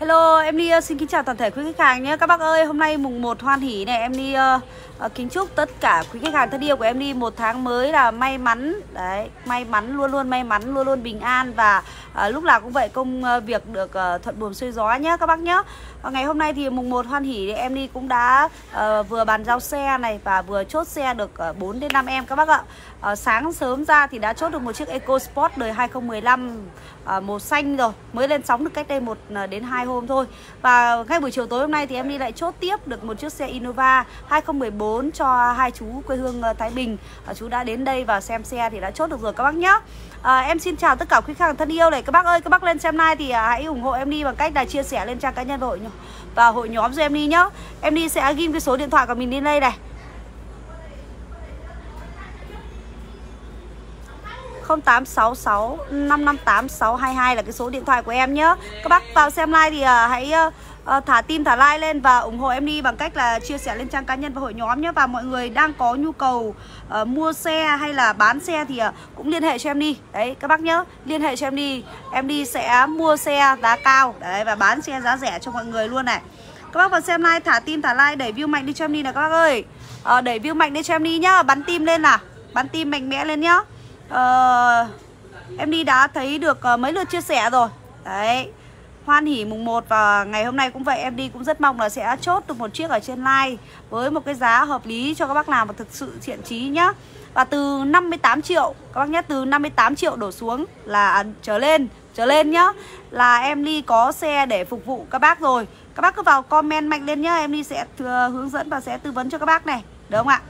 Hello, em đi ờ, xin kính chào toàn thể quý khách hàng nhé Các bác ơi, hôm nay mùng 1 hoan hỷ này Em đi uh, ờ, ờ, kính chúc tất cả quý khách hàng thân yêu của em đi Một tháng mới là may mắn Đấy, may mắn, luôn luôn may mắn, luôn luôn bình an Và uh, lúc nào cũng vậy công uh, việc được uh, thuận buồm xuôi gió nhé các bác nhé uh, Ngày hôm nay thì mùng 1 hoan hỷ thì em đi cũng đã uh, vừa bàn giao xe này Và vừa chốt xe được uh, 4 đến 5 em các bác ạ uh, Sáng sớm ra thì đã chốt được một chiếc Eco Sport đời 2015 À, màu xanh rồi mới lên sóng được cách đây một à, đến hai hôm thôi và ngay buổi chiều tối hôm nay thì em đi lại chốt tiếp được một chiếc xe Innova 2014 cho hai chú quê hương à, Thái Bình à, chú đã đến đây và xem xe thì đã chốt được rồi các bác nhé à, em xin chào tất cả quý khách hàng thân yêu này các bác ơi các bác lên xem nay thì hãy ủng hộ em đi bằng cách là chia sẻ lên trang cá nhân và hội và hội nhóm cho em đi nhá em đi sẽ ghim cái số điện thoại của mình lên đây này 0866 558 622 là cái số điện thoại của em nhé Các bác vào xem like thì à, hãy à, thả tim thả like lên và ủng hộ em đi bằng cách là chia sẻ lên trang cá nhân và hội nhóm nhé Và mọi người đang có nhu cầu à, mua xe hay là bán xe thì à, cũng liên hệ cho em đi Đấy các bác nhớ liên hệ cho em đi Em đi sẽ mua xe giá cao đấy và bán xe giá rẻ cho mọi người luôn này các bác vào xem like thả tim thả like đẩy view mạnh đi cho em đi này các bác ơi à, Đẩy view mạnh đi cho em đi nhá Bắn tim lên nào Bắn tim mạnh mẽ lên nhá à, Em đi đã thấy được ờ, mấy lượt chia sẻ rồi Đấy Hoan hỉ mùng 1 và ngày hôm nay cũng vậy Em đi cũng rất mong là sẽ chốt được một chiếc ở trên live Với một cái giá hợp lý cho các bác làm Và thực sự thiện trí nhá Và từ 58 triệu Các bác nhé từ 58 triệu đổ xuống là à, trở lên Trở lên nhá Là em đi có xe để phục vụ các bác rồi Các bác cứ vào comment mạnh lên nhá Em đi sẽ ờ, hướng dẫn và sẽ tư vấn cho các bác này Được không ạ?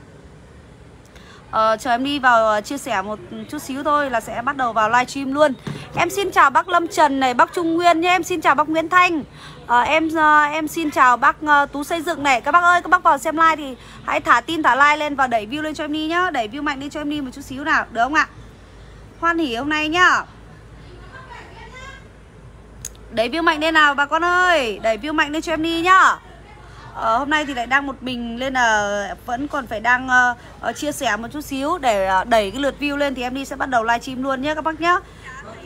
uh, chờ em đi vào ờ, chia sẻ một chút xíu thôi là sẽ bắt đầu vào live stream luôn em xin chào bác Lâm Trần này bác Trung Nguyên nhé em xin chào bác Nguyễn Thanh uh, em uh, em xin chào bác uh, Tú xây dựng này các bác ơi các bác vào xem live thì hãy thả tin thả like lên và đẩy view lên cho em đi nhá đẩy view mạnh đi cho em đi một chút xíu nào được không ạ hoan hỉ hôm nay nhá đẩy view mạnh lên nào bà con ơi đẩy view mạnh lên cho em đi nhá Ờ, hôm nay thì lại đang một mình nên là ờ, vẫn còn phải đang uh, chia sẻ một chút xíu để uh, đẩy cái lượt view lên thì em đi sẽ bắt đầu livestream luôn nhé các bác nhé.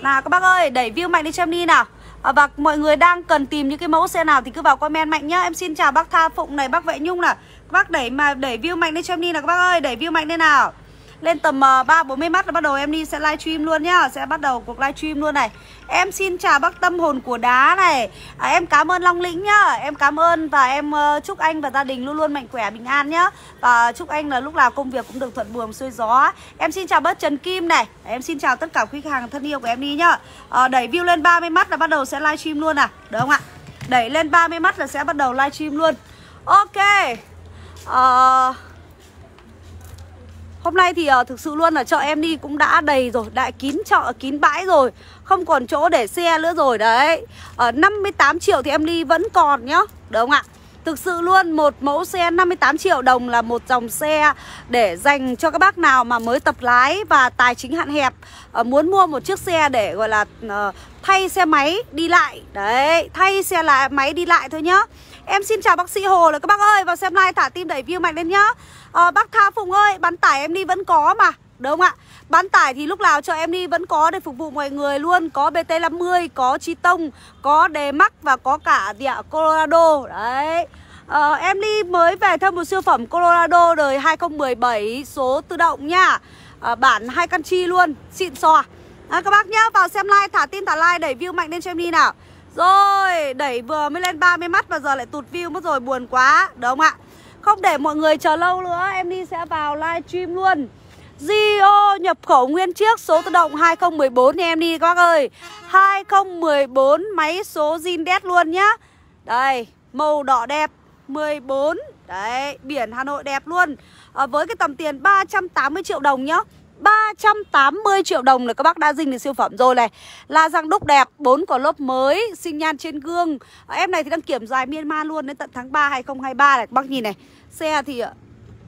Nào các bác ơi, đẩy view mạnh lên cho em đi nào. À, và mọi người đang cần tìm những cái mẫu xe nào thì cứ vào comment mạnh nhá. Em xin chào bác Tha Phụng này, bác Vệ Nhung này. Các bác đẩy mà đẩy view mạnh lên cho em đi nào các bác ơi, đẩy view mạnh lên nào lên tầm ờ, ba bốn mươi mắt là bắt đầu em đi sẽ livestream luôn nhá, sẽ bắt đầu cuộc livestream luôn này. Em xin chào bác tâm hồn của đá này. À, em cảm ơn Long Lĩnh nhá. Em cảm ơn và em ờ, chúc anh và gia đình luôn luôn mạnh khỏe bình an nhá. Và chúc anh là lúc nào công việc cũng được thuận buồm xuôi gió. Em xin chào bác Trần Kim này. Em xin chào tất cả quý khách hàng thân yêu của em đi nhá. À, đẩy view lên 30 mắt là bắt đầu sẽ livestream luôn à. Được không ạ? Đẩy lên 30 mắt là sẽ bắt đầu livestream luôn. Ok. Ờ uh... Hôm nay thì uh, thực sự luôn là chợ em đi cũng đã đầy rồi Đại kín chợ, kín bãi rồi Không còn chỗ để xe nữa rồi đấy uh, ờ, 58 triệu thì em đi vẫn còn nhá Đúng không ạ? Thực sự luôn một mẫu xe 58 triệu đồng là một dòng xe để dành cho các bác nào mà mới tập lái và tài chính hạn hẹp uh, Muốn mua một chiếc xe để gọi là uh, thay xe máy đi lại Đấy, thay xe là máy đi lại thôi nhá Em xin chào bác sĩ Hồ là các bác ơi Vào xem live thả tim đẩy view mạnh lên nhá à, Bác Tha Phùng ơi bán tải em đi vẫn có mà Đúng không ạ Bán tải thì lúc nào cho em đi vẫn có để phục vụ mọi người luôn Có BT50, có Chi Tông, có Đề Mắc và có cả địa Colorado Đấy à, Em đi mới về thêm một siêu phẩm Colorado đời 2017 số tự động nha à, Bản hai căn chi luôn, xịn sò à, Các bác nhá vào xem like thả tim thả like đẩy view mạnh lên cho em đi nào rồi, đẩy vừa mới lên 30 mắt và giờ lại tụt view mất rồi, buồn quá, đúng không ạ? Không để mọi người chờ lâu nữa, em đi sẽ vào live stream luôn. Gio nhập khẩu nguyên chiếc số tự động 2014 nha em đi các bác ơi. 2014 máy số zin đét luôn nhá. Đây, màu đỏ đẹp 14. Đấy, biển Hà Nội đẹp luôn. À, với cái tầm tiền 380 triệu đồng nhá. 380 triệu đồng là các bác đã dinh được siêu phẩm rồi này La răng đúc đẹp, 4 quả lốp mới Sinh nhan trên gương Em này thì đang kiểm dài Myanmar luôn đến tận tháng 3 2023 này Các bác nhìn này Xe thì ờ,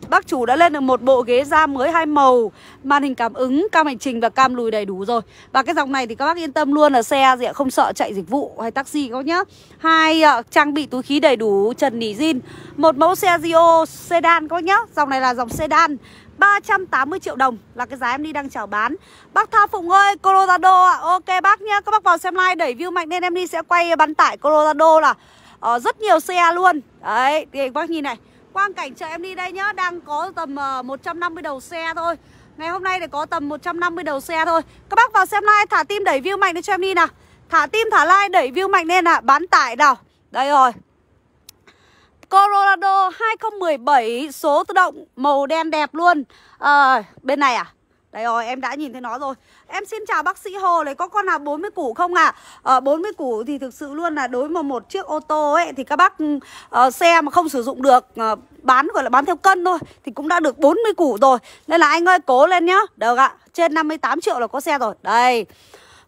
Bác chủ đã lên được một bộ ghế da mới hai màu Màn hình cảm ứng, cam hành trình và cam lùi đầy đủ rồi Và cái dòng này thì các bác yên tâm luôn là xe gì không sợ chạy dịch vụ hay taxi các nhá Hai ờ, trang bị túi khí đầy đủ trần nỉ zin Một mẫu xe Rio sedan các nhá Dòng này là dòng sedan 380 triệu đồng là cái giá em đi đang chào bán Bác Tha Phụng ơi, Colorado ạ à. Ok bác nhá, các bác vào xem like đẩy view mạnh nên em đi sẽ quay bán tải Colorado là uh, rất nhiều xe luôn Đấy, thì bác nhìn này Quang cảnh chợ em đi đây nhá, đang có tầm uh, ờ, 150 đầu xe thôi Ngày hôm nay để có tầm 150 đầu xe thôi Các bác vào xem like thả tim đẩy view mạnh lên cho em đi nào Thả tim thả like đẩy view mạnh lên ạ à. Bán tải nào Đây rồi Colorado 2017 số tự động màu đen đẹp luôn à, Bên này à Đây rồi em đã nhìn thấy nó rồi Em xin chào bác sĩ Hồ này có con nào 40 củ không ạ à? à, 40 củ thì thực sự luôn là đối với một chiếc ô tô ấy Thì các bác à, xe mà không sử dụng được à, bán gọi là bán theo cân thôi Thì cũng đã được 40 củ rồi Nên là anh ơi cố lên nhá Được ạ Trên 58 triệu là có xe rồi Đây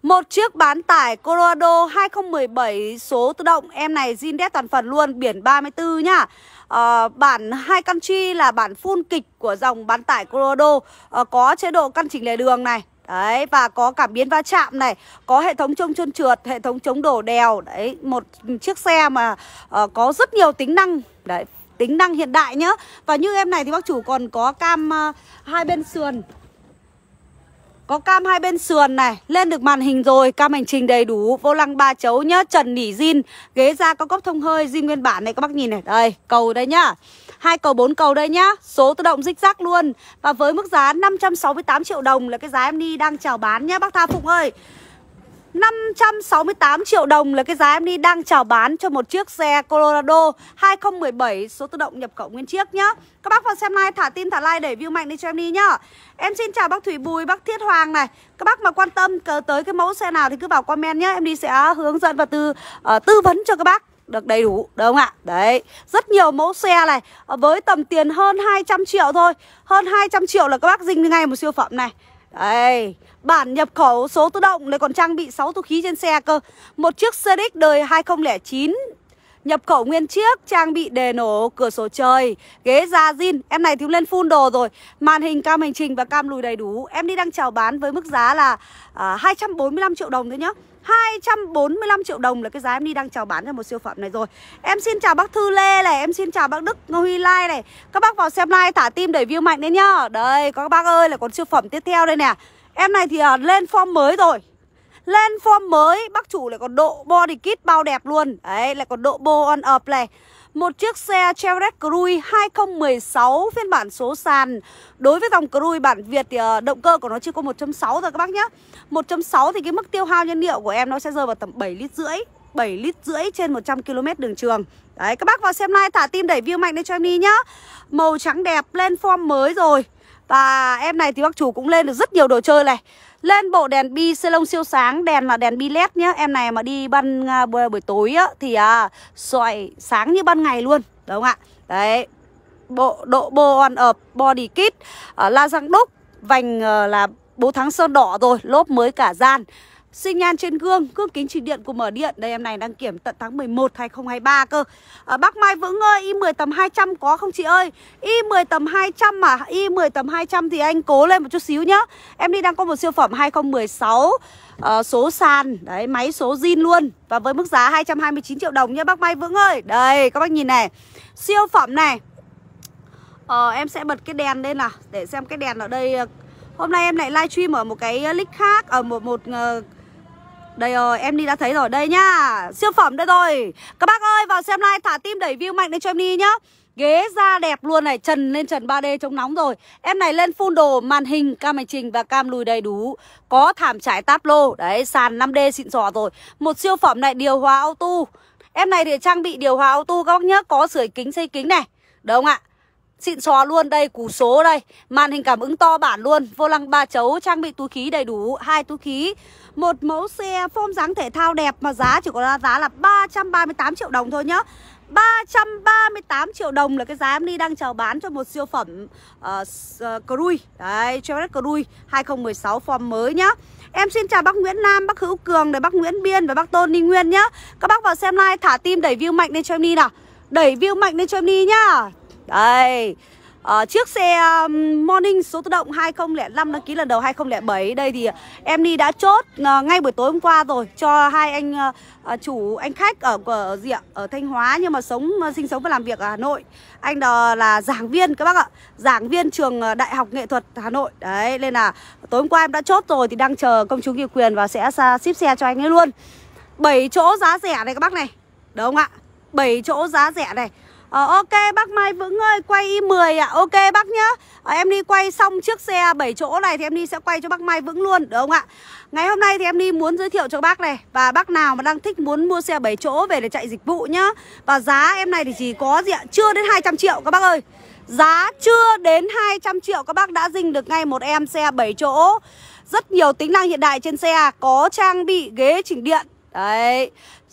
một chiếc bán tải Colorado 2017 số tự động Em này zin đét toàn phần luôn Biển 34 nhá à, Bản hai căn chi là bản full kịch Của dòng bán tải Colorado à, ờ, Có chế độ căn chỉnh lề đường này Đấy và có cảm biến va chạm này Có hệ thống trông trơn trượt Hệ thống chống đổ đèo Đấy một chiếc xe mà uh, có rất nhiều tính năng Đấy tính năng hiện đại nhá Và như em này thì bác chủ còn có cam uh, hai bên sườn có cam hai bên sườn này, lên được màn hình rồi, cam hành trình đầy đủ, vô lăng ba chấu nhá, trần nỉ zin, ghế da có cốc thông hơi, zin nguyên bản này các bác nhìn này. Đây, cầu đây nhá. hai cầu bốn cầu đây nhá, số tự động dích rác luôn. Và với mức giá 568 triệu đồng là cái giá em đi đang chào bán nhá bác Tha Phụng ơi. 568 triệu đồng là cái giá em đi đang chào bán cho một chiếc xe Colorado 2017 số tự động nhập khẩu nguyên chiếc nhá. Các bác vào xem like thả tin thả like để view mạnh đi cho em đi nhá. Em xin chào bác Thủy Bùi, bác Thiết Hoàng này. Các bác mà quan tâm cờ tới cái mẫu xe nào thì cứ vào comment nhá. Em đi sẽ hướng dẫn và tư uh, tư vấn cho các bác được đầy đủ đúng không ạ đấy rất nhiều mẫu xe này ờ, với tầm tiền hơn 200 triệu thôi hơn 200 triệu là các bác dinh ngay một siêu phẩm này đây, bản nhập khẩu số tự động này còn trang bị 6 túi khí trên xe cơ. Một chiếc Cedric đời 2009 nhập khẩu nguyên chiếc, trang bị đề nổ, cửa sổ trời, ghế da zin. Em này thiếu lên full đồ rồi. Màn hình cam hành trình và cam lùi đầy đủ. Em đi đang chào bán với mức giá là à, 245 triệu đồng thôi nhá. 245 triệu đồng là cái giá em đi đang chào bán cho một siêu phẩm này rồi Em xin chào bác Thư Lê này, em xin chào bác Đức ngô Huy Lai này Các bác vào xem like thả tim để view mạnh đấy nhá Đây, có các bác ơi là còn siêu phẩm tiếp theo đây nè Em này thì à, lên form mới rồi lên form mới bác chủ lại còn độ body kit bao đẹp luôn đấy lại còn độ bo on up này một chiếc xe Chevrolet Cruze 2016 phiên bản số sàn. Đối với dòng Cruze bản Việt thì ờ, động cơ của nó chỉ có 1.6 thôi các bác nhá. 1.6 thì cái mức tiêu hao nhiên liệu của em nó sẽ rơi vào tầm 7 lít rưỡi. 7 lít rưỡi trên 100 km đường trường Đấy các bác vào xem like thả tim đẩy view mạnh lên cho em đi nhá Màu trắng đẹp lên form mới rồi Và em này thì bác chủ cũng lên được rất nhiều đồ chơi này lên bộ đèn bi xenon siêu sáng Đèn là đèn bi led nhá Em này mà đi ban uh, buổi tối á, Thì à, uh, sáng như ban ngày luôn Đúng không ạ Đấy Bộ độ bồ on ợp body kit uh, La răng đúc Vành uh, là bố thắng sơn đỏ rồi Lốp mới cả gian Sinh nhan trên gương, gương kính trị điện của mở điện Đây em này đang kiểm tận tháng 11 2023 cơ à, Bác Mai Vững ơi, Y10 tầm 200 có không chị ơi Y10 tầm 200 mà Y10 tầm 200 thì anh cố lên một chút xíu nhá Em đi đang có một siêu phẩm 2016 à, ờ, Số sàn, đấy máy số zin luôn Và với mức giá 229 triệu đồng nhá bác Mai Vững ơi Đây các bác nhìn này Siêu phẩm này Ờ, em sẽ bật cái đèn lên là để xem cái đèn ở đây ờ, hôm nay em lại livestream ở một cái ờ, link khác ở một một đây rồi, em đi đã thấy rồi Đây nhá, siêu phẩm đây rồi Các bác ơi, vào xem like thả tim đẩy view mạnh lên cho em đi nhá Ghế da đẹp luôn này, trần lên trần 3D chống nóng rồi Em này lên full đồ, màn hình, cam hành trình và cam lùi đầy đủ Có thảm trải táp lô, đấy, sàn 5D xịn sò rồi Một siêu phẩm này, điều hòa auto Em này thì trang bị điều hòa auto các bác nhá Có sửa kính xây kính này, đúng không ạ? xịn xò luôn đây củ số đây màn hình cảm ứng to bản luôn vô lăng ba chấu trang bị túi khí đầy đủ hai túi khí một mẫu xe form dáng thể thao đẹp mà giá chỉ có giá là 338 triệu đồng thôi nhá 338 triệu đồng là cái giá em đi đang chào bán cho một siêu phẩm uh, uh, Cruise Đấy, Chevrolet Cruise 2016 form mới nhá Em xin chào bác Nguyễn Nam, bác Hữu Cường, rồi bác Nguyễn Biên và bác Tôn Ninh Nguyên nhá Các bác vào xem like thả tim đẩy view mạnh lên cho em đi nào Đẩy view mạnh lên cho em đi nhá Đây uh, chiếc xe um, Morning số tự động 2005 đăng ký lần đầu 2007 đây thì em đi đã chốt uh, ngay buổi tối hôm qua rồi cho hai anh uh, chủ anh khách ở, ở gì ở Thanh Hóa nhưng mà sống uh, sinh sống và làm việc ở Hà Nội anh đó là giảng viên các bác ạ giảng viên trường Đại học Nghệ thuật Hà Nội đấy nên là tối hôm qua em đã chốt rồi thì đang chờ công chúng kỳ quyền và sẽ ship xe cho anh ấy luôn 7 chỗ giá rẻ này các bác này đúng không ạ 7 chỗ giá rẻ này Ờ, ok bác Mai Vững ơi quay Y10 ạ Ok bác nhá à, Em đi quay xong chiếc xe 7 chỗ này thì em đi sẽ quay cho bác Mai Vững luôn Được không ạ Ngày hôm nay thì em đi muốn giới thiệu cho bác này Và bác nào mà đang thích muốn mua xe 7 chỗ về để chạy dịch vụ nhá Và giá em này thì chỉ có gì ạ Chưa đến 200 triệu các bác ơi Giá chưa đến 200 triệu các bác đã dinh được ngay một em xe 7 chỗ Rất nhiều tính năng hiện đại trên xe Có trang bị ghế chỉnh điện Đấy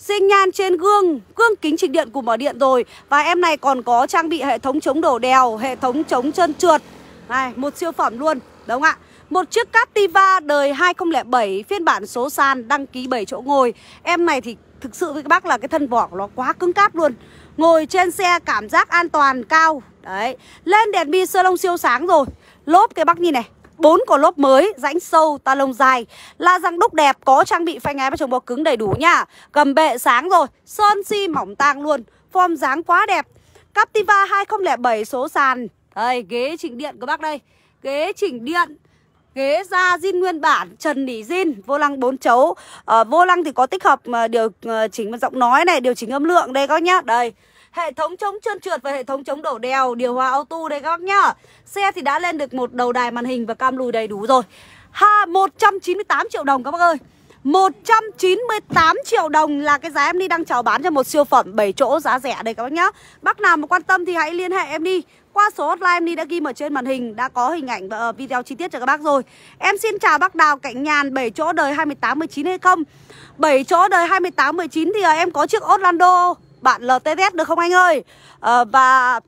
sinh nhan trên gương, gương kính trịch điện của mở điện rồi Và em này còn có trang bị hệ thống chống đổ đèo, hệ thống chống chân trượt Này, một siêu phẩm luôn, đúng không ạ? Một chiếc Captiva đời 2007 phiên bản số sàn đăng ký 7 chỗ ngồi Em này thì thực sự với các bác là cái thân vỏ của nó quá cứng cáp luôn Ngồi trên xe cảm giác an toàn cao Đấy, lên đèn bi sơ lông siêu sáng rồi Lốp cái bác nhìn này bốn cò lốp mới, rãnh sâu, ta lông dài La răng đúc đẹp, có trang bị phanh ép và chống bó cứng đầy đủ nha Cầm bệ sáng rồi, sơn si mỏng tang luôn Form dáng quá đẹp Captiva 2007 số sàn Đây, ghế chỉnh điện của bác đây Ghế chỉnh điện Ghế da zin nguyên bản, trần nỉ zin, vô lăng bốn chấu à, Vô lăng thì có tích hợp ờ, điều ờ, chỉnh giọng nói này, điều chỉnh âm lượng đây các nhá Đây, hệ thống chống trơn trượt và hệ thống chống đổ đèo, điều hòa auto đây các bác nhá. Xe thì đã lên được một đầu đài màn hình và cam lùi đầy đủ rồi. Ha 198 triệu đồng các bác ơi. 198 triệu đồng là cái giá em đi đang chào bán cho một siêu phẩm 7 chỗ giá rẻ đây các bác nhá. Bác nào mà quan tâm thì hãy liên hệ em đi qua số hotline em đi đã ghi ở trên màn hình đã có hình ảnh và ờ, video chi tiết cho các bác rồi. Em xin chào bác Đào Cạnh Nhàn 7 chỗ đời 28 19 hay không? 7 chỗ đời 28 19 thì ờ, em có chiếc Orlando bản LTS được không anh ơi à, Và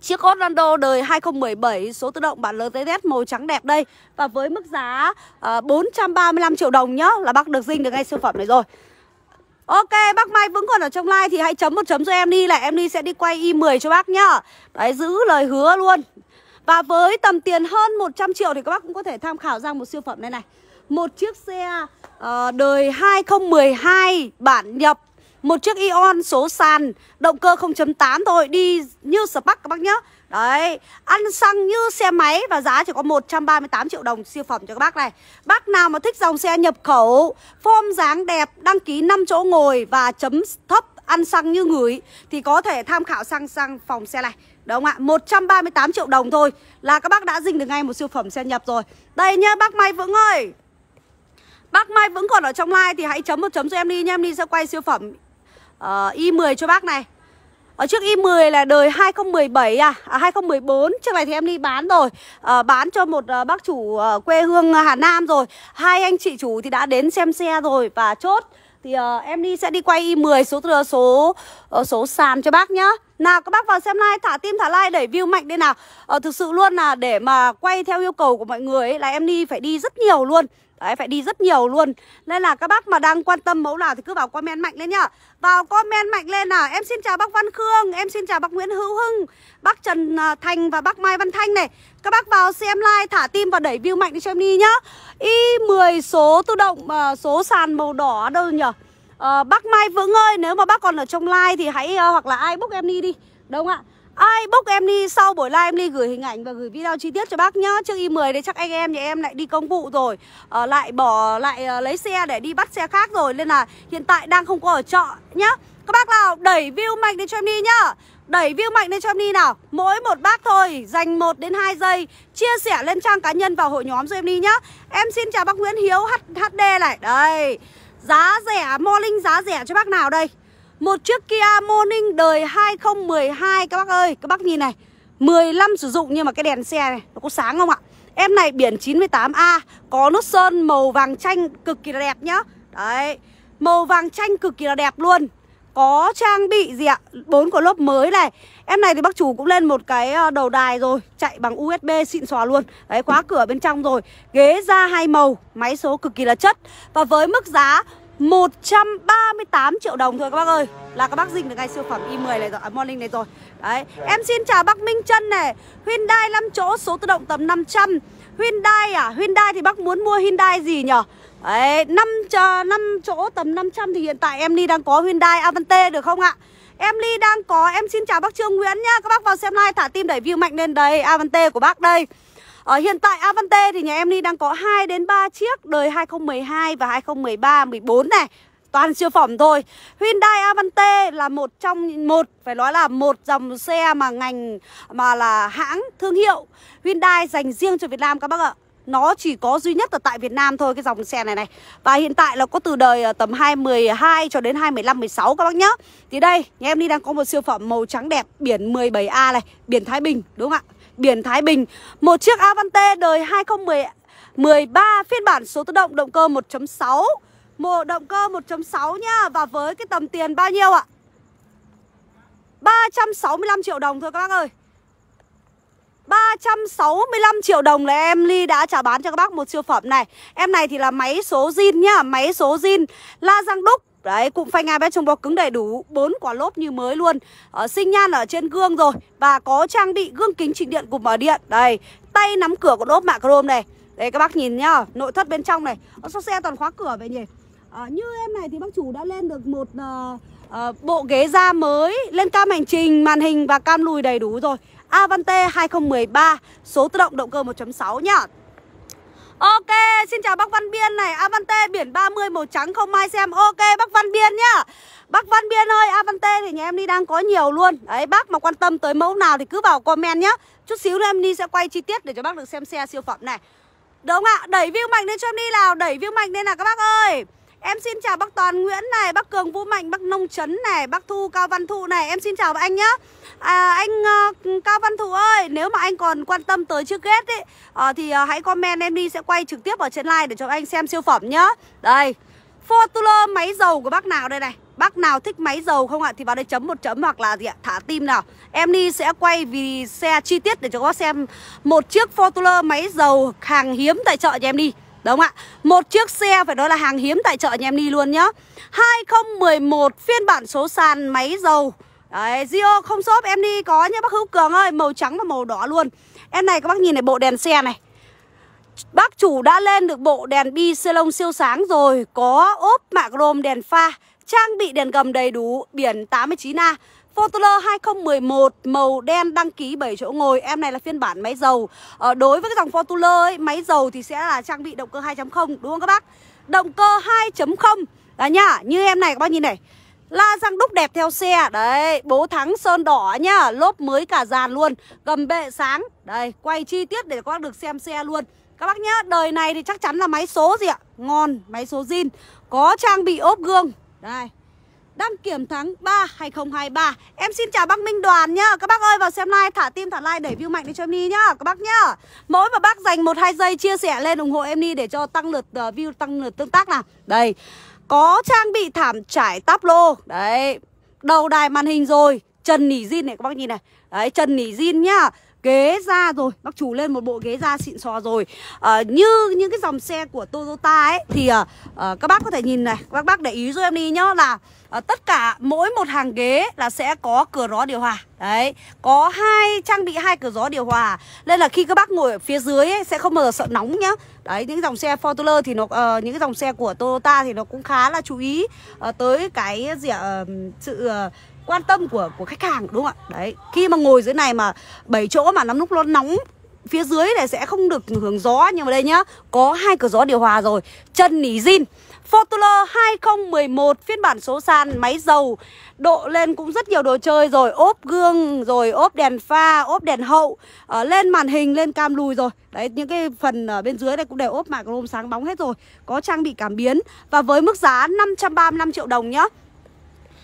Chiếc Orlando đời 2017 số tự động bản LTS màu trắng đẹp đây Và với mức giá uh, ờ, 435 triệu đồng nhá Là bác được dinh được ngay siêu phẩm này rồi Ok, bác Mai vẫn còn ở trong live thì hãy chấm một chấm cho em đi là em đi sẽ đi quay i 10 cho bác nhá. Đấy, giữ lời hứa luôn. Và với tầm tiền hơn 100 triệu thì các bác cũng có thể tham khảo ra một siêu phẩm này này. Một chiếc xe uh, đời 2012 bản nhập một chiếc Ion số sàn Động cơ 0.8 thôi Đi như spark các bác nhá Đấy, ăn xăng như xe máy và giá chỉ có 138 triệu đồng siêu phẩm cho các bác này. Bác nào mà thích dòng xe nhập khẩu, form dáng đẹp, đăng ký 5 chỗ ngồi và chấm thấp ăn xăng như người thì có thể tham khảo xăng xăng phòng xe này. Đúng không ạ? 138 triệu đồng thôi là các bác đã dinh được ngay một siêu phẩm xe nhập rồi. Đây nhá bác Mai Vững ơi. Bác Mai Vững còn ở trong live thì hãy chấm một chấm cho em đi nhé em đi sẽ quay siêu phẩm à, ờ, Y10 cho bác này ở chiếc Y10 là đời 2017 à, à 2014 Chiếc này thì em đi bán rồi à, Bán cho một à, bác chủ à, quê hương Hà Nam rồi Hai anh chị chủ thì đã đến xem xe rồi Và chốt thì uh, em đi sẽ đi quay Y10 số số số, số sàn cho bác nhá. Nào các bác vào xem like thả tim thả like đẩy view mạnh đây nào. Uh, thực sự luôn là để mà quay theo yêu cầu của mọi người ấy, là em đi phải đi rất nhiều luôn. Đấy, phải đi rất nhiều luôn Nên là các bác mà đang quan tâm mẫu nào thì cứ vào comment mạnh lên nhá Vào comment mạnh lên nào Em xin chào bác Văn Khương, em xin chào bác Nguyễn Hữu Hưng Bác Trần à, Thành và bác Mai Văn Thanh này Các bác vào xem like, thả tim và đẩy view mạnh đi cho em đi nhá Y10 số tự động, à, số sàn màu đỏ đâu nhở à, ờ, Bác Mai Vững ơi, nếu mà bác còn ở trong like thì hãy ờ, Hoặc là ai book em đi đi Đúng không ạ? Ai bốc em đi sau buổi live em đi gửi hình ảnh và gửi video chi tiết cho bác nhá Trước Y10 đấy chắc anh em nhà em lại đi công vụ rồi à, Lại bỏ lại à, lấy xe để đi bắt xe khác rồi Nên là hiện tại đang không có ở trọ nhá Các bác nào đẩy view mạnh lên cho em đi nhá Đẩy view mạnh lên cho em đi nào Mỗi một bác thôi Dành 1 đến 2 giây Chia sẻ lên trang cá nhân vào hội nhóm cho em đi nhá Em xin chào bác Nguyễn Hiếu H HD này Đây Giá rẻ, mo linh giá rẻ cho bác nào đây một chiếc Kia Morning đời 2012 các bác ơi Các bác nhìn này 15 sử dụng nhưng mà cái đèn xe này Nó có sáng không ạ Em này biển 98A Có nút sơn màu vàng chanh cực kỳ là đẹp nhá Đấy Màu vàng chanh cực kỳ là đẹp luôn Có trang bị gì ạ bốn của lốp mới này Em này thì bác chủ cũng lên một cái ờ, đầu đài rồi Chạy bằng USB xịn xòa luôn Đấy khóa cửa bên trong rồi Ghế da hai màu Máy số cực kỳ là chất Và với mức giá 138 triệu đồng thôi các bác ơi Là các bác dinh được ngay siêu phẩm i10 này rồi à, Morning này rồi Đấy Em xin chào bác Minh Trân này Hyundai 5 chỗ số tự động tầm 500 Hyundai à Hyundai thì bác muốn mua Hyundai gì nhở Đấy 5, 5 chỗ tầm 500 thì hiện tại em đi đang có Hyundai Avante được không ạ Em Ly đang có, em xin chào bác Trương Nguyễn nhá Các bác vào xem like thả tim đẩy view mạnh lên đấy Avante của bác đây ở ờ, hiện tại Avante thì nhà em đi đang có 2 đến 3 chiếc đời 2012 và 2013, 14 này toàn siêu phẩm thôi. Hyundai Avante là một trong một phải nói là một dòng xe mà ngành mà là hãng thương hiệu Hyundai dành riêng cho Việt Nam các bác ạ. Nó chỉ có duy nhất ở tại Việt Nam thôi cái dòng xe này này. Và hiện tại là có từ đời ờ, tầm 212 cho đến 215 16 các bác nhá. Thì đây, nhà em đi đang có một siêu phẩm màu trắng đẹp biển 17A này, biển Thái Bình đúng không ạ? biển Thái Bình Một chiếc Avante đời 2013 phiên bản số tự động động cơ 1.6 Một động cơ 1.6 nha Và với cái tầm tiền bao nhiêu ạ? 365 triệu đồng thôi các bác ơi 365 triệu đồng là em Ly đã trả bán cho các bác một siêu phẩm này Em này thì là máy số zin nhá Máy số zin La Giang Đúc Đấy, cụm phanh ABS trong bọc cứng đầy đủ, bốn quả lốp như mới luôn. Ờ, sinh nhan ở trên gương rồi và có trang bị gương kính chỉnh điện cùng mở điện. Đây, tay nắm cửa của lốp mạ chrome này. Đây các bác nhìn nhá, nội thất bên trong này. Ờ, số xe toàn khóa cửa vậy nhỉ? À, như em này thì bác chủ đã lên được một uh, uh, bộ ghế da mới, lên cam hành trình, màn hình và cam lùi đầy đủ rồi. Avante 2013, số tự động động cơ 1.6 nhá. Ok, xin chào bác Văn Biên này Avante biển 30 màu trắng không ai xem Ok bác Văn Biên nhá Bác Văn Biên ơi, Avante thì nhà em đi đang có nhiều luôn Đấy, bác mà quan tâm tới mẫu nào thì cứ vào comment nhá Chút xíu nữa em đi sẽ quay chi tiết để cho bác được xem xe siêu phẩm này Đúng không ạ? Đẩy view mạnh lên cho em đi nào Đẩy view mạnh lên nào các bác ơi Em xin chào bác Toàn Nguyễn này, bác Cường Vũ Mạnh, bác Nông Trấn này, bác Thu Cao Văn Thụ này Em xin chào anh nhá à, Anh uh, Cao Văn Thụ ơi, nếu mà anh còn quan tâm tới chiếc ghét ấy uh, Thì uh, hãy comment em đi, sẽ quay trực tiếp ở trên live để cho anh xem siêu phẩm nhá Đây, Fortuner máy dầu của bác nào đây này Bác nào thích máy dầu không ạ Thì vào đây chấm một chấm hoặc là gì ạ Thả tim nào Em đi sẽ quay vì xe chi tiết để cho các bác xem Một chiếc Fortuner máy dầu hàng hiếm tại chợ cho em đi Đúng ạ Một chiếc xe phải nói là hàng hiếm tại chợ anh em đi luôn nhá 2011 phiên bản số sàn máy dầu Đấy, Rio không shop em đi có nhá bác Hữu Cường ơi Màu trắng và màu đỏ luôn Em này các bác nhìn này bộ đèn xe này Bác chủ đã lên được bộ đèn bi lông siêu sáng rồi Có ốp mạ chrome đèn pha Trang bị đèn gầm đầy đủ Biển 89A Fortuner 2011 màu đen đăng ký 7 chỗ ngồi Em này là phiên bản máy dầu ờ, Đối với cái dòng Fortuner ấy, máy dầu thì sẽ là trang bị động cơ 2.0 đúng không các bác Động cơ 2.0 đấy nhá, như em này các bác nhìn này La răng đúc đẹp theo xe Đấy, bố thắng sơn đỏ nhá Lốp mới cả dàn luôn Gầm bệ sáng Đây, quay chi tiết để các bác được xem xe luôn các bác nhá, đời này thì chắc chắn là máy số gì ạ? Ngon, máy số zin Có trang bị ốp gương Đây, đăng kiểm tháng 3 2023 Em xin chào bác Minh Đoàn nhá Các bác ơi vào xem like thả tim thả like để view mạnh đi cho em đi nhá Các bác nhá Mỗi mà bác dành 1-2 giây chia sẻ lên ủng hộ em đi Để cho tăng lượt uh, view tăng lượt tương tác nào Đây Có trang bị thảm trải táp lô Đấy Đầu đài màn hình rồi Trần nỉ zin này các bác nhìn này Đấy trần nỉ zin nhá ghế da rồi bác chủ lên một bộ ghế da xịn sò rồi à, như những cái dòng xe của Toyota ấy thì à, à, các bác có thể nhìn này các bác để ý giúp em đi nhá là à, tất cả mỗi một hàng ghế là sẽ có cửa gió điều hòa đấy có hai trang bị hai cửa gió điều hòa nên là khi các bác ngồi ở phía dưới ấy, sẽ không bao giờ sợ nóng nhá đấy những dòng xe Fortuner thì nó uh, những cái dòng xe của Toyota thì nó cũng khá là chú ý uh, tới cái gì uh, sự uh, quan tâm của của khách hàng đúng không ạ đấy khi mà ngồi dưới này mà bảy chỗ mà lắm lúc nó nóng phía dưới này sẽ không được hưởng gió nhưng mà đây nhá có hai cửa gió điều hòa rồi chân nỉ zin Fortuner 2011 phiên bản số sàn máy dầu độ lên cũng rất nhiều đồ chơi rồi ốp gương rồi ốp đèn pha ốp đèn hậu uh, lên màn hình lên cam lùi rồi đấy những cái phần ở bên dưới này cũng đều ốp mà chrome sáng bóng hết rồi có trang bị cảm biến và với mức giá 535 triệu đồng nhá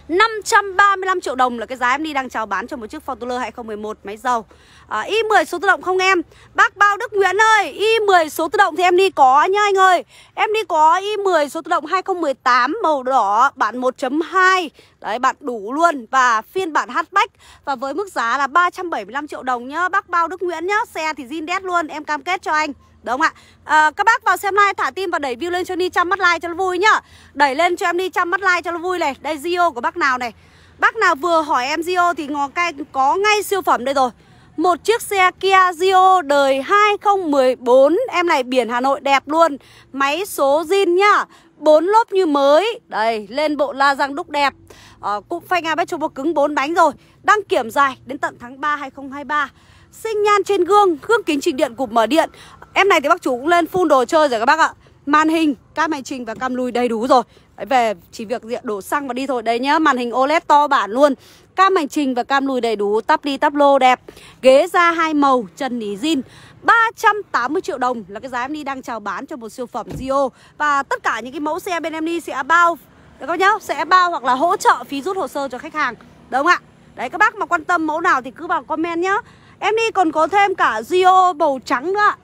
535 triệu đồng là cái giá em đi đang chào bán cho một chiếc Fortuner 2011 máy dầu à, Y10 số tự động không em Bác Bao Đức Nguyễn ơi Y10 số tự động thì em đi có nha anh ơi Em đi có Y10 số tự động 2018 màu đỏ bản 1.2 Đấy bạn đủ luôn Và phiên bản hatchback Và với mức giá là 375 triệu đồng nhá Bác Bao Đức Nguyễn nhá Xe thì zin đét luôn Em cam kết cho anh Đúng không ạ? À, các bác vào xem like thả tim và đẩy view lên cho đi trăm mắt like cho nó vui nhá Đẩy lên cho em đi trăm mắt like cho nó vui này Đây Zio của bác nào này Bác nào vừa hỏi em Zio thì ngò cay có ngay siêu phẩm đây rồi một chiếc xe Kia Rio đời 2014 Em này biển Hà Nội đẹp luôn Máy số zin nhá bốn lốp như mới Đây, lên bộ la răng đúc đẹp à, ờ, Cụm phanh Abetro cứng bốn bánh rồi Đăng kiểm dài đến tận tháng 3 2023 Sinh nhan trên gương, gương kính trình điện cụm mở điện Em này thì bác chủ cũng lên full đồ chơi rồi các bác ạ Màn hình, cam hành trình và cam lùi đầy đủ rồi Đấy, Về chỉ việc diện đổ xăng và đi thôi Đấy nhá, màn hình OLED to bản luôn Cam hành trình và cam lùi đầy đủ Tắp đi tắp lô đẹp Ghế da hai màu, chân ní zin 380 triệu đồng là cái giá em đi đang chào bán cho một siêu phẩm Zio Và tất cả những cái mẫu xe bên em đi sẽ bao Được không nhá, sẽ bao hoặc là hỗ trợ phí rút hồ sơ cho khách hàng Đúng không ạ? Đấy các bác mà quan tâm mẫu nào thì cứ vào comment nhá Em đi còn có thêm cả Zio màu trắng nữa ạ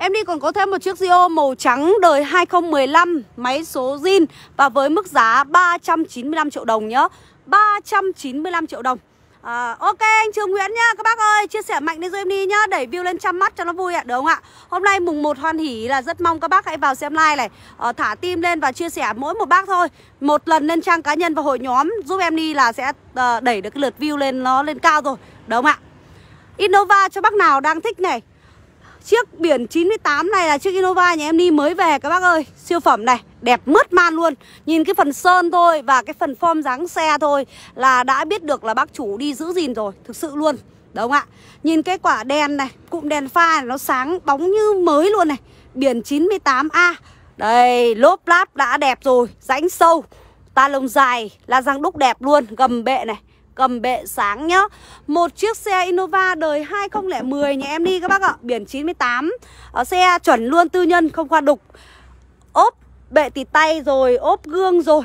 Em đi còn có thêm một chiếc Rio màu trắng đời 2015 Máy số zin Và với mức giá 395 triệu đồng nhá 395 triệu đồng À, ok anh Trương Nguyễn nhá Các bác ơi chia sẻ mạnh lên giúp em đi nhá Đẩy view lên trăm mắt cho nó vui ạ Được không ạ Hôm nay mùng 1 hoan hỉ là rất mong các bác hãy vào xem like này à, Thả tim lên và chia sẻ mỗi một bác thôi Một lần lên trang cá nhân và hội nhóm Giúp em đi là sẽ à, đẩy được cái lượt view lên nó lên cao rồi Được không ạ Innova cho bác nào đang thích này Chiếc biển 98 này là chiếc Innova nhà em đi mới về các bác ơi Siêu phẩm này đẹp mướt man luôn Nhìn cái phần sơn thôi và cái phần form dáng xe thôi Là đã biết được là bác chủ đi giữ gìn rồi Thực sự luôn Đúng không ạ? Nhìn cái quả đèn này Cụm đèn pha này nó sáng bóng như mới luôn này Biển 98A Đây lốp láp đã đẹp rồi Rãnh sâu Ta lồng dài là răng đúc đẹp luôn Gầm bệ này cầm bệ sáng nhá Một chiếc xe Innova đời 2010 nhà em đi các bác ạ Biển 98 Ở ờ, Xe chuẩn luôn tư nhân không qua đục Ốp bệ tì tay rồi Ốp gương rồi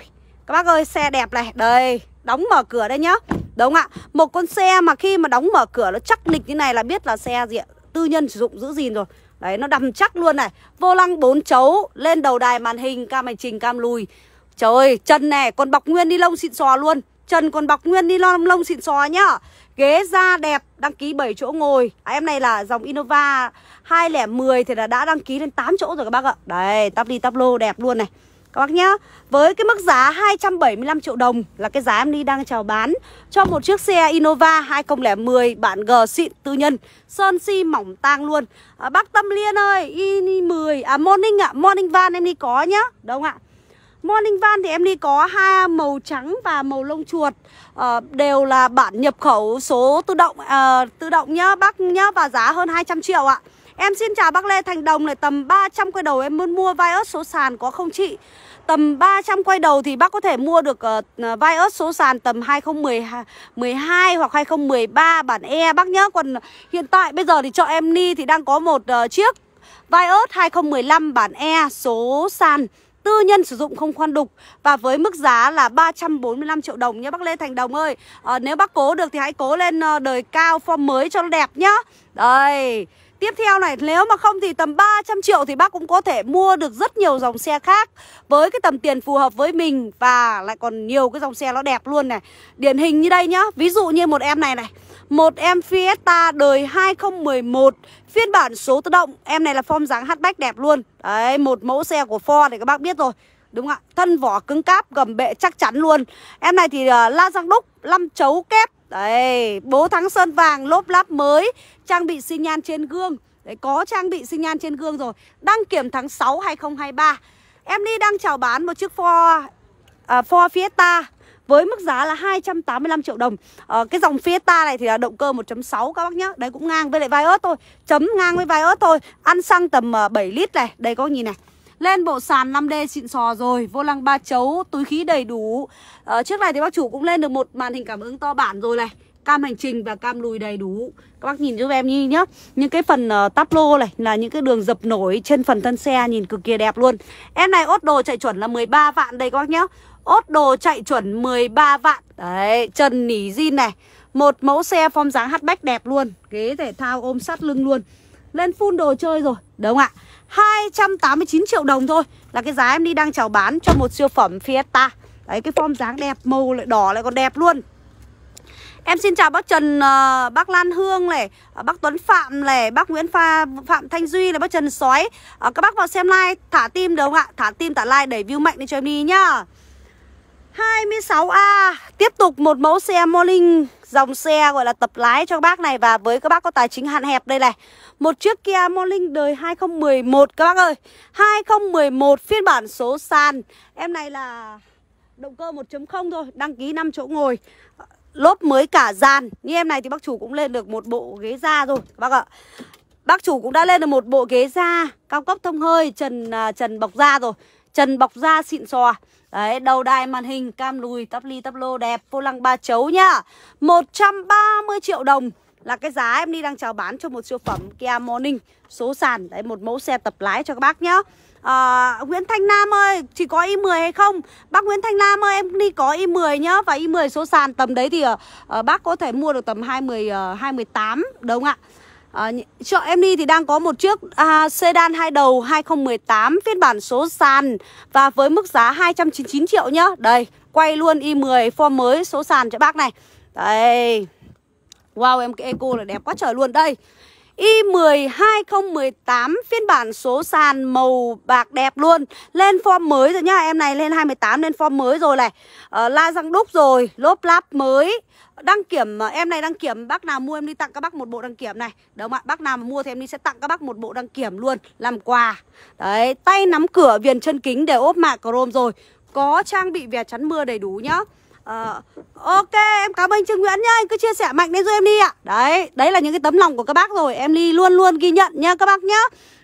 Các bác ơi xe đẹp này Đây đóng mở cửa đây nhá Đúng ạ Một con xe mà khi mà đóng mở cửa nó chắc nịch như này là biết là xe gì ạ Tư nhân sử dụng giữ gìn rồi Đấy nó đầm chắc luôn này Vô lăng bốn chấu Lên đầu đài màn hình cam hành trình cam lùi Trời ơi chân nè còn bọc nguyên đi lông xịn xò luôn Trần còn bọc nguyên ni lông lông xịn xò nhá Ghế da đẹp đăng ký 7 chỗ ngồi à, Em này là dòng Innova 2010 thì là đã đăng ký lên 8 chỗ rồi các bác ạ Đấy tắp đi tắp lô đẹp luôn này các bác nhá Với cái mức giá 275 triệu đồng Là cái giá em đi đang chào bán Cho một chiếc xe Innova 2010 Bản G xịn tư nhân Sơn si mỏng tang luôn à, Bác Tâm Liên ơi Y10 À Morning ạ à, Morning van em đi có nhá Đúng không ạ Morning Van thì em đi có hai màu trắng và màu lông chuột à, Đều là bản nhập khẩu số tự động à, tự động nhá bác nhá Và giá hơn 200 triệu ạ Em xin chào bác Lê Thành Đồng này Tầm 300 quay đầu em muốn mua Vios số sàn có không chị? Tầm 300 quay đầu thì bác có thể mua được uh, Vios số sàn tầm 2012 hoặc 2013 bản E bác nhớ Còn hiện tại bây giờ thì chợ em ni thì đang có một uh, chiếc Vios 2015 bản E số sàn tư nhân sử dụng không khoan đục và với mức giá là 345 triệu đồng nhé bác Lê Thành Đồng ơi. À, nếu bác cố được thì hãy cố lên ờ, đời cao form mới cho nó đẹp nhá. Đây. Tiếp theo này, nếu mà không thì tầm 300 triệu thì bác cũng có thể mua được rất nhiều dòng xe khác với cái tầm tiền phù hợp với mình và lại còn nhiều cái dòng xe nó đẹp luôn này. Điển hình như đây nhá. Ví dụ như một em này này. Một em Fiesta đời 2011 Phiên bản số tự động Em này là form dáng hatchback đẹp luôn Đấy, một mẫu xe của Ford thì các bác biết rồi Đúng ạ, thân vỏ cứng cáp, gầm bệ chắc chắn luôn Em này thì uh, la răng đúc, lăm chấu kép Đấy, bố thắng sơn vàng, lốp lắp mới Trang bị xi nhan trên gương Đấy, có trang bị xi nhan trên gương rồi Đăng kiểm tháng 6 2023 Em đi đang chào bán một chiếc Ford uh, Ford Fiesta với mức giá là 285 triệu đồng. À, cái dòng Fiesta này thì là động cơ 1.6 các bác nhá. Đấy cũng ngang với lại vai ớt thôi, chấm ngang với vai ớt thôi. Ăn xăng tầm 7 ờ, lít này. Đây có nhìn này. Lên bộ sàn 5D xịn sò rồi Vô lăng ba chấu, túi khí đầy đủ à, Trước này thì bác chủ cũng lên được một màn hình cảm ứng to bản rồi này Cam hành trình và cam lùi đầy đủ Các bác nhìn giúp em như nhá Những cái phần uh, tắp lô này là những cái đường dập nổi trên phần thân xe Nhìn cực kỳ đẹp luôn Em này ốt đồ chạy chuẩn là 13 vạn đây các bác nhá Ốt đồ chạy chuẩn 13 vạn Đấy, trần nỉ zin này Một mẫu xe form dáng hatchback đẹp luôn Ghế thể thao ôm sát lưng luôn Lên full đồ chơi rồi, đúng không ạ 289 triệu đồng thôi Là cái giá em đi đang chào bán cho một siêu phẩm Fiesta Đấy, cái form dáng đẹp Màu lại đỏ lại còn đẹp luôn Em xin chào bác Trần, ờ, bác Lan Hương này, ờ, bác Tuấn Phạm này, bác Nguyễn Pha, Phạm Thanh Duy là bác Trần Sói. Ờ, các bác vào xem like, thả tim được không ạ? Thả tim, thả like, để view mạnh lên cho em đi nhá. 26A Tiếp tục một mẫu xe Morning Dòng xe gọi là tập lái cho các bác này Và với các bác có tài chính hạn hẹp đây này Một chiếc Kia Morning đời 2011 các bác ơi 2011 phiên bản số sàn Em này là động cơ 1.0 thôi Đăng ký 5 chỗ ngồi Lốp mới cả dàn Như em này thì bác chủ cũng lên được một bộ ghế da rồi các bác ạ Bác chủ cũng đã lên được một bộ ghế da Cao cấp thông hơi trần, à, trần bọc da rồi trần bọc da xịn xò Đấy, đầu đài màn hình cam lùi tắp ly tắp lô đẹp vô lăng ba chấu nhá 130 triệu đồng là cái giá em đi đang chào bán cho một siêu phẩm Kia Morning số sàn đấy một mẫu xe tập lái cho các bác nhá à, Nguyễn Thanh Nam ơi chỉ có i10 hay không bác Nguyễn Thanh Nam ơi em đi có i10 nhá và i10 số sàn tầm đấy thì uh, bác có thể mua được tầm 20 uh, 28 đúng không ạ À, chợ em đi thì đang có một chiếc à, sedan hai đầu 2018 phiên bản số sàn và với mức giá 299 triệu nhá. Đây, quay luôn i10 form mới số sàn cho bác này. Đây. Wow, em cái eco là đẹp quá trời luôn đây. Y10 2018 phiên bản số sàn màu bạc đẹp luôn Lên form mới rồi nhá Em này lên 28 lên form mới rồi này à, La răng đúc rồi Lốp láp mới Đăng kiểm ờ, Em này đăng kiểm Bác nào mua em đi tặng các bác một bộ đăng kiểm này Đúng không ạ Bác nào mà mua thì em đi sẽ tặng các bác một bộ đăng kiểm luôn Làm quà Đấy Tay nắm cửa viền chân kính để ốp mạ chrome rồi Có trang bị vè chắn mưa đầy đủ nhá à, ok em cảm ơn Trương Nguyễn nha anh cứ chia sẻ mạnh đến cho em đi ạ đấy đấy là những cái tấm lòng của các bác rồi em đi luôn luôn ghi nhận nha các bác nhá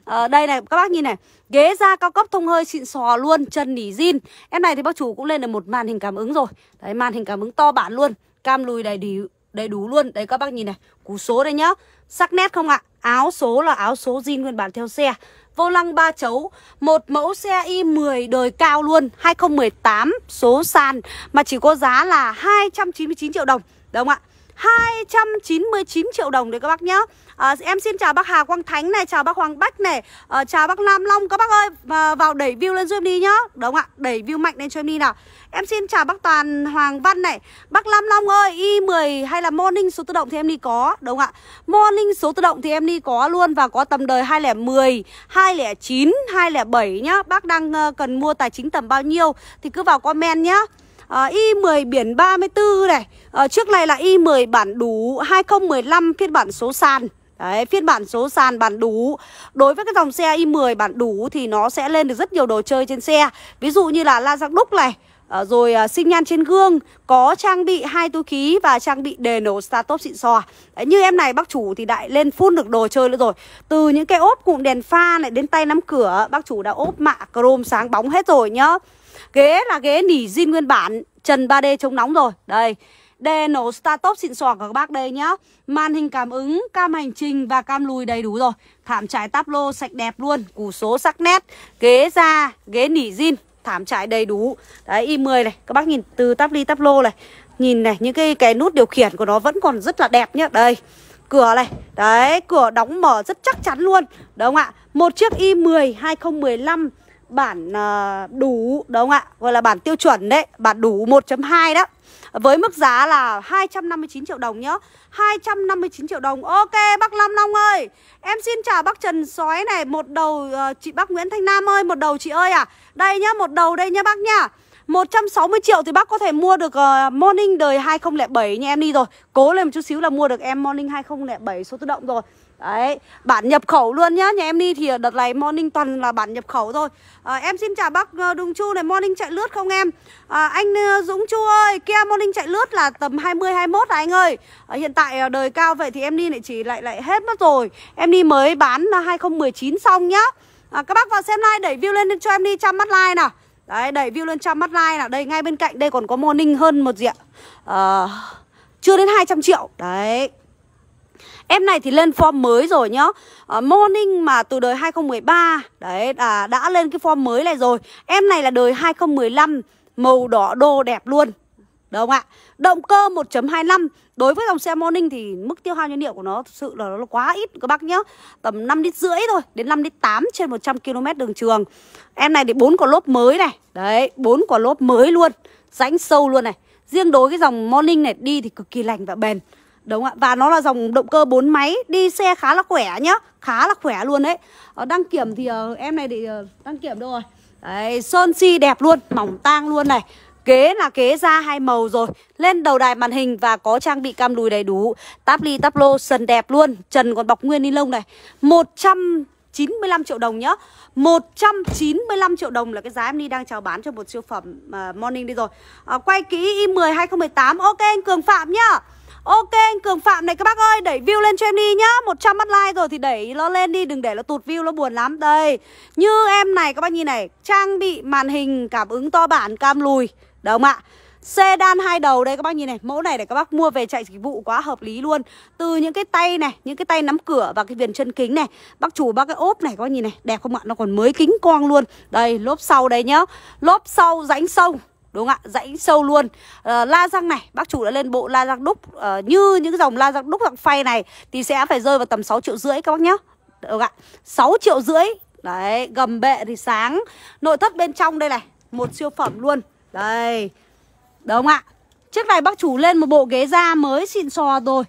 à, đây này các bác nhìn này ghế da cao cấp thông hơi xịn sò luôn chân nỉ zin em này thì bác chủ cũng lên được một màn hình cảm ứng rồi đấy màn hình cảm ứng to bản luôn cam lùi đầy đủ đầy đủ luôn đấy các bác nhìn này cú số đây nhá sắc nét không ạ áo số là áo số zin nguyên bản theo xe vô lăng ba chấu, một mẫu xe i10 đời cao luôn, 2018 số sàn mà chỉ có giá là 299 triệu đồng. Đúng không ạ? 299 triệu đồng đấy các bác nhá à, Em xin chào bác Hà Quang Thánh này Chào bác Hoàng Bách này à, Chào bác Nam Long Các bác ơi à, vào đẩy view lên cho em đi nhá Đúng ạ Đẩy view mạnh lên cho em đi nào Em xin chào bác Toàn Hoàng Văn này Bác Nam Long ơi Y10 hay là morning số tự động thì em đi có Đúng ạ Morning số tự động thì em đi có luôn Và có tầm đời 210 209 207 nhá Bác đang ờ, cần mua tài chính tầm bao nhiêu Thì cứ vào comment nhá à, ờ, Y10 biển 34 này à, Trước này là Y10 bản đủ 2015 phiên bản số sàn Đấy, phiên bản số sàn bản đủ Đối với cái dòng xe Y 10 bản đủ thì nó sẽ lên được rất nhiều đồ chơi trên xe Ví dụ như là la giặc đúc này À, rồi à, sinh nhan trên gương có trang bị hai túi khí và trang bị đề nổ startup xịn sò Đấy, như em này bác chủ thì đã lên phun được đồ chơi nữa rồi từ những cái ốp cụm đèn pha này đến tay nắm cửa bác chủ đã ốp mạ chrome sáng bóng hết rồi nhá Ghế là ghế nỉ zin nguyên bản Trần 3D chống nóng rồi Đây Deno Startup xịn sò của các bác đây nhá Màn hình cảm ứng, cam hành trình và cam lùi đầy đủ rồi Thảm trải táp lô sạch đẹp luôn Củ số sắc nét Ghế da, ghế nỉ zin Thảm trải đầy đủ Đấy i10 này Các bác nhìn từ táp ly táp lô này Nhìn này những cái cái nút điều khiển của nó vẫn còn rất là đẹp nhá Đây cửa này Đấy cửa đóng mở rất chắc chắn luôn Đúng không ạ Một chiếc i10 2015 bản ờ, đủ đúng không ạ? Gọi là bản tiêu chuẩn đấy, bản đủ 1.2 đó. Với mức giá là 259 triệu đồng nhá 259 triệu đồng Ok bác Lâm Long ơi Em xin chào bác Trần Sói này Một đầu ờ, chị bác Nguyễn Thanh Nam ơi Một đầu chị ơi à Đây nhá một đầu đây nhá bác nhá 160 triệu thì bác có thể mua được uh, Morning đời 2007 nha em đi rồi Cố lên một chút xíu là mua được em Morning 2007 số tự động rồi Đấy, bản nhập khẩu luôn nhá Nhà em đi thì đợt này morning toàn là bản nhập khẩu thôi à, Em xin chào bác ờ, Đùng Chu này Morning chạy lướt không em à, Anh ờ, Dũng Chu ơi Kia morning chạy lướt là tầm 20-21 là anh ơi à, Hiện tại ờ, đời cao vậy thì em đi lại chỉ lại lại hết mất rồi Em đi mới bán 2019 xong nhá à, Các bác vào xem like đẩy view lên cho em đi trăm mắt like nào Đấy đẩy view lên trăm mắt like nào Đây ngay bên cạnh đây còn có morning hơn một diện à, Chưa đến 200 triệu Đấy Em này thì lên form mới rồi nhá à, Morning mà từ đời 2013 Đấy à, đã lên cái form mới này rồi Em này là đời 2015 Màu đỏ đô đẹp luôn Đúng không ạ? Động cơ 1.25 Đối với dòng xe Morning thì mức tiêu hao nhiên liệu của nó thực sự là nó quá ít các bác nhá Tầm 5 lít rưỡi thôi Đến 5 lít 8 trên 100 km đường trường Em này thì bốn quả lốp mới này Đấy bốn quả lốp mới luôn Rãnh sâu luôn này Riêng đối cái dòng Morning này đi thì cực kỳ lành và bền Đúng ạ, và nó là dòng động cơ 4 máy Đi xe khá là khỏe nhá Khá là khỏe luôn đấy ờ, Đăng kiểm thì ờ, em này thì ờ, đăng kiểm đâu rồi Đấy, sơn si đẹp luôn Mỏng tang luôn này Ghế là ghế da hai màu rồi Lên đầu đài màn hình và có trang bị cam đùi đầy đủ Táp ly táp lô sần đẹp luôn Trần còn bọc nguyên ni lông này 100 95 triệu đồng nhá 195 triệu đồng là cái giá em đi đang chào bán cho một siêu phẩm uh, morning đi rồi uh, Quay kỹ i10 2018 Ok anh Cường Phạm nhá Ok anh Cường Phạm này các bác ơi Đẩy view lên cho em đi nhá 100 mắt like rồi thì đẩy nó lên đi Đừng để nó tụt view nó buồn lắm Đây như em này các bác nhìn này Trang bị màn hình cảm ứng to bản cam lùi Đúng không ạ Sedan hai đầu đây các bác nhìn này Mẫu này để các bác mua về chạy dịch vụ quá hợp lý luôn Từ những cái tay này Những cái tay nắm cửa và cái viền chân kính này Bác chủ bác cái ốp này các bác nhìn này Đẹp không ạ Nó còn mới kính quang luôn Đây lốp sau đây nhá Lốp sau rãnh sông đúng không ạ dãy sâu luôn à, la răng này bác chủ đã lên bộ la răng đúc à, như những dòng la răng đúc dạng phay này thì sẽ phải rơi vào tầm 6 triệu rưỡi các bác nhá được ạ 6 triệu rưỡi đấy gầm bệ thì sáng nội thất bên trong đây này một siêu phẩm luôn đây đúng không ạ Trước này bác chủ lên một bộ ghế da mới xịn sò rồi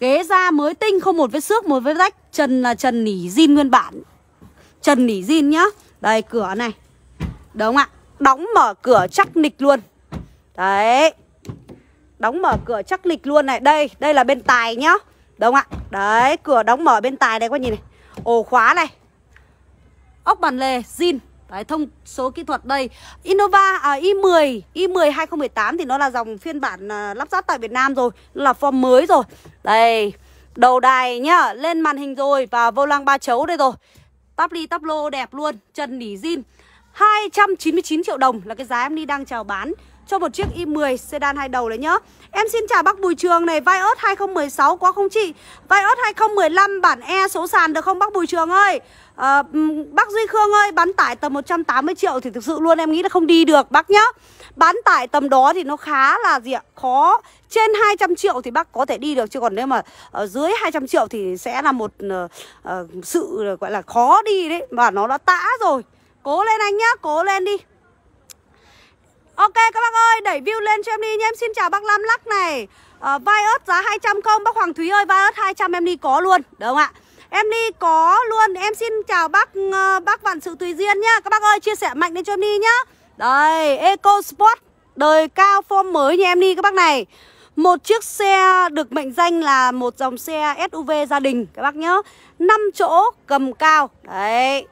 Ghế da mới tinh không một vết xước một vết rách Trần là trần nỉ zin nguyên bản Trần nỉ zin nhá Đây cửa này Đúng không ạ Đóng mở cửa chắc nịch luôn Đấy Đóng mở cửa chắc nịch luôn này Đây, đây là bên tài nhá Đúng không ạ? Đấy, cửa đóng mở bên tài đây các nhìn này Ổ khóa này Ốc bàn lề, zin Đấy, thông số kỹ thuật đây Innova à, i10 i10 2018 thì nó là dòng phiên bản à, lắp ráp tại Việt Nam rồi Là form mới rồi Đây Đầu đài nhá, lên màn hình rồi Và vô lăng ba chấu đây rồi Tắp ly tắp lô đẹp luôn chân nỉ zin 299 triệu đồng là cái giá em đi đang chào bán cho một chiếc i10 sedan hai đầu đấy nhá. Em xin chào bác Bùi Trường này, vai ớt 2016 có không chị? Vai ớt 2015 bản E số sàn được không bác Bùi Trường ơi? À, bác Duy Khương ơi, bán tải tầm 180 triệu thì thực sự luôn em nghĩ là không đi được bác nhá. Bán tải tầm đó thì nó khá là gì ạ? Khó. Trên 200 triệu thì bác có thể đi được chứ còn nếu mà ở dưới 200 triệu thì sẽ là một uh, sự gọi là khó đi đấy mà nó đã tã rồi. Cố lên anh nhá, cố lên đi Ok các bác ơi, đẩy view lên cho em đi nhé Em xin chào bác Lam Lắc này à, Vai ớt giá 200 không? Bác Hoàng Thúy ơi, vai ớt 200 em đi có luôn được không ạ? Em đi có luôn Em xin chào bác ờ, bác Vạn Sự Tùy Duyên nhá Các bác ơi, chia sẻ mạnh lên cho em đi nhá Đây, Eco Sport Đời cao form mới nha em đi các bác này một chiếc xe được mệnh danh là một dòng xe SUV gia đình các bác nhớ 5 chỗ cầm cao Đấy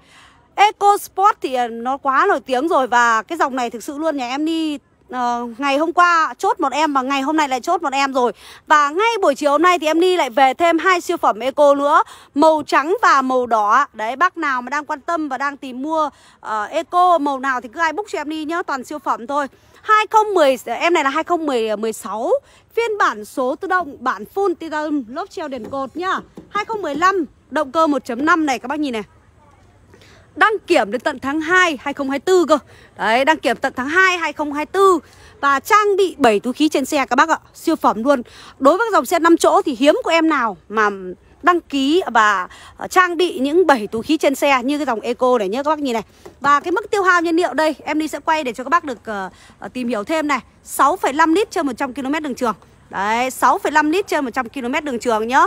Eco Sport thì à, nó quá nổi tiếng rồi và cái dòng này thực sự luôn nhà em đi uh, ngày hôm qua chốt một em mà ngày hôm nay lại chốt một em rồi. Và ngay buổi chiều hôm nay thì em đi lại về thêm hai siêu phẩm Eco nữa, màu trắng và màu đỏ. Đấy bác nào mà đang quan tâm và đang tìm mua uh, Eco màu nào thì cứ ai book cho em đi nhá, toàn siêu phẩm thôi. 2010 em này là 2016 phiên bản số tự động bản full titanium lốp treo đèn cột nhá. 2015 động cơ 1.5 này các bác nhìn này đăng kiểm đến tận tháng 2 2024 cơ Đấy đăng kiểm tận tháng 2 2024 Và trang bị 7 túi khí trên xe các bác ạ Siêu phẩm luôn Đối với dòng xe 5 chỗ thì hiếm của em nào mà đăng ký và trang bị những 7 túi khí trên xe như cái dòng Eco này nhé các bác nhìn này. Và cái mức tiêu hao nhiên liệu đây, em đi sẽ quay để cho các bác được uh, tìm hiểu thêm này. 6,5 lít trên 100 km đường trường. Đấy, 6,5 lít trên 100 km đường trường nhá.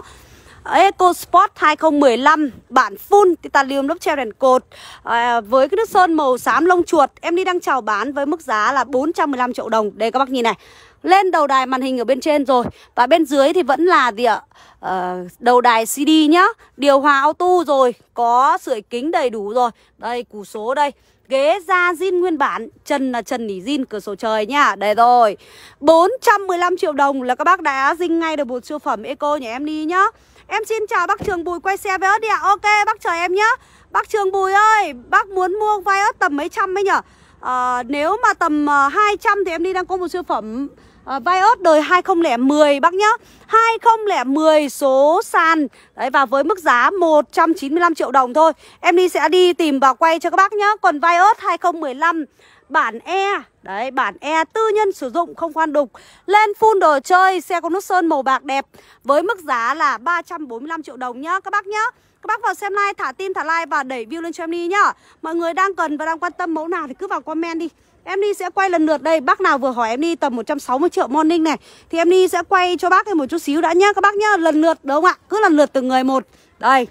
Eco Sport 2015 bản full titanium lớp treo đèn cột à, với cái nước sơn màu xám lông chuột em đi đang chào bán với mức giá là 415 triệu đồng. Đây các bác nhìn này. Lên đầu đài màn hình ở bên trên rồi và bên dưới thì vẫn là gì ạ? À, đầu đài CD nhá, điều hòa auto rồi, có sưởi kính đầy đủ rồi. Đây củ số đây. Ghế da zin nguyên bản chân là chân nỉ zin cửa sổ trời nha Đây rồi 415 triệu đồng là các bác đã zin ngay được một siêu phẩm Eco nhà em đi nhá Em xin chào bác Trường Bùi quay xe với ớt đi ạ à. Ok bác chờ em nhé Bác Trường Bùi ơi Bác muốn mua vai ớt tầm mấy trăm ấy nhở à, Nếu mà tầm uh, ờ, 200 thì em đi đang có một siêu phẩm uh, Vai ớt đời 2010 bác nhá 2010 số sàn Đấy và với mức giá 195 triệu đồng thôi Em đi sẽ đi tìm và quay cho các bác nhá Còn vai ớt 2015 bản E Đấy bản E tư nhân sử dụng không khoan đục Lên full đồ chơi xe có nút sơn màu bạc đẹp Với mức giá là 345 triệu đồng nhá các bác nhá các bác vào xem like, thả tim, thả like và đẩy view lên cho em đi nhá Mọi người đang cần và đang quan tâm mẫu nào thì cứ vào comment đi Em đi sẽ quay lần lượt đây Bác nào vừa hỏi em đi tầm 160 triệu morning này Thì em đi sẽ quay cho bác em một chút xíu đã nhá Các bác nhá, lần lượt đúng không ạ Cứ lần lượt từng người một Đây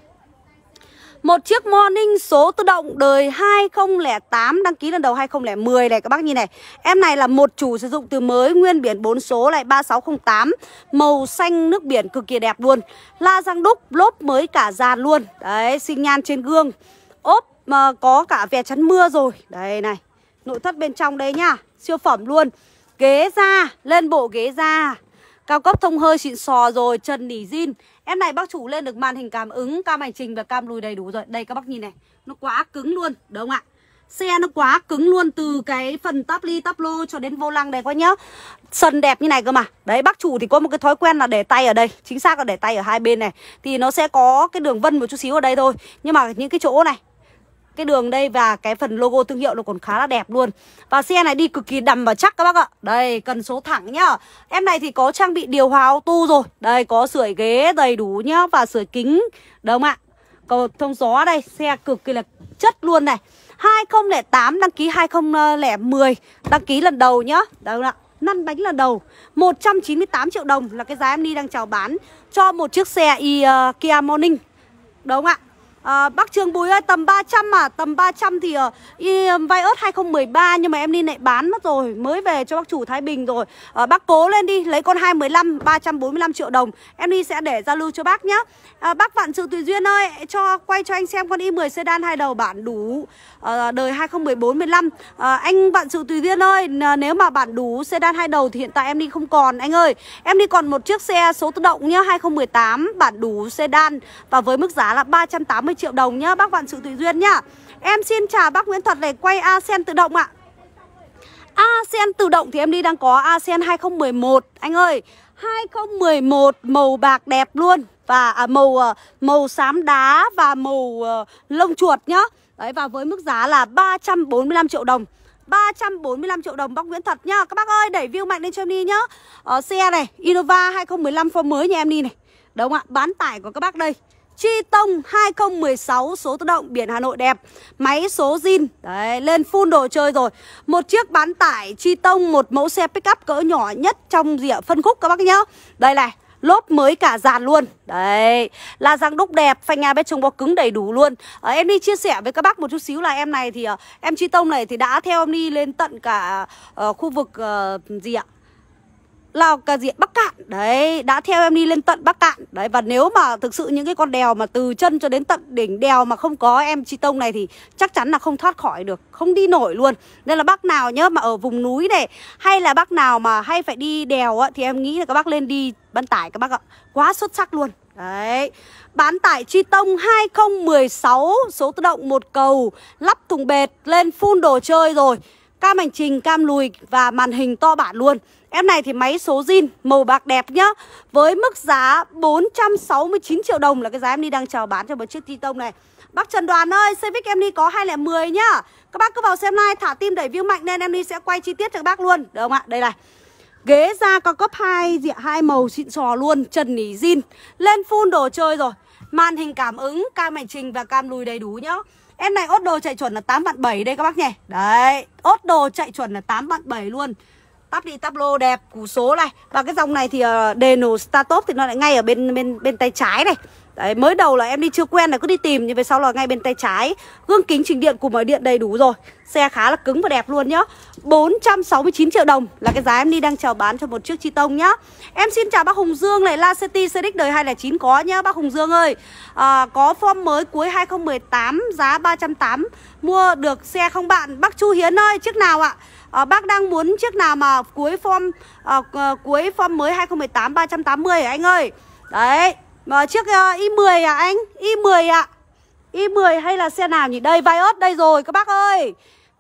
một chiếc Morning số tự động đời 2008 đăng ký lần đầu 2010 này các bác nhìn này. Em này là một chủ sử dụng từ mới nguyên biển 4 số lại 3608, màu xanh nước biển cực kỳ đẹp luôn. La răng đúc, lốp mới cả dàn luôn. Đấy, xinh nhan trên gương. Ốp mà có cả vè chắn mưa rồi. Đây này. Nội thất bên trong đây nhá, siêu phẩm luôn. Ghế da, lên bộ ghế da. Cao cấp thông hơi xịn sò rồi, chân nỉ zin. Em này bác chủ lên được màn hình cảm ứng, cam hành trình và cam lùi đầy đủ rồi. Đây các bác nhìn này, nó quá cứng luôn, đúng không ạ? Xe nó quá cứng luôn từ cái phần tắp ly, tắp lô cho đến vô lăng đây quá nhá. sân đẹp như này cơ mà. Đấy bác chủ thì có một cái thói quen là để tay ở đây, chính xác là để tay ở hai bên này thì nó sẽ có cái đường vân một chút xíu ở đây thôi. Nhưng mà những cái chỗ này cái đường đây và cái phần logo thương hiệu nó còn khá là đẹp luôn và xe này đi cực kỳ đầm và chắc các bác ạ đây cần số thẳng nhá em này thì có trang bị điều hòa tu rồi đây có sưởi ghế đầy đủ nhá và sưởi kính đúng không ạ cầu thông gió đây xe cực kỳ là chất luôn này 2008 đăng ký 2010 đăng ký lần đầu nhá đúng ạ lăn bánh lần đầu 198 triệu đồng là cái giá em đi đang chào bán cho một chiếc xe uh, Kia Morning đúng không ạ à, Bác trường Bùi ơi tầm 300 à Tầm 300 thì uh, y, vay ớt 2013 Nhưng mà em đi lại bán mất rồi Mới về cho bác chủ Thái Bình rồi à, Bác cố lên đi lấy con 215 345 triệu đồng Em đi sẽ để giao lưu cho bác nhá à, Bác Vạn Sự Tùy Duyên ơi cho Quay cho anh xem con i 10 sedan hai đầu bản đủ à, Đời 2014-15 à, Anh bạn Sự Tùy Duyên ơi Nếu mà bản đủ sedan hai đầu thì hiện tại em đi không còn Anh ơi em đi còn một chiếc xe số tự động nhá 2018 bản đủ sedan Và với mức giá là 380 triệu đồng nhá Bác Vạn Sự Thụy Duyên nhá Em xin chào bác Nguyễn Thuật để quay ASEAN tự động ạ ASEAN tự động thì em đi đang có ASEAN 2011 Anh ơi 2011 màu bạc đẹp luôn và à, màu ờ, màu xám đá và màu uh, lông chuột nhá. Đấy và với mức giá là 345 triệu đồng. 345 triệu đồng bác Nguyễn thuật nhá. Các bác ơi, đẩy view mạnh lên cho em đi nhá. Ờ, xe này, Innova 2015 form mới nhà em đi này. Đúng không ạ? Bán tải của các bác đây. Tri Tông 2016 số tự động biển Hà Nội đẹp Máy số zin Đấy lên full đồ chơi rồi Một chiếc bán tải Tri Tông Một mẫu xe pickup cỡ nhỏ nhất trong rìa phân khúc các bác nhá Đây này lốp mới cả dàn luôn Đấy, la răng đúc đẹp, phanh nhà bên trong bọc cứng đầy đủ luôn à, Em đi chia sẻ với các bác một chút xíu là em này thì ờ, Em Tri Tông này thì đã theo em đi lên tận cả uh, khu vực uh, gì ạ Lào Cà Diện Bắc Cạn Đấy đã theo em đi lên tận Bắc Cạn Đấy và nếu mà thực sự những cái con đèo mà từ chân cho đến tận đỉnh đèo mà không có em Chi Tông này thì chắc chắn là không thoát khỏi được Không đi nổi luôn Nên là bác nào nhớ mà ở vùng núi này Hay là bác nào mà hay phải đi đèo á Thì em nghĩ là các bác lên đi bán tải các bác ạ Quá xuất sắc luôn Đấy Bán tải Chi Tông 2016 Số tự động một cầu Lắp thùng bệt lên phun đồ chơi rồi Cam hành trình, cam lùi và màn hình to bản luôn Em này thì máy số zin màu bạc đẹp nhá Với mức giá 469 triệu đồng là cái giá em đi đang chào bán cho một chiếc Titon này Bác Trần Đoàn ơi, Civic em đi có 210 nhá Các bác cứ vào xem like, thả tim đẩy view mạnh nên em đi sẽ quay chi tiết cho các bác luôn Được không ạ? Đây này Ghế da cao cấp hai diện hai màu xịn sò luôn Trần nỉ zin Lên full đồ chơi rồi Màn hình cảm ứng, cam hành trình và cam lùi đầy đủ nhá Em này ốt đồ chạy chuẩn là 8 vạn 7 đây các bác nhỉ Đấy, ốt đồ chạy chuẩn là 8 vạn 7 luôn tắp đi tắp lô đẹp củ số này và cái dòng này thì uh, ờ, Deno Startop thì nó lại ngay ở bên bên bên tay trái này Đấy, mới đầu là em đi chưa quen là cứ đi tìm nhưng về sau là ngay bên tay trái Gương kính trình điện cùng ở điện đầy đủ rồi Xe khá là cứng và đẹp luôn nhá 469 triệu đồng là cái giá em đi đang chào bán cho một chiếc chi tông nhá Em xin chào bác Hùng Dương này La City CX đời 209 có nhá bác Hùng Dương ơi à, Có form mới cuối 2018 giá 308 Mua được xe không bạn Bác Chu Hiến ơi chiếc nào ạ à? à, Bác đang muốn chiếc nào mà cuối form à, cuối form mới 2018 380 à, anh ơi Đấy mà chiếc uh, Y10 à anh i 10 ạ à. Y10 hay là xe nào nhỉ Đây Vios đây rồi các bác ơi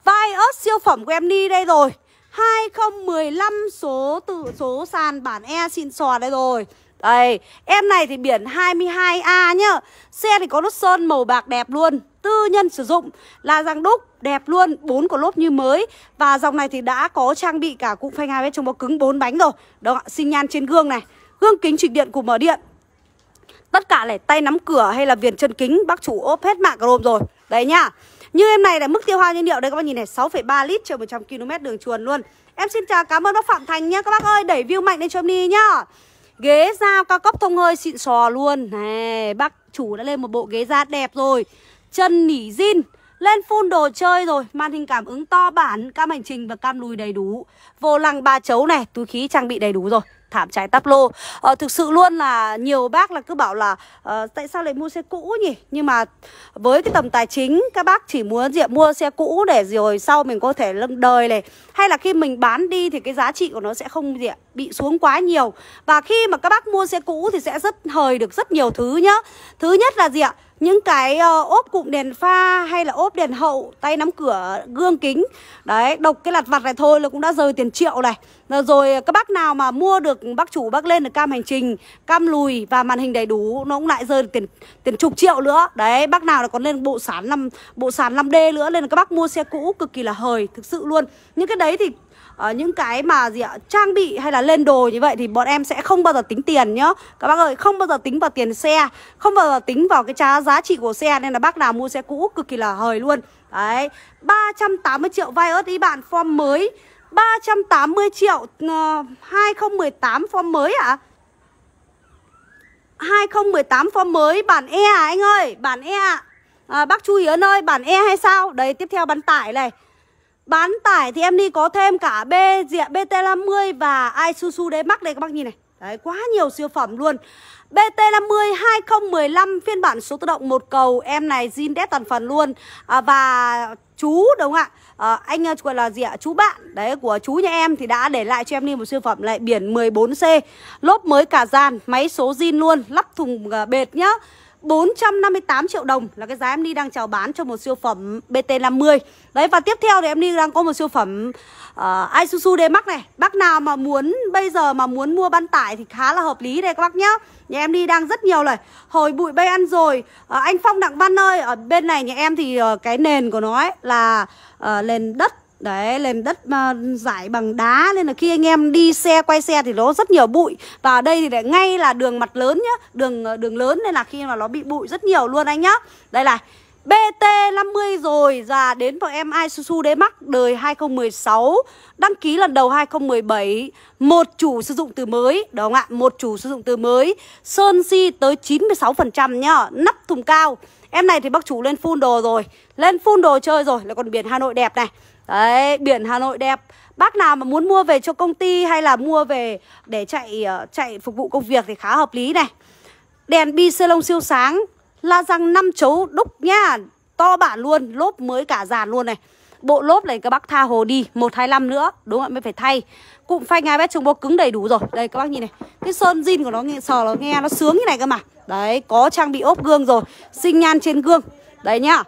Vios siêu phẩm của em đi đây rồi 2015 số tự số sàn bản E xịn sò đây rồi đây, em này thì biển 22A nhá Xe thì có nút sơn màu bạc đẹp luôn Tư nhân sử dụng là răng đúc đẹp luôn bốn của lốp như mới Và dòng này thì đã có trang bị cả cụm phanh hai mét chống bó cứng bốn bánh rồi Đó ạ, nhan trên gương này Gương kính trịch điện của mở điện Tất cả này tay nắm cửa hay là viền chân kính Bác chủ ốp hết mạng chrome rồi Đấy nhá như em này là mức tiêu hao nhiên liệu Đây các bác nhìn này 6,3 lít trên 100 km đường chuồn luôn Em xin chào cảm ơn bác Phạm Thành nhé Các bác ơi đẩy view mạnh lên cho em đi nhá Ghế da cao cấp thông hơi xịn sò luôn này Bác chủ đã lên một bộ ghế da đẹp rồi Chân nỉ zin lên phun đồ chơi rồi Màn hình cảm ứng to bản Cam hành trình và cam lùi đầy đủ Vô lăng ba chấu này Túi khí trang bị đầy đủ rồi thảm trái tắp lô à, Thực sự luôn là nhiều bác là cứ bảo là à, Tại sao lại mua xe cũ nhỉ Nhưng mà với cái tầm tài chính Các bác chỉ muốn diện mua xe cũ để rồi sau mình có thể lưng đời này Hay là khi mình bán đi thì cái giá trị của nó sẽ không gì bị xuống quá nhiều Và khi mà các bác mua xe cũ thì sẽ rất hời được rất nhiều thứ nhá Thứ nhất là gì ạ những cái uh, ốp cụm đèn pha hay là ốp đèn hậu tay nắm cửa gương kính đấy độc cái lặt vặt này thôi là cũng đã rơi tiền triệu này rồi, ờ, rồi các bác nào mà mua được bác chủ bác lên được cam hành trình cam lùi và màn hình đầy đủ nó cũng lại rơi được tiền tiền chục triệu nữa đấy bác nào là còn lên bộ sản năm bộ sản 5D nữa nên là các bác mua xe cũ cực kỳ là hời thực sự luôn những cái đấy thì uh, những cái mà gì ạ trang bị hay là lên đồ như vậy thì bọn em sẽ không bao giờ tính tiền nhá các bác ơi không bao giờ tính vào tiền xe không bao giờ tính vào cái giá giá trị của xe nên là bác nào mua xe cũ cực kỳ là hời luôn đấy 380 triệu vay ớt ý bạn form mới 380 triệu uh, ờ, 2018 form mới ạ à? 2018 form mới bản E à anh ơi bản E ạ à. à, bác chú ý ơi bản E hay sao đấy tiếp theo bán tải này Bán tải thì em đi có thêm cả B diện BT50 và Isuzu D-Max đây các bác nhìn này. Đấy, quá nhiều siêu phẩm luôn. BT50 2015 phiên bản số tự động một cầu em này zin đét toàn phần luôn. À, và chú đúng không ạ? À, anh ờ, gọi là gì ạ? Chú bạn đấy của chú nhà em thì đã để lại cho em đi một siêu phẩm lại biển 14C, lốp mới cả dàn, máy số zin luôn, lắp thùng ờ, bệt nhá. 458 triệu đồng là cái giá em đi đang chào bán cho một siêu phẩm BT50 Đấy và tiếp theo thì em đi đang có một siêu phẩm uh, Isuzu D-Max này Bác nào mà muốn bây giờ mà muốn mua ban tải thì khá là hợp lý đây các bác nhá Nhà em đi đang rất nhiều này Hồi bụi bay ăn rồi uh, Anh Phong Đặng Văn ơi Ở bên này nhà em thì uh, cái nền của nó ấy là uh, nền đất Đấy, nền đất uh, giải bằng đá Nên là khi anh em đi xe, quay xe thì nó rất nhiều bụi Và ở đây thì lại ngay là đường mặt lớn nhá Đường ờ, đường lớn nên là khi mà nó bị bụi rất nhiều luôn anh nhá Đây này BT50 rồi và đến bọn em Isuzu D-Max đời 2016 Đăng ký lần đầu 2017 Một chủ sử dụng từ mới Đúng không ạ? Một chủ sử dụng từ mới Sơn si tới 96% nhá Nắp thùng cao Em này thì bác chủ lên full đồ rồi Lên full đồ chơi rồi Là còn biển Hà Nội đẹp này Đấy, biển Hà Nội đẹp. Bác nào mà muốn mua về cho công ty hay là mua về để chạy ờ, chạy phục vụ công việc thì khá hợp lý này. Đèn bi lông siêu sáng, la răng 5 chấu đúc nhá, to bản luôn, lốp mới cả dàn luôn này. Bộ lốp này các bác tha hồ đi 125 nữa Đúng không mới phải thay Cụm phanh hai bác chống bó cứng đầy đủ rồi Đây các bác nhìn này Cái sơn zin của nó nghe, sờ nó nghe nó sướng như này cơ mà Đấy có trang bị ốp gương rồi Sinh nhan trên gương Đấy nhá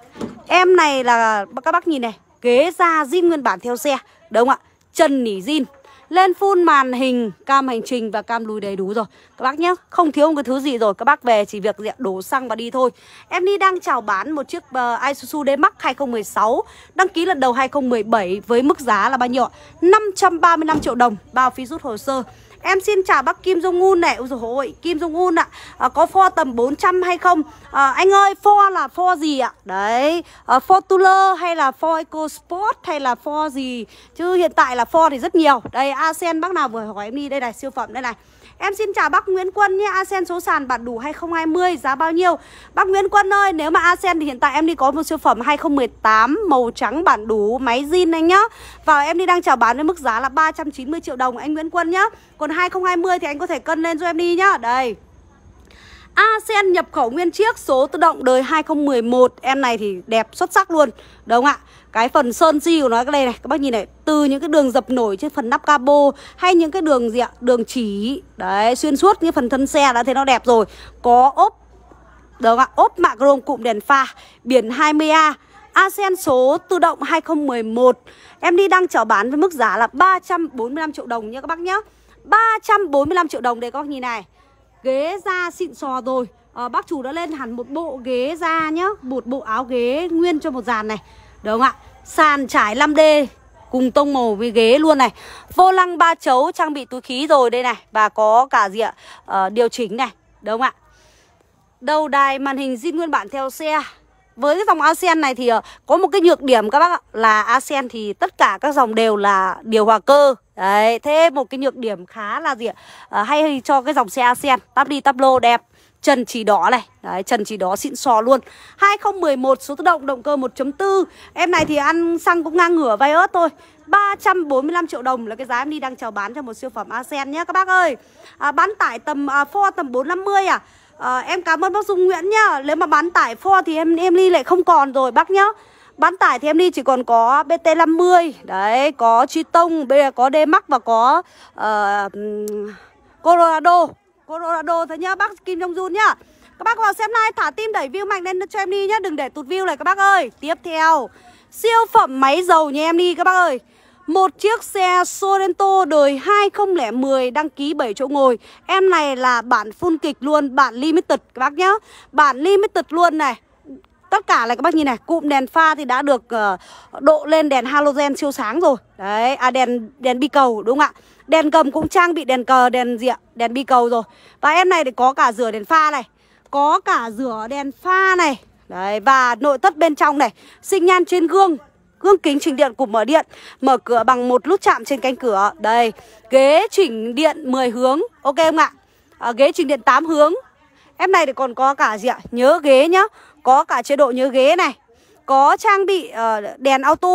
Em này là các bác nhìn này ghế da zin nguyên bản theo xe đúng không ạ chân nỉ zin lên full màn hình cam hành trình và cam lùi đầy đủ rồi các bác nhé không thiếu một cái thứ gì rồi các bác về chỉ việc diện đổ xăng và đi thôi em đi đang chào bán một chiếc uh, Isuzu D-Max 2016 đăng ký lần đầu 2017 với mức giá là bao nhiêu 535 triệu đồng bao phí rút hồ sơ Em xin chào bác Kim Jong Un này Ôi dồi Kim Jong Un ạ à, Có pho tầm 400 hay không à, Anh ơi, pho là pho gì ạ Đấy, à, pho Tuler hay là pho Eco Sport hay là pho gì Chứ hiện tại là pho thì rất nhiều Đây, Asen bác nào vừa hỏi em đi Đây này, siêu phẩm đây này Em xin chào bác Nguyễn Quân nhé Asen số sàn bạn đủ 2020 giá bao nhiêu Bác Nguyễn Quân ơi nếu mà Asen thì hiện tại em đi có một siêu phẩm 2018 Màu trắng bản đủ máy zin anh nhá Và em đi đang chào bán với mức giá là 390 triệu đồng anh Nguyễn Quân nhá Còn 2020 thì anh có thể cân lên cho em đi nhá Đây ASEAN nhập khẩu nguyên chiếc số tự động đời 2011 Em này thì đẹp xuất sắc luôn Đúng không ạ? cái phần sơn si của nó cái đây này các bác nhìn này từ những cái đường dập nổi trên phần nắp capo hay những cái đường gì ạ đường chỉ đấy xuyên suốt như phần thân xe đã thấy nó đẹp rồi có ốp được không ạ ốp mạ chrome cụm đèn pha biển 20A ASEAN số tự động 2011 Em đi đang chào bán với mức giá là 345 triệu đồng nhé các bác nhá 345 triệu đồng đây các bác nhìn này Ghế da xịn sò rồi à, Bác chủ đã lên hẳn một bộ ghế da nhá Một bộ áo ghế nguyên cho một dàn này Đúng không ạ? Sàn trải 5D cùng tông màu với ghế luôn này Vô lăng ba chấu trang bị túi khí rồi đây này Và có cả gì ạ? Uh, điều chỉnh này Đúng không ạ? Đầu đài màn hình zin nguyên bản theo xe với cái dòng ASEAN này thì ờ, có một cái nhược điểm các bác ạ Là ASEAN thì tất cả các dòng đều là điều hòa cơ Đấy, thế một cái nhược điểm khá là gì ạ à, Hay cho cái dòng xe ASEAN Tắp đi tắp lô đẹp Trần chỉ đỏ này Đấy Trần chỉ đỏ xịn sò luôn 2011 số tự động động cơ 1.4 Em này thì ăn xăng cũng ngang ngửa vay ớt thôi 345 triệu đồng là cái giá em đi đang chào bán cho một siêu phẩm ASEAN nhé các bác ơi à, Bán tải tầm à, Ford tầm 450 à à, Em cảm ơn bác Dung Nguyễn nhá Nếu mà bán tải Ford thì em em đi lại không còn rồi bác nhá Bán tải thì em đi chỉ còn có BT50 Đấy có Triton, có D-Max và có uh, Colorado Colorado thôi nhá Bác Kim Jong Jun nhá Các bác vào xem like thả tim đẩy view mạnh lên cho em đi nhá Đừng để tụt view này các bác ơi Tiếp theo Siêu phẩm máy dầu nhà em đi các bác ơi một chiếc xe Sorento đời 2010 đăng ký 7 chỗ ngồi Em này là bản full kịch luôn, bản limited các bác nhá Bản limited luôn này Tất cả là các bác nhìn này, cụm đèn pha thì đã được uh, độ lên đèn halogen siêu sáng rồi Đấy, à đèn đèn bi cầu đúng không ạ Đèn gầm cũng trang bị đèn cờ, đèn diện, đèn bi cầu rồi Và em này thì có cả rửa đèn pha này Có cả rửa đèn pha này Đấy, và nội thất bên trong này Sinh nhan trên gương gương kính chỉnh điện cùng mở điện mở cửa bằng một nút chạm trên cánh cửa đây ghế chỉnh điện 10 hướng ok không ạ à, ghế chỉnh điện 8 hướng em này thì còn có cả gì ạ nhớ ghế nhá có cả chế độ nhớ ghế này có trang bị uh, đèn auto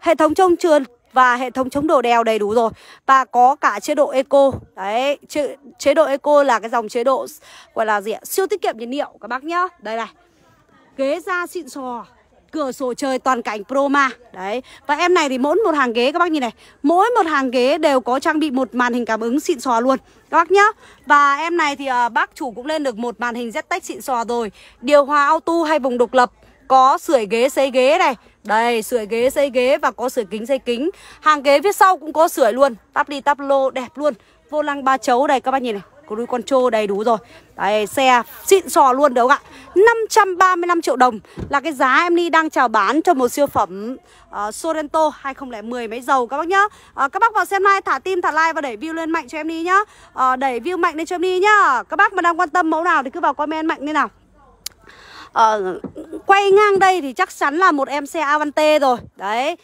hệ thống trông trường và hệ thống chống đổ đèo đầy đủ rồi và có cả chế độ eco đấy chế, chế độ eco là cái dòng chế độ gọi là gì ạ siêu tiết kiệm nhiên liệu các bác nhá đây này ghế da xịn sò cửa sổ trời toàn cảnh Proma đấy và em này thì mỗi một hàng ghế các bác nhìn này mỗi một hàng ghế đều có trang bị một màn hình cảm ứng xịn sò luôn các bác nhá và em này thì uh, bác chủ cũng lên được một màn hình Zetech xịn sò rồi điều hòa auto hay vùng độc lập có sưởi ghế sấy ghế này đây, sửa ghế dây ghế và có sửa kính dây kính. Hàng ghế phía sau cũng có sửa luôn. Tắp đi tắp lô đẹp luôn. Vô lăng ba chấu đây các bác nhìn này. Có đuôi con trô đầy đủ rồi. đây xe xịn sò luôn đúng không ạ? 535 triệu đồng là cái giá em đi đang chào bán cho một siêu phẩm uh, Sorento 2010 máy dầu các bác nhá. Uh, các bác vào xem like, thả tim, thả like và đẩy view lên mạnh cho em đi nhá. Uh, đẩy view mạnh lên cho em đi nhá. Các bác mà đang quan tâm mẫu nào thì cứ vào comment mạnh lên nào. Uh, quay ngang đây thì chắc chắn là một em xe Avante rồi Đấy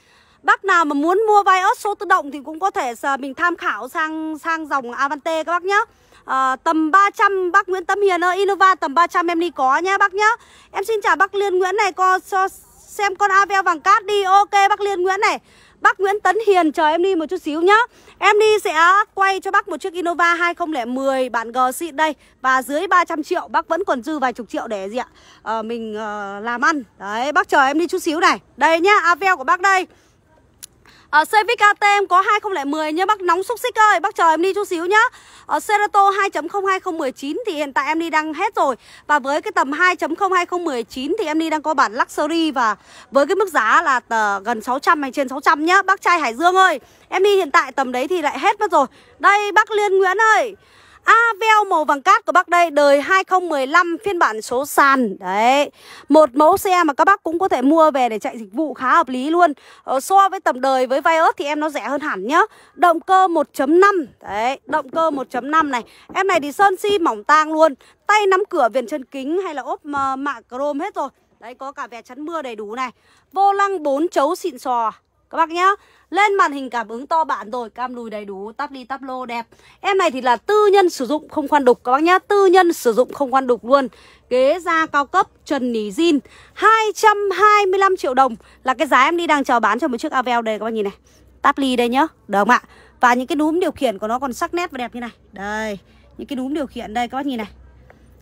Bác nào mà muốn mua vai ớt số tự động thì cũng có thể mình tham khảo sang sang dòng Avante các bác nhá à, Tầm 300 bác Nguyễn Tâm Hiền ơi Innova tầm 300 em đi có nhá bác nhá Em xin chào bác Liên Nguyễn này con xem con Aveo vàng cát đi Ok bác Liên Nguyễn này Bác Nguyễn Tấn Hiền chờ em đi một chút xíu nhá Em đi sẽ quay cho bác một chiếc Innova 2010 bản G xịn đây Và dưới 300 triệu bác vẫn còn dư vài chục triệu để gì ạ à, Mình uh, làm ăn Đấy bác chờ em đi chút xíu này Đây nhá Avel của bác đây à, ờ, Civic ATM có 2010 nhé bác nóng xúc xích ơi bác chờ em đi chút xíu nhá à, Cerato 2.0 2019 thì hiện tại em đi đang hết rồi và với cái tầm 2.0 2019 thì em đi đang có bản luxury và với cái mức giá là gần 600 hay trên 600 nhá bác trai Hải Dương ơi em đi hiện tại tầm đấy thì lại hết mất rồi đây bác Liên Nguyễn ơi Avel màu vàng cát của bác đây đời 2015 phiên bản số sàn đấy một mẫu xe mà các bác cũng có thể mua về để chạy dịch vụ khá hợp lý luôn ờ, so với tầm đời với Vios thì em nó rẻ hơn hẳn nhá động cơ 1.5 đấy động cơ 1.5 này em này thì sơn si mỏng tang luôn tay nắm cửa viền chân kính hay là ốp mạ chrome hết rồi đấy có cả vè chắn mưa đầy đủ này vô lăng 4 chấu xịn sò các bác nhá Lên màn hình cảm ứng to bạn rồi Cam lùi đầy đủ Tắp đi tắp lô đẹp Em này thì là tư nhân sử dụng không khoan đục Các bác nhá Tư nhân sử dụng không khoan đục luôn Ghế da cao cấp Trần nỉ zin 225 triệu đồng Là cái giá em đi đang chào bán cho một chiếc Avel đây các bác nhìn này Tắp ly đây nhá Được không ạ Và những cái núm điều khiển của nó còn sắc nét và đẹp như này Đây Những cái núm điều khiển đây các bác nhìn này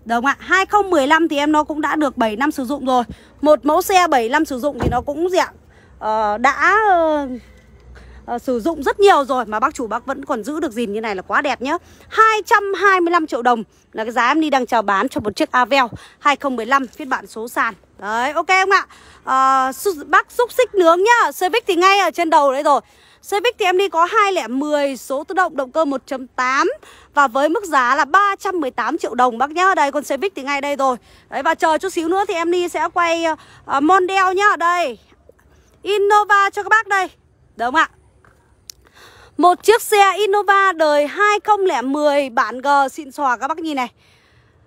được không ạ? 2015 thì em nó cũng đã được 7 năm sử dụng rồi Một mẫu xe 7 năm sử dụng thì nó cũng dạng uh, đã uh, sử dụng rất nhiều rồi mà bác chủ bác vẫn còn giữ được gìn như này là quá đẹp nhá. 225 triệu đồng là cái giá em đi đang chào bán cho một chiếc Avel 2015 phiên bản số sàn. Đấy, ok không ạ? À, bác xúc xích nướng nhá. Civic thì ngay ở trên đầu đấy rồi. Civic thì em đi có 210 số tự động động cơ 1.8 Và với mức giá là 318 triệu đồng bác nhá Đây con Civic thì ngay đây rồi Đấy và chờ chút xíu nữa thì em đi sẽ quay uh, Mondeo nhá Đây Innova cho các bác đây Đúng không ạ? Một chiếc xe Innova đời 2010 bản G xịn xòa các bác nhìn này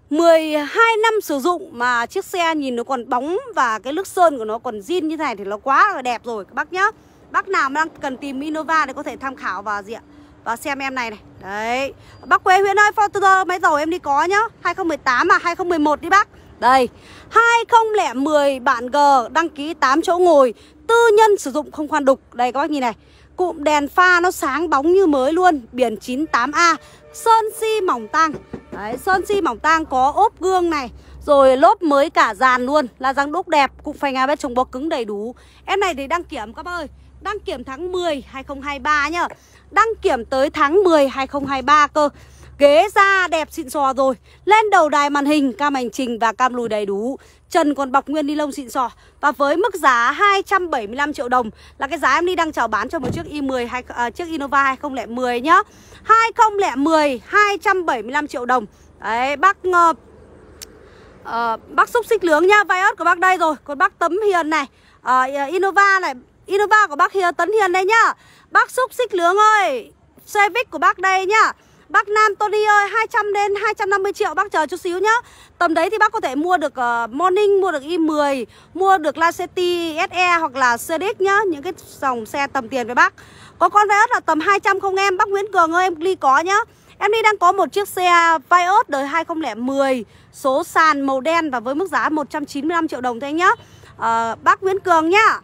12 năm sử dụng mà chiếc xe nhìn nó còn bóng và cái nước sơn của nó còn zin như thế này thì nó quá là đẹp rồi các bác nhá Bác nào mà đang cần tìm Innova thì có thể tham khảo và gì ạ? Và xem em này này Đấy Bác Quế Huyễn ơi Fortuner máy dầu em đi có nhá 2018 à 2011 đi bác Đây 2010 bạn G đăng ký 8 chỗ ngồi tư nhân sử dụng không khoan đục Đây các bác nhìn này Cụm đèn pha nó sáng bóng như mới luôn Biển 98A Sơn si mỏng tang Đấy, Sơn si mỏng tang có ốp gương này Rồi lốp mới cả dàn luôn Là răng đúc đẹp Cụm phanh ABS chống e bó cứng đầy đủ Em này thì đăng kiểm các bác ơi Đăng kiểm tháng 10 2023 nhá Đăng kiểm tới tháng 10 2023 cơ Ghế da đẹp xịn sò rồi Lên đầu đài màn hình Cam hành trình và cam lùi đầy đủ trần còn bọc nguyên ni lông xịn sò Và với mức giá 275 triệu đồng Là cái giá em đi đang chào bán cho một chiếc i10 hay, à, Chiếc Innova 2010 nhá 2010 275 triệu đồng Đấy bác uh, Bác xúc xích lướng nhá Vios của bác đây rồi Còn bác Tấm Hiền này uh, Innova này Innova của bác Hiền Tấn Hiền đây nhá Bác xúc xích lướng ơi Xe của bác đây nhá Bác Nam Tony ơi 200 đến 250 triệu bác chờ chút xíu nhá Tầm đấy thì bác có thể mua được uh, Morning, mua được i10 Mua được Lacetti SE hoặc là CDX nhá Những cái dòng xe tầm tiền với bác Có con Vios là tầm 200 không em Bác Nguyễn Cường ơi em ly có nhá Em đi đang có một chiếc xe Vios đời 2010 Số sàn màu đen và với mức giá 195 triệu đồng thôi anh nhá uh, Bác Nguyễn Cường nhá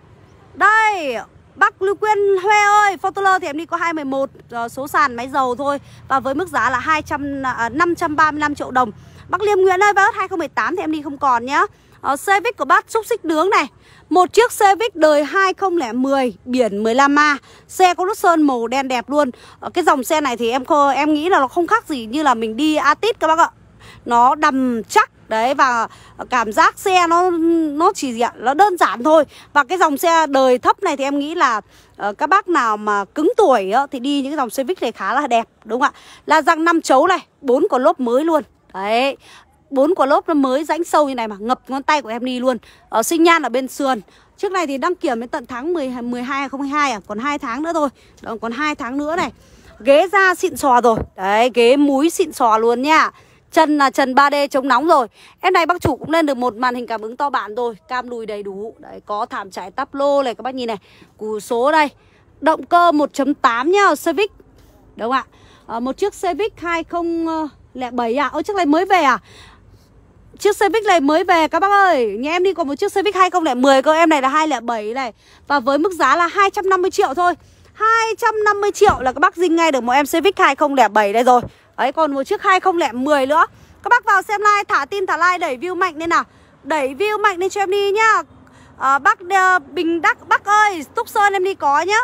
Đây Bác Lưu Quyên Huê ơi, Fortuner thì em đi có 211 uh, ờ, số sàn máy dầu thôi và với mức giá là 200 uh, 535 triệu đồng. Bác Liêm Nguyễn ơi, Vios 2018 thì em đi không còn nhá. Civic ờ, của bác xúc xích nướng này. Một chiếc Civic đời 2010 biển 15A, xe có nút sơn màu đen đẹp luôn. Ờ, cái dòng xe này thì em em nghĩ là nó không khác gì như là mình đi atis các bác ạ. Nó đầm chắc đấy và cảm giác xe nó nó chỉ nó đơn giản thôi và cái dòng xe đời thấp này thì em nghĩ là uh, các bác nào mà cứng tuổi uh, thì đi những cái dòng xe Civic này khá là đẹp đúng không ạ là răng năm chấu này bốn quả lốp mới luôn đấy bốn quả lốp nó mới rãnh sâu như này mà ngập ngón tay của em đi luôn ở ờ, sinh nhan ở bên sườn trước này thì đăng kiểm đến tận tháng 10 12 2022 à còn hai tháng nữa thôi đó, còn hai tháng nữa này ghế da xịn sò rồi đấy ghế múi xịn sò luôn nha Trần là trần 3D chống nóng rồi Em này bác chủ cũng lên được một màn hình cảm ứng to bản rồi Cam lùi đầy đủ Đấy có thảm trải tắp lô này các bác nhìn này Cú số đây Động cơ 1.8 nhá Civic Đúng không ạ à, Một chiếc Civic 2007 à Ôi chiếc này mới về à Chiếc Civic này mới về các bác ơi Nhà em đi còn một chiếc Civic 2010 cơ Em này là 207 này Và với mức giá là 250 triệu thôi 250 triệu là các bác dinh ngay được một em Civic 2007 đây rồi Đấy còn một chiếc 2010 nữa Các bác vào xem like thả tin thả like đẩy view mạnh lên nào Đẩy view mạnh lên cho em đi nhá à, Bác à, Bình Đắc Bác ơi Túc Sơn em đi có nhá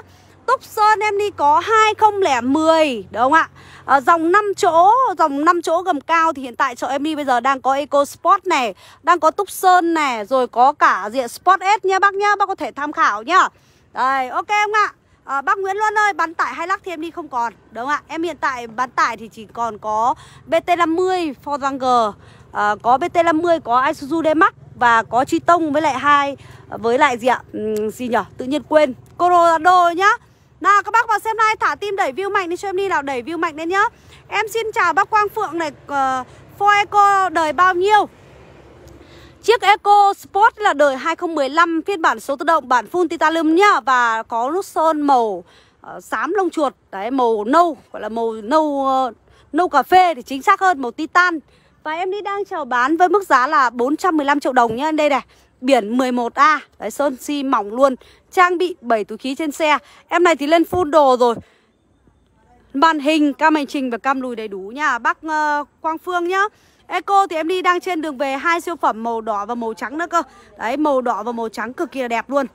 Túc Sơn em đi có 2010 Đúng không ạ à, Dòng 5 chỗ Dòng 5 chỗ gầm cao Thì hiện tại chợ em đi bây giờ đang có Eco Sport này Đang có Túc Sơn này Rồi có cả diện Sport S nhá bác nhá Bác có thể tham khảo nhá Đấy ok không ạ à, Bác Nguyễn Luân ơi bán tải hay lắc thì em đi không còn Đúng không ạ Em hiện tại bán tải thì chỉ còn có BT50 Ford Ranger à, Có BT50 có Isuzu D-Max Và có Tông với lại hai ờ, Với lại gì ạ ừ, Gì nhở tự nhiên quên Colorado nhá nào các bác vào xem nay thả tim đẩy view mạnh đi cho em đi nào đẩy view mạnh lên nhá Em xin chào bác Quang Phượng này uh, Eco đời bao nhiêu Chiếc Eco Sport là đời 2015 phiên bản số tự động bản full titanium nhá và có nút sơn màu uh, xám lông chuột, đấy màu nâu gọi là màu nâu uh, nâu cà phê thì chính xác hơn màu titan. Và em đi đang chào bán với mức giá là 415 triệu đồng nhá. Đây này, biển 11A, đấy sơn xi si mỏng luôn, trang bị 7 túi khí trên xe. Em này thì lên full đồ rồi. Màn hình, cam hành trình và cam lùi đầy đủ nha. Bác uh, Quang Phương nhá. Eco thì em đi đang trên đường về hai siêu phẩm màu đỏ và màu trắng nữa cơ Đấy màu đỏ và màu trắng cực kỳ là đẹp luôn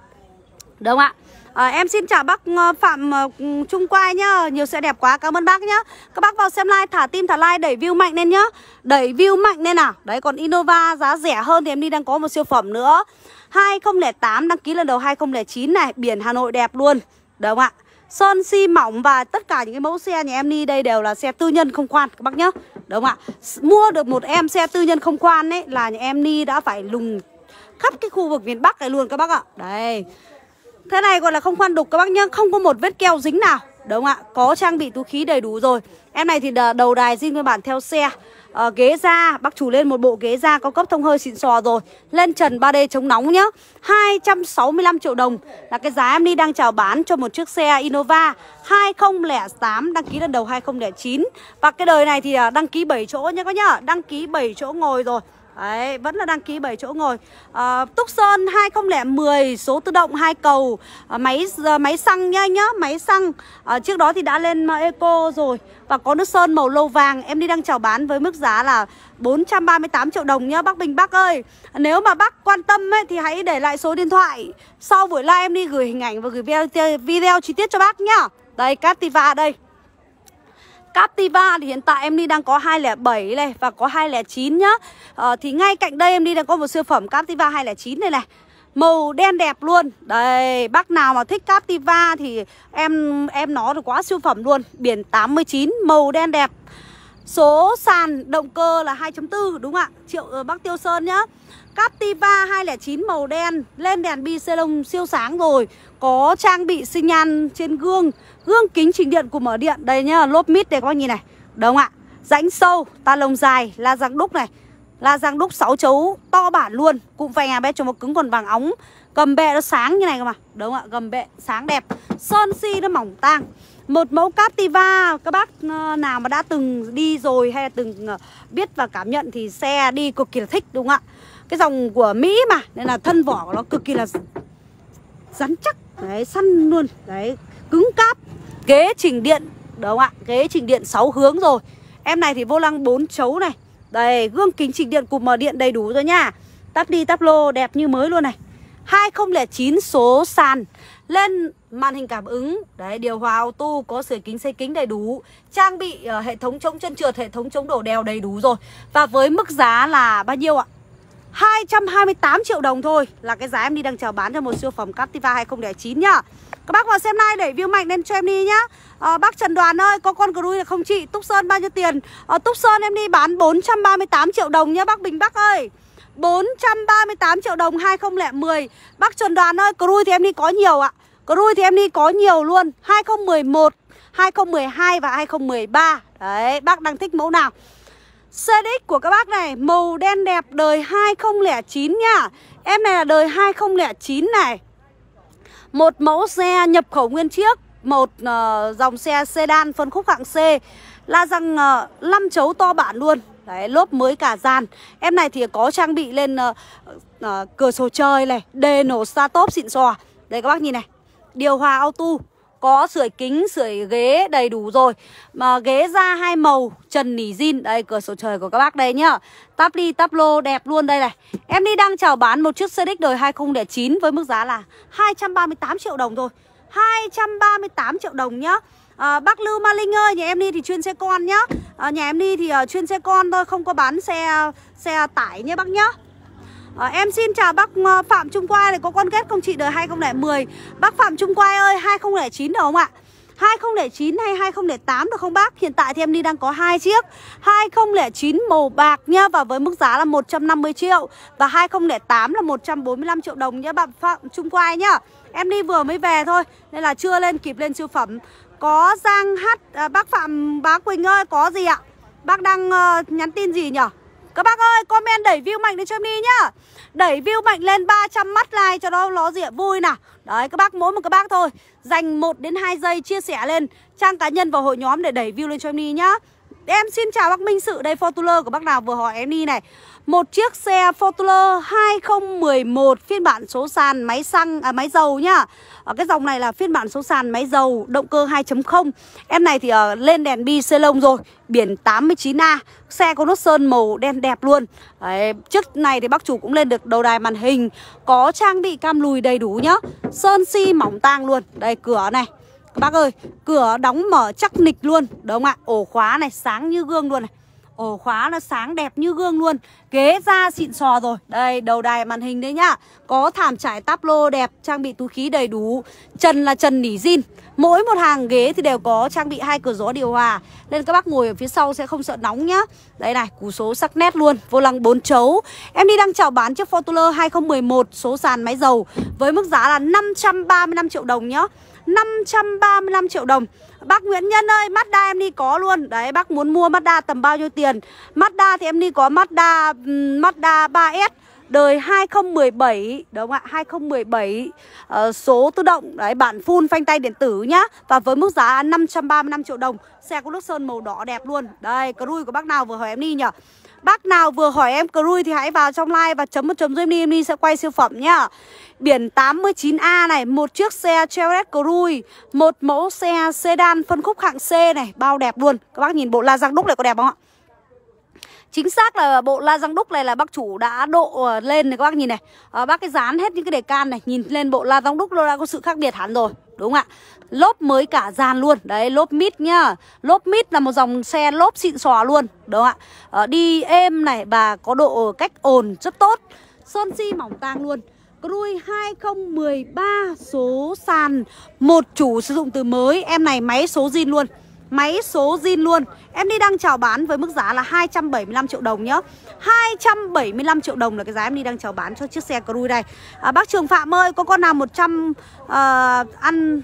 Đúng không ạ? À, em xin chào bác ờ, Phạm ờ, Trung Quai nhá Nhiều sẽ đẹp quá, cảm ơn bác nhá Các bác vào xem like, thả tim, thả like, đẩy view mạnh lên nhá Đẩy view mạnh lên nào Đấy, còn Innova giá rẻ hơn thì em đi đang có một siêu phẩm nữa 2008, đăng ký lần đầu 2009 này Biển Hà Nội đẹp luôn Đúng không ạ? Sơn si mỏng và tất cả những cái mẫu xe nhà em đi đây đều là xe tư nhân không khoan các bác nhá đúng không ạ mua được một em xe tư nhân không khoan ấy là nhà em ni đã phải lùng khắp cái khu vực miền bắc này luôn các bác ạ đây thế này gọi là không khoan đục các bác nhá không có một vết keo dính nào đúng không ạ có trang bị túi khí đầy đủ rồi em này thì đầu đài zin nguyên bản theo xe uh, ghế da Bác chủ lên một bộ ghế da có cấp thông hơi xịn sò rồi Lên trần 3D chống nóng nhá 265 triệu đồng là cái giá em đi đang chào bán cho một chiếc xe Innova 2008 đăng ký lần đầu 2009 Và cái đời này thì à, đăng ký 7 chỗ nhá các nhá Đăng ký 7 chỗ ngồi rồi Đấy, vẫn là đăng ký 7 chỗ ngồi à, Túc Sơn 2010 Số tự động hai cầu à, Máy à, máy xăng nhá nhá Máy xăng à, Trước đó thì đã lên Eco rồi Và có nước sơn màu lâu vàng Em đi đang chào bán với mức giá là 438 triệu đồng nhá Bác Bình Bác ơi Nếu mà bác quan tâm ấy, thì hãy để lại số điện thoại Sau buổi live em đi gửi hình ảnh và gửi video, video chi tiết cho bác nhá Đây Captiva đây Captiva thì hiện tại em đi đang có 207 này và có 209 nhá à, Thì ngay cạnh đây em đi đang có một siêu phẩm Captiva 209 này này Màu đen đẹp luôn Đây, bác nào mà thích Captiva thì em em nó được quá siêu phẩm luôn Biển 89, màu đen đẹp Số sàn động cơ là 2.4 đúng không ạ? Triệu ờ, bác Tiêu Sơn nhá Captiva 209 màu đen Lên đèn bi lông siêu sáng rồi Có trang bị sinh nhan trên gương Gương kính chỉnh điện của mở điện Đây nhá, lốp mít để các bác nhìn này Đúng ạ? Rãnh sâu, ta lồng dài, la răng đúc này La răng đúc 6 chấu to bản luôn Cụm vành à bé cho một cứng còn vàng ống Gầm bệ nó sáng như này cơ mà Đúng ạ? Gầm bệ sáng đẹp Sơn si nó mỏng tang một mẫu Captiva các bác ờ, nào mà đã từng đi rồi hay từng ờ, biết và cảm nhận thì xe đi cực kỳ là thích đúng không ạ? cái dòng của Mỹ mà nên là thân vỏ của nó cực kỳ là rắn chắc đấy săn luôn đấy cứng cáp ghế chỉnh điện đúng không ạ ghế chỉnh điện 6 hướng rồi em này thì vô lăng 4 chấu này đây gương kính chỉnh điện cụm mở điện đầy đủ rồi nha tắp đi tắp lô đẹp như mới luôn này 2009 số sàn lên màn hình cảm ứng đấy điều hòa auto có sửa kính xây kính đầy đủ trang bị uh, hệ thống chống chân trượt hệ thống chống đổ đèo đầy đủ rồi và với mức giá là bao nhiêu ạ 228 triệu đồng thôi là cái giá em đi đang chào bán cho một siêu phẩm Captiva 2009 nhá. Các bác vào xem nay để view mạnh lên cho em đi nhá. À, bác Trần Đoàn ơi, có con Cruise là không chị? Túc Sơn bao nhiêu tiền? À, Túc Sơn em đi bán 438 triệu đồng nhá bác Bình Bắc ơi. 438 triệu đồng 2010. Bác Trần Đoàn ơi, Cruise thì em đi có nhiều ạ. Cruise thì em đi có nhiều luôn. 2011, 2012 và 2013. Đấy, bác đang thích mẫu nào? CDX của các bác này Màu đen đẹp đời 2009 nha Em này là đời 2009 này Một mẫu xe nhập khẩu nguyên chiếc Một uh, dòng xe sedan phân khúc hạng C la răng uh, ờ, 5 chấu to bản luôn Đấy, lốp mới cả dàn Em này thì có trang bị lên uh, uh, cửa sổ trời này Đề nổ start top xịn sò Đây các bác nhìn này Điều hòa auto có sưởi kính, sưởi ghế đầy đủ rồi. Mà ghế da hai màu, trần nỉ zin. Đây cửa sổ trời của các bác đây nhá. Táp ly táp lô đẹp luôn đây này. Em đi đang chào bán một chiếc CX đời 2009 với mức giá là 238 triệu đồng thôi. 238 triệu đồng nhá. À, bác Lưu Ma Linh ơi, nhà em đi thì chuyên xe con nhá. À, nhà em đi thì uh, chuyên xe con thôi, không có bán xe xe tải nhé bác nhá à, Em xin chào bác ờ, Phạm Trung Quai này Có con kết không chị đời 2010 Bác Phạm Trung Quai ơi 2009 được không ạ 2009 hay 2008 được không bác? Hiện tại thì em đi đang có hai chiếc 2009 màu bạc nhá Và với mức giá là 150 triệu Và 2008 là 145 triệu đồng nhá Bạn Phạm Trung Quai nhá Em đi vừa mới về thôi Nên là chưa lên kịp lên siêu phẩm Có Giang Hát à, Bác Phạm Bá Quỳnh ơi có gì ạ? Bác đang uh, nhắn tin gì nhở? Các bác ơi comment đẩy view mạnh lên cho em đi nhá Đẩy view mạnh lên 300 mắt like cho nó nó dịa vui nè, Đấy các bác mỗi một các bác thôi Dành 1 đến 2 giây chia sẻ lên Trang cá nhân và hội nhóm để đẩy view lên cho em đi nhá Em xin chào bác Minh Sự đây Fortuner của bác nào vừa hỏi em đi này một chiếc xe Fortuner 2011 phiên bản số sàn máy xăng à, máy dầu nhá. Ở cái dòng này là phiên bản số sàn máy dầu động cơ 2.0. Em này thì uh, lên đèn bi xe lông rồi, biển 89A, xe có nốt sơn màu đen đẹp luôn. Đấy, chiếc này thì bác chủ cũng lên được đầu đài màn hình, có trang bị cam lùi đầy đủ nhá. Sơn si mỏng tang luôn. Đây cửa này các bác ơi, cửa đóng mở chắc nịch luôn Đúng không ạ? Ổ khóa này sáng như gương luôn này ổ khóa là sáng đẹp như gương luôn Ghế da xịn sò rồi Đây đầu đài màn hình đấy nhá Có thảm trải táp lô đẹp Trang bị túi khí đầy đủ Trần là trần nỉ zin Mỗi một hàng ghế thì đều có trang bị hai cửa gió điều hòa Nên các bác ngồi ở phía sau sẽ không sợ nóng nhá Đây này cú số sắc nét luôn Vô lăng 4 chấu Em đi đang chào bán chiếc Fortuner 2011 Số sàn máy dầu Với mức giá là 535 triệu đồng nhá 535 triệu đồng Bác Nguyễn Nhân ơi, Mazda em đi có luôn. Đấy, bác muốn mua Mazda tầm bao nhiêu tiền? Mazda thì em đi có Mazda Mazda 3S đời 2017 đúng không ạ 2017 uh, ờ, số tự động đấy bản full phanh tay điện tử nhá và với mức giá 535 triệu đồng xe có nước sơn màu đỏ đẹp luôn đây cái đuôi của bác nào vừa hỏi em đi nhở Bác nào vừa hỏi em Cruy thì hãy vào trong live và chấm một chấm giúp em đi sẽ quay siêu phẩm nhá. Biển 89A này, một chiếc xe Chevrolet Cruy, một mẫu xe sedan phân khúc hạng C này, bao đẹp luôn. Các bác nhìn bộ la răng đúc này có đẹp không ạ? Chính xác là bộ la răng đúc này là bác chủ đã độ ờ, lên này các bác nhìn này à, Bác cái dán hết những cái đề can này Nhìn lên bộ la răng đúc nó đã có sự khác biệt hẳn rồi Đúng không ạ? Lốp mới cả dàn luôn Đấy lốp mít nhá Lốp mít là một dòng xe lốp xịn xò luôn Đúng không ạ? À, đi êm này và có độ cách ồn rất tốt Sơn si mỏng tang luôn Cruy 2013 số sàn một chủ sử dụng từ mới Em này máy số zin luôn Máy số zin luôn Em đi đang chào bán với mức giá là 275 triệu đồng nhá 275 triệu đồng là cái giá em đi đang chào bán cho chiếc xe Cruze đây à, Bác Trường Phạm ơi, có con nào 100 uh, ờ, ăn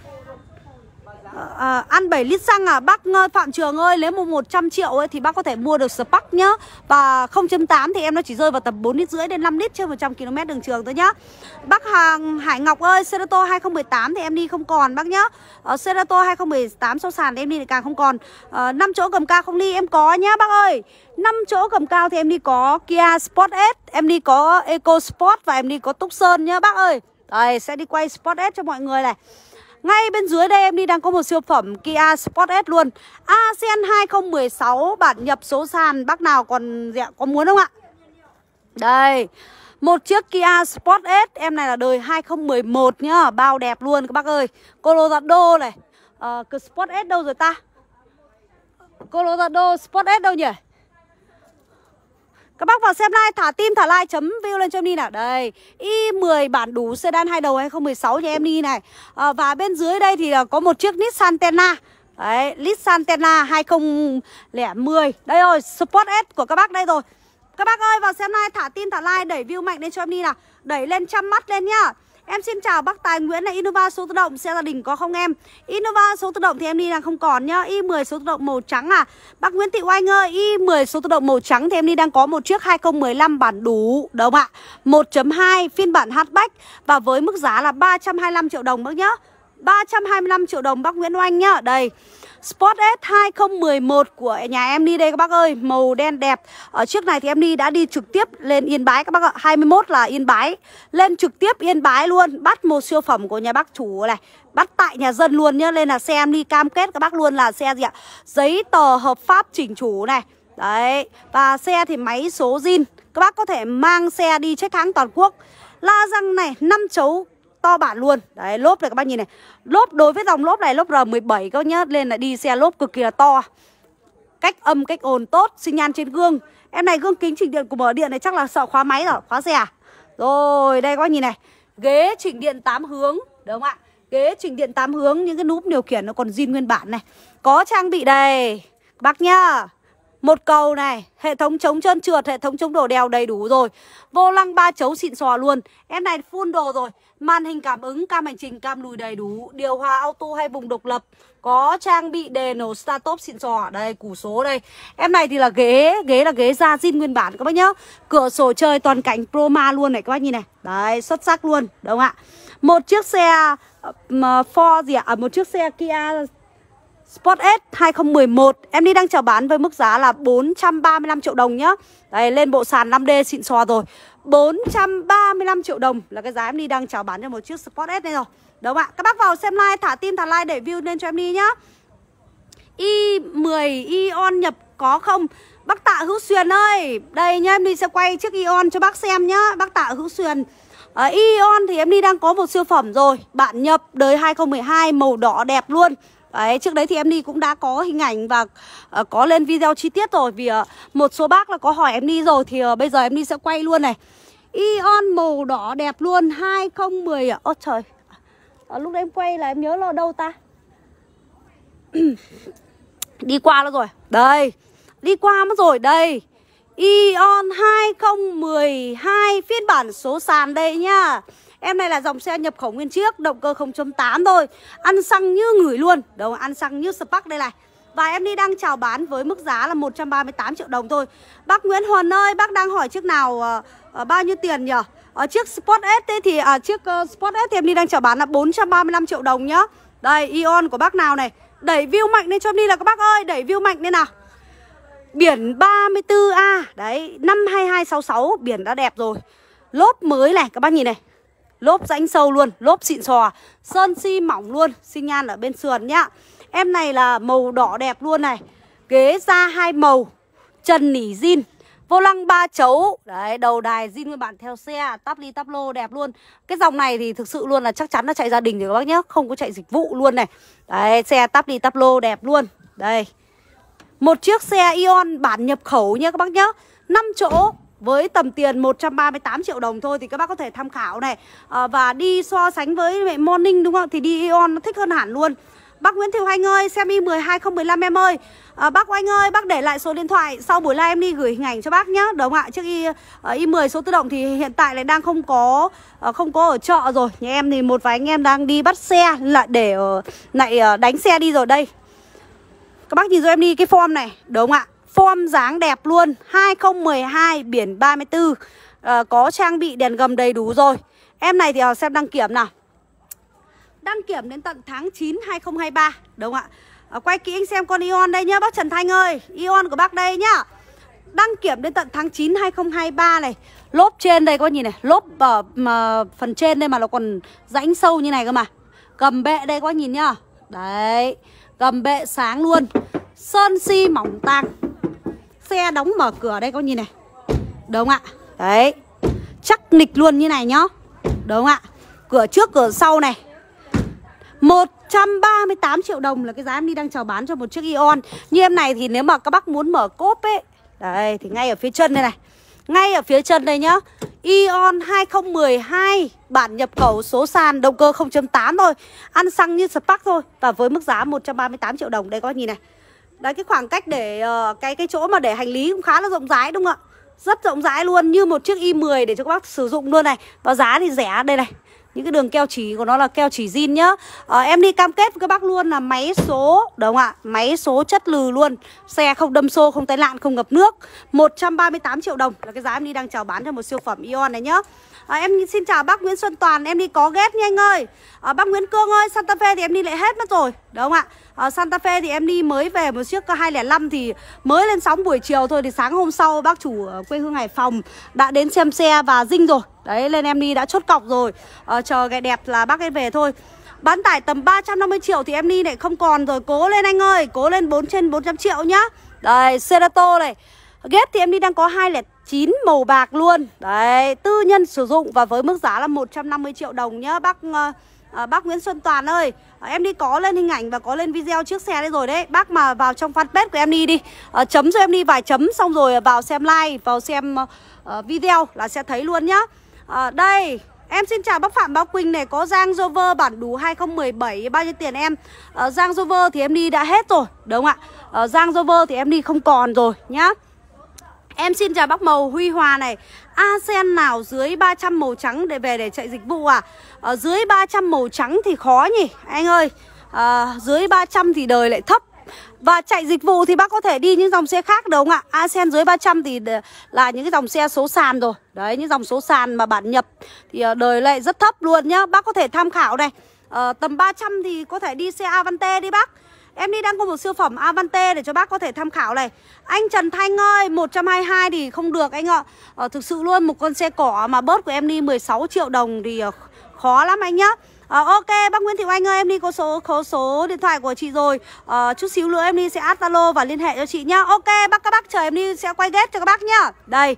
à, ăn 7 lít xăng à Bác Phạm Trường ơi nếu mua 100 triệu ấy thì bác có thể mua được Spark nhá Và 0.8 thì em nó chỉ rơi vào tầm 4 lít rưỡi đến 5 lít trên 100 km đường trường thôi nhá Bác Hàng Hải Ngọc ơi Cerato 2018 thì em đi không còn bác nhá à, Cerato 2018 sau sàn em đi thì càng không còn à, ờ, 5 chỗ cầm cao không đi em có nhá bác ơi 5 chỗ cầm cao thì em đi có Kia Sport S Em đi có Eco Sport và em đi có Túc Sơn nhá bác ơi Đây sẽ đi quay Sport S cho mọi người này ngay bên dưới đây em đi đang có một siêu phẩm Kia Sport S luôn ASEAN 2016 bản nhập số sàn Bác nào còn dạ, có muốn không ạ? Đây một chiếc Kia Sport S Em này là đời 2011 nhá Bao đẹp luôn các bác ơi Colorado này uh, ờ, Sport S đâu rồi ta? Colorado Sport S đâu nhỉ? Các bác vào xem like thả tim thả like chấm view lên cho em đi nào Đây i 10 bản đủ sedan hai đầu 2016 cho em đi này à, Và bên dưới đây thì ờ, có một chiếc Nissan Senna Đấy Nissan Senna 2010 Đây rồi Sport S của các bác đây rồi Các bác ơi vào xem like thả tim thả like Đẩy view mạnh lên cho em đi nào Đẩy lên trăm mắt lên nhá Em xin chào bác Tài Nguyễn này Innova số tự động xe gia đình có không em? Innova số tự động thì em đi đang không còn nhá. Y10 số tự động màu trắng à. Bác Nguyễn Thị Oanh ơi, Y10 số tự động màu trắng thì em đi đang có một chiếc 2015 bản đủ đúng không ạ? 1.2 phiên bản hatchback và với mức giá là 325 triệu đồng bác nhá. 325 triệu đồng bác Nguyễn Oanh nhá Đây Sport S 2011 của nhà em đi đây các bác ơi Màu đen đẹp Ở trước này thì em đi đã đi trực tiếp lên Yên Bái các bác ạ 21 là Yên Bái Lên trực tiếp Yên Bái luôn Bắt một siêu phẩm của nhà bác chủ này Bắt tại nhà dân luôn nhá Nên là xe em đi cam kết các bác luôn là xe gì ạ Giấy tờ hợp pháp chỉnh chủ này Đấy Và xe thì máy số zin Các bác có thể mang xe đi check hãng toàn quốc La răng này 5 chấu to bản luôn Đấy lốp này các bác nhìn này Lốp đối với dòng lốp này lốp R17 các bác nhá Lên là đi xe lốp cực kỳ là to Cách âm cách ồn tốt Sinh nhan trên gương Em này gương kính chỉnh điện của mở điện này chắc là sợ khóa máy rồi Khóa xe à? Rồi đây các bác nhìn này Ghế chỉnh điện 8 hướng Đúng không ạ Ghế chỉnh điện 8 hướng Những cái núp điều khiển nó còn zin nguyên bản này Có trang bị đầy Bác nhá một cầu này, hệ thống chống trơn trượt, hệ thống chống đổ đèo đầy đủ rồi. Vô lăng ba chấu xịn sò luôn. Em này full đồ rồi. Màn hình cảm ứng, cam hành trình, cam lùi đầy đủ, điều hòa auto hay vùng độc lập. Có trang bị đèn start-top xịn sò. Đây, củ số đây. Em này thì là ghế, ghế là ghế da zin nguyên bản các bác nhá. Cửa sổ chơi toàn cảnh pro ma luôn này các bác nhìn này. Đấy, xuất sắc luôn, đúng không ạ? Một chiếc xe ờ, Ford gì ạ? À? à, một chiếc xe Kia Sport S 2011 em đi đang chào bán với mức giá là 435 triệu đồng nhá. Đây lên bộ sàn 5D xịn xò rồi. 435 triệu đồng là cái giá em đi đang chào bán cho một chiếc Sport S này rồi. Đúng ạ. Các bác vào xem like, thả tim thả like để view lên cho em đi nhá. Y10 Ion nhập có không? Bác Tạ Hữu Xuyền ơi, đây nhá em đi sẽ quay chiếc Ion cho bác xem nhá. Bác Tạ Hữu Xuyền À, ờ, Ion thì em đi đang có một siêu phẩm rồi Bạn nhập đời 2012 màu đỏ đẹp luôn Đấy, trước đấy thì em đi cũng đã có hình ảnh và uh, có lên video chi tiết rồi Vì uh, một số bác là có hỏi em đi rồi thì uh, bây giờ em đi sẽ quay luôn này Ion màu đỏ đẹp luôn 2010 Ôi oh, trời à, Lúc đấy em quay là em nhớ là đâu ta Đi qua nó rồi Đây Đi qua mất rồi Đây Ion 2012 phiên bản số sàn đây nhá Em này là dòng xe nhập khẩu nguyên chiếc Động cơ 0.8 thôi Ăn xăng như người luôn Đúng, ăn xăng như spark đây này và em đi đang chào bán với mức giá là 138 triệu đồng thôi Bác Nguyễn Huần ơi, bác đang hỏi chiếc nào à, à, bao nhiêu tiền nhỉ? À, chiếc Sport S thế thì, à, chiếc uh, ờ, Sport S thì em đi đang chào bán là 435 triệu đồng nhá Đây, Ion của bác nào này Đẩy view mạnh lên cho em đi là các bác ơi, đẩy view mạnh lên nào Biển 34A Đấy 52266 Biển đã đẹp rồi Lốp mới này các bác nhìn này Lốp rãnh sâu luôn Lốp xịn sò Sơn xi mỏng luôn Xi nhan ở bên sườn nhá Em này là màu đỏ đẹp luôn này Ghế da hai màu Trần nỉ zin Vô lăng ba chấu Đấy đầu đài zin các bạn theo xe Tắp ly tắp lô đẹp luôn Cái dòng này thì thực sự luôn là chắc chắn là chạy gia đình rồi các bác nhé Không có chạy dịch vụ luôn này Đấy xe tắp ly tắp lô đẹp luôn Đây một chiếc xe Ion bản nhập khẩu nha các bác nhá 5 chỗ với tầm tiền 138 triệu đồng thôi thì các bác có thể tham khảo này à, Và đi so sánh với mẹ Morning đúng không? Thì đi Ion nó thích hơn hẳn luôn Bác Nguyễn Thiều Anh ơi, xem y 12015 em ơi à, Bác anh ơi, bác để lại số điện thoại Sau buổi live em đi gửi hình ảnh cho bác nhá Đúng không ạ? Chiếc y, y 10 số tự động thì hiện tại lại đang không có ờ, không có ở chợ rồi Nhà em thì một vài anh em đang đi bắt xe lại để lại đánh xe đi rồi đây các bác nhìn cho em đi cái form này Đúng không ạ? Form dáng đẹp luôn 2012 biển 34 à, ờ, Có trang bị đèn gầm đầy đủ rồi Em này thì à, xem đăng kiểm nào Đăng kiểm đến tận tháng 9 2023 Đúng không ạ? À, quay kỹ anh xem con Ion đây nhá bác Trần Thanh ơi Ion của bác đây nhá Đăng kiểm đến tận tháng 9 2023 này Lốp trên đây có nhìn này Lốp ở uh, phần trên đây mà nó còn rãnh sâu như này cơ mà Cầm bệ đây có nhìn nhá Đấy gầm bệ sáng luôn sơn si mỏng tang xe đóng mở cửa đây có nhìn này đúng ạ đấy chắc nịch luôn như này nhá đúng ạ cửa trước cửa sau này 138 triệu đồng là cái giá em đi đang chào bán cho một chiếc Ion Như em này thì nếu mà các bác muốn mở cốp ấy đây thì ngay ở phía chân đây này Ngay ở phía chân đây nhá Ion 2012 bản nhập khẩu số sàn động cơ 0.8 thôi Ăn xăng như Spark thôi Và với mức giá 138 triệu đồng Đây các bác nhìn này Đấy cái khoảng cách để uh, cái cái chỗ mà để hành lý cũng khá là rộng rãi đúng không ạ Rất rộng rãi luôn Như một chiếc i10 để cho các bác sử dụng luôn này Và giá thì rẻ đây này những cái đường keo chỉ của nó là keo chỉ zin nhá à, Em đi cam kết với các bác luôn là máy số Đúng không ạ? Máy số chất lừ luôn Xe không đâm xô, không tai nạn, không ngập nước 138 triệu đồng là cái giá em đi đang chào bán cho một siêu phẩm Ion này nhá à, Em xin chào bác Nguyễn Xuân Toàn Em đi có ghét nha anh ơi à, Bác Nguyễn Cương ơi, Santa Fe thì em đi lại hết mất rồi Đúng không ạ? à, Santa Fe thì em đi mới về một chiếc 205 thì mới lên sóng buổi chiều thôi thì sáng hôm sau bác chủ quê hương Hải Phòng đã đến xem xe và dinh rồi đấy lên em đi đã chốt cọc rồi à, chờ ngày đẹp là bác ấy về thôi bán tải tầm 350 triệu thì em đi lại không còn rồi cố lên anh ơi cố lên 4 trên 400 triệu nhá đây Cerato này Ghép thì em đi đang có 209 màu bạc luôn Đấy, tư nhân sử dụng và với mức giá là 150 triệu đồng nhá Bác uh, à, Bác Nguyễn Xuân Toàn ơi à, Em đi có lên hình ảnh và có lên video chiếc xe đấy rồi đấy Bác mà vào trong fanpage của em đi đi à, Chấm cho em đi vài chấm xong rồi vào xem like Vào xem uh, video là sẽ thấy luôn nhá à, Đây Em xin chào bác Phạm Báo Quỳnh này Có Giang Rover bản đủ 2017 Bao nhiêu tiền em à, Giang Rover thì em đi đã hết rồi Đúng không ạ à, Giang Rover thì em đi không còn rồi nhá Em xin chào bác màu Huy Hòa này Asen nào dưới 300 màu trắng để về để chạy dịch vụ à ở ờ, Dưới 300 màu trắng thì khó nhỉ Anh ơi à, Dưới 300 thì đời lại thấp và chạy dịch vụ thì bác có thể đi những dòng xe khác được không ạ? Asen dưới 300 thì là những cái dòng xe số sàn rồi. Đấy, những dòng số sàn mà bạn nhập thì ờ, đời lại rất thấp luôn nhá. Bác có thể tham khảo này. À, tầm 300 thì có thể đi xe Avante đi bác. Em đi đang có một siêu phẩm Avante để cho bác có thể tham khảo này Anh Trần Thanh ơi 122 thì không được anh ạ à, Thực sự luôn một con xe cỏ mà bớt của em đi 16 triệu đồng thì ờ, khó lắm anh nhá À, ok bác Nguyễn Thị Anh ơi em đi có số có số điện thoại của chị rồi à, chút xíu nữa em đi sẽ add Zalo và liên hệ cho chị nhá ok bác các bác chờ em đi sẽ quay ghép cho các bác nhá đây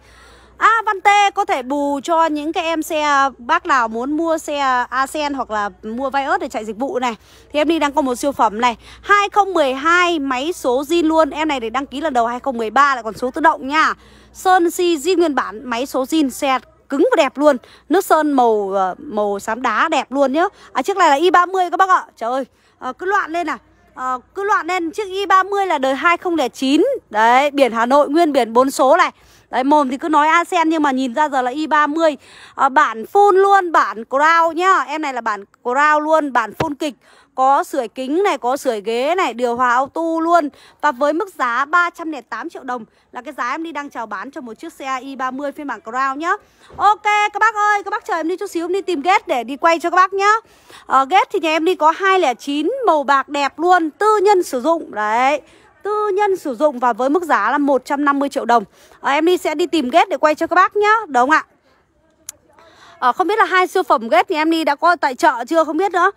À, Văn Tê có thể bù cho những cái em xe bác nào muốn mua xe Asen hoặc là mua Vios để chạy dịch vụ này. Thì em đi đang có một siêu phẩm này. 2012 máy số zin luôn. Em này để đăng ký lần đầu 2013 lại còn số tự động nha. Sơn si zin nguyên bản, máy số zin xe cứng và đẹp luôn. Nước sơn màu ờ, màu xám đá đẹp luôn nhá. À chiếc này là i30 các bác ạ. Trời ơi, à, cứ loạn lên à. À, cứ loạn lên chiếc i30 là đời 2009 Đấy biển Hà Nội nguyên biển 4 số này Đấy mồm thì cứ nói Asen nhưng mà nhìn ra giờ là i 30 à, Bản full luôn, bản crown nhá Em này là bản crown luôn, bản full kịch có sưởi kính này, có sưởi ghế này, điều hòa auto luôn Và với mức giá 308 triệu đồng là cái giá em đi đang chào bán cho một chiếc xe i30 phiên bản Crown nhá Ok các bác ơi, các bác chờ em đi chút xíu, em đi tìm ghét để đi quay cho các bác nhá à, Ghét thì nhà em đi có 209 màu bạc đẹp luôn, tư nhân sử dụng Đấy tư nhân sử dụng và với mức giá là 150 triệu đồng à, Em đi sẽ đi tìm ghét để quay cho các bác nhá Đúng không ạ à, Không biết là hai siêu phẩm ghét thì em đi đã có tại chợ chưa không biết nữa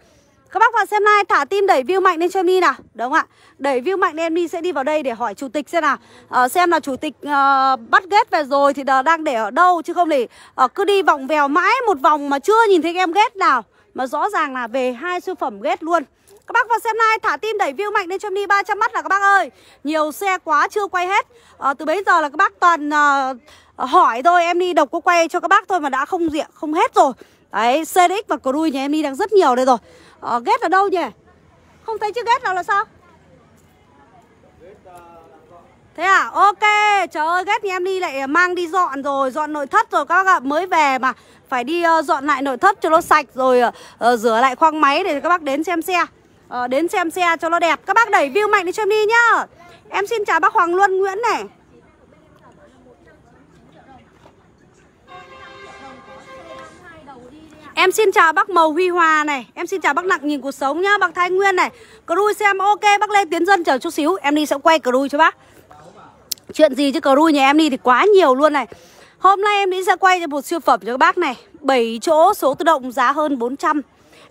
các bác vào xem live thả tim đẩy view mạnh lên cho em đi nào Đúng không ạ Đẩy view mạnh lên em đi sẽ đi vào đây để hỏi chủ tịch xem nào à, Xem là chủ tịch à, bắt ghét về rồi thì đang để ở đâu Chứ không thì à, cứ đi vòng vèo mãi một vòng mà chưa nhìn thấy em ghét nào Mà rõ ràng là về hai siêu phẩm ghét luôn các bác vào xem nay thả tim đẩy view mạnh lên cho em đi 300 mắt là các bác ơi Nhiều xe quá chưa quay hết à, Từ bấy giờ là các bác toàn à, hỏi thôi Em đi độc có quay cho các bác thôi mà đã không diện không hết rồi Đấy CDX và Cruy nhà em đi đang rất nhiều đây rồi à, Ghét ở đâu nhỉ Không thấy chiếc ghét nào là sao Thế à, ok, trời ơi, ghét nhà em đi lại mang đi dọn rồi, dọn nội thất rồi các bác ạ, mới về mà Phải đi uh, dọn lại nội thất cho nó sạch rồi uh, rửa lại khoang máy để các bác đến xem xe Ờ, đến xem xe cho nó đẹp các bác đẩy view mạnh đi cho em đi nhá em xin chào bác Hoàng Luân Nguyễn này Em xin chào bác Mầu Huy Hòa này Em xin chào bác Nặng Nhìn Cuộc Sống nhá Bác Thái Nguyên này Crui xem ok Bác Lê Tiến Dân chờ chút xíu Em đi sẽ quay Crui cho bác Chuyện gì chứ Crui nhà em đi thì quá nhiều luôn này Hôm nay em đi sẽ quay cho một siêu phẩm cho các bác này 7 chỗ số tự động giá hơn 400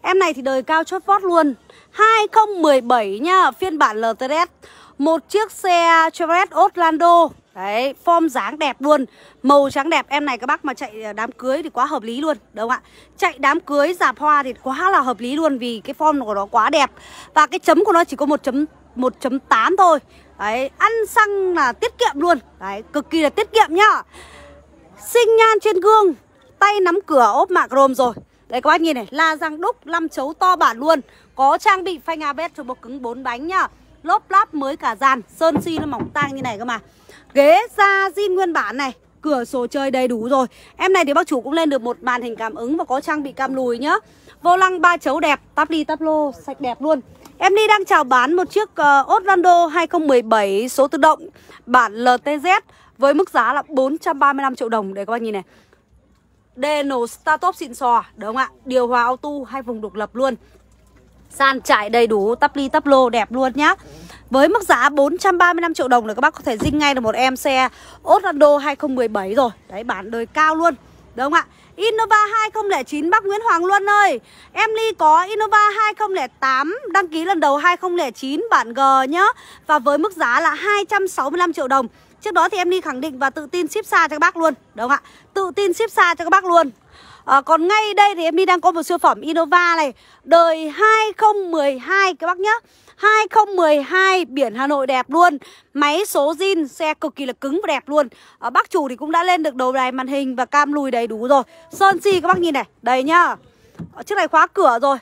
Em này thì đời cao chót vót luôn 2017 nha phiên bản LTS. Một chiếc xe Chevrolet Orlando. Đấy, form dáng đẹp luôn. Màu trắng đẹp. Em này các bác mà chạy đám cưới thì quá hợp lý luôn, đúng không ạ? Chạy đám cưới dạp hoa thì quá là hợp lý luôn vì cái form của nó quá đẹp. Và cái chấm của nó chỉ có 1 chấm 1.8 thôi. Đấy, ăn xăng là tiết kiệm luôn. Đấy, cực kỳ là tiết kiệm nhá. Sinh nhan trên gương, tay nắm cửa ốp mạ chrome rồi. Đấy các bác nhìn này, la răng đúc, lăm chấu to bản luôn có trang bị phanh ABS cho bộ cứng 4 bánh nhá Lốp lắp mới cả dàn Sơn si nó mỏng tang như này cơ mà Ghế da zin nguyên bản này Cửa sổ chơi đầy đủ rồi Em này thì bác chủ cũng lên được một màn hình cảm ứng Và có trang bị cam lùi nhá Vô lăng ba chấu đẹp, tắp ly tắp lô, sạch đẹp luôn Em đi đang chào bán một chiếc uh, Orlando 2017 số tự động bản LTZ với mức giá là 435 triệu đồng. để các bác nhìn này. Deno Startup xịn sò, đúng không ạ? Điều hòa auto hai vùng độc lập luôn. San trại đầy đủ tắp ly tắp lô đẹp luôn nhá với mức giá 435 triệu đồng là các bác có thể dinh ngay được một em xe Orlando 2017 rồi Đấy bản đời cao luôn Đúng không ạ? Innova 2009 bác Nguyễn Hoàng Luân ơi Em Ly có Innova 2008 Đăng ký lần đầu 2009 bản G nhá Và với mức giá là 265 triệu đồng Trước đó thì em Ly khẳng định và tự tin ship xa cho các bác luôn Đúng không ạ? Tự tin ship xa cho các bác luôn à, Còn ngay đây thì em đi đang có một siêu phẩm Innova này Đời 2012 các bác nhá 2012 biển Hà Nội đẹp luôn Máy số zin xe cực kỳ là cứng và đẹp luôn à, Bác chủ thì cũng đã lên được đầu đài màn hình và cam lùi đầy đủ rồi Sơn si các bác nhìn này đầy nhá ờ, Chiếc này khóa cửa rồi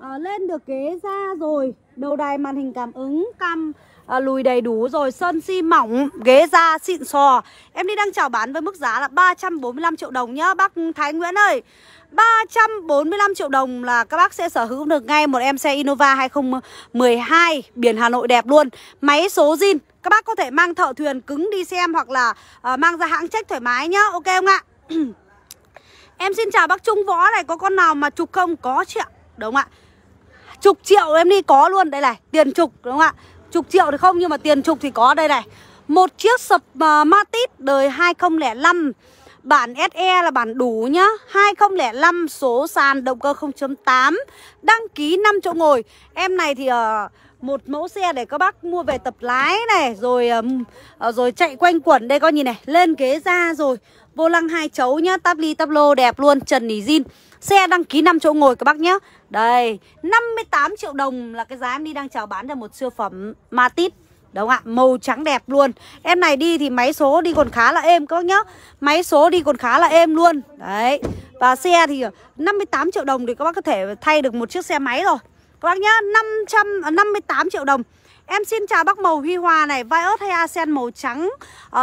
à, lên được ghế ra rồi đầu đài màn hình cảm ứng cam à, lùi đầy đủ rồi sơn xi mỏng ghế da xịn sò em đi đang chào bán với mức giá là 345 triệu đồng nhá bác Thái Nguyễn ơi 345 triệu đồng là các bác sẽ sở hữu được ngay một em xe Innova 2012 biển Hà Nội đẹp luôn máy số zin các bác có thể mang thợ thuyền cứng đi xem hoặc là uh, mang ra hãng check thoải mái nhá ok không ạ em xin chào bác Trung Võ này có con nào mà chụp không có chị ạ đúng không ạ Chục triệu em đi có luôn đây này Tiền chục đúng không ạ Chục triệu thì không nhưng mà tiền chục thì có đây này Một chiếc sập uh, ờ, Matiz đời 2005 Bản SE là bản đủ nhá 2005 số sàn động cơ 0.8 Đăng ký 5 chỗ ngồi Em này thì uh, một mẫu xe để các bác mua về tập lái này Rồi uh, rồi chạy quanh quẩn đây coi nhìn này Lên ghế ra rồi Vô lăng hai chấu nhá Tắp ly tắp lô đẹp luôn Trần nỉ zin Xe đăng ký 5 chỗ ngồi các bác nhá đây, 58 triệu đồng là cái giá em đi đang chào bán cho một siêu phẩm Matiz Đúng ạ, màu trắng đẹp luôn Em này đi thì máy số đi còn khá là êm các bác nhá Máy số đi còn khá là êm luôn Đấy, và xe thì 58 triệu đồng thì các bác có thể thay được một chiếc xe máy rồi Các bác nhá, 500, 58 à, triệu đồng Em xin chào bác màu Huy Hòa này Vios hay Asen màu trắng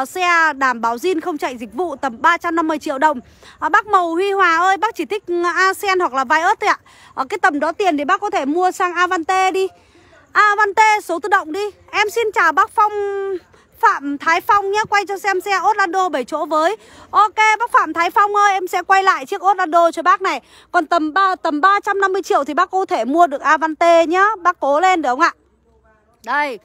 uh, Xe đảm bảo zin không chạy dịch vụ tầm 350 triệu đồng uh, Bác màu Huy Hòa ơi Bác chỉ thích Asen hoặc là Vios thôi ạ uh, Cái tầm đó tiền thì bác có thể mua sang Avante đi Avante số tự động đi Em xin chào bác Phong Phạm Thái Phong nhé Quay cho xem xe Orlando 7 chỗ với Ok bác Phạm Thái Phong ơi Em sẽ quay lại chiếc Orlando cho bác này Còn tầm 3, tầm 350 triệu thì bác có thể mua được Avante nhá Bác cố lên được không ạ đây,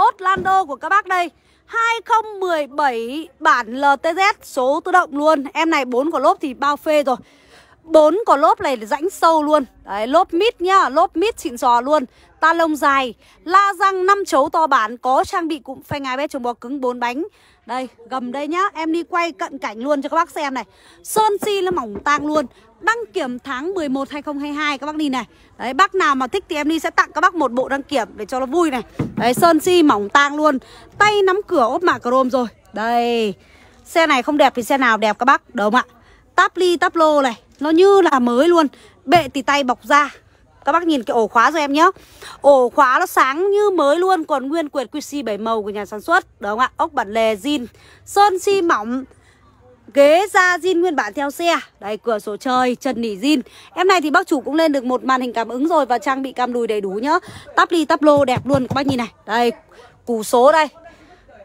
Orlando của các bác đây 2017 bản LTZ số tự động luôn Em này 4 của lốp thì bao phê rồi 4 của lốp này rãnh sâu luôn Đấy, lốp mít nhá, lốp mít xịn sò luôn Ta lông dài, la răng 5 chấu to bản Có trang bị cũng phanh ai bét chống bó cứng 4 bánh Đây, gầm đây nhá, em đi quay cận cảnh luôn cho các bác xem này Sơn xi si nó mỏng tang luôn đăng kiểm tháng 11 2022 các bác nhìn này. Đấy bác nào mà thích thì em đi sẽ tặng các bác một bộ đăng kiểm để cho nó vui này. Đấy sơn xi si mỏng tang luôn. Tay nắm cửa ốp mạ chrome rồi. Đây. Xe này không đẹp thì xe nào đẹp các bác, đúng không ạ? Táp ly táp lô này, nó như là mới luôn. Bệ thì tay bọc da. Các bác nhìn cái ổ khóa cho em nhé Ổ khóa nó sáng như mới luôn Còn nguyên quyệt QC 7 màu của nhà sản xuất Đúng không ạ? Ốc bản lề zin Sơn xi si mỏng Ghế da zin nguyên bản theo xe Đây cửa sổ trời, trần nỉ zin Em này thì bác chủ cũng lên được một màn hình cảm ứng rồi Và trang bị cam đùi đầy đủ nhá Tắp ly tắp lô đẹp luôn các bác nhìn này Đây, củ số đây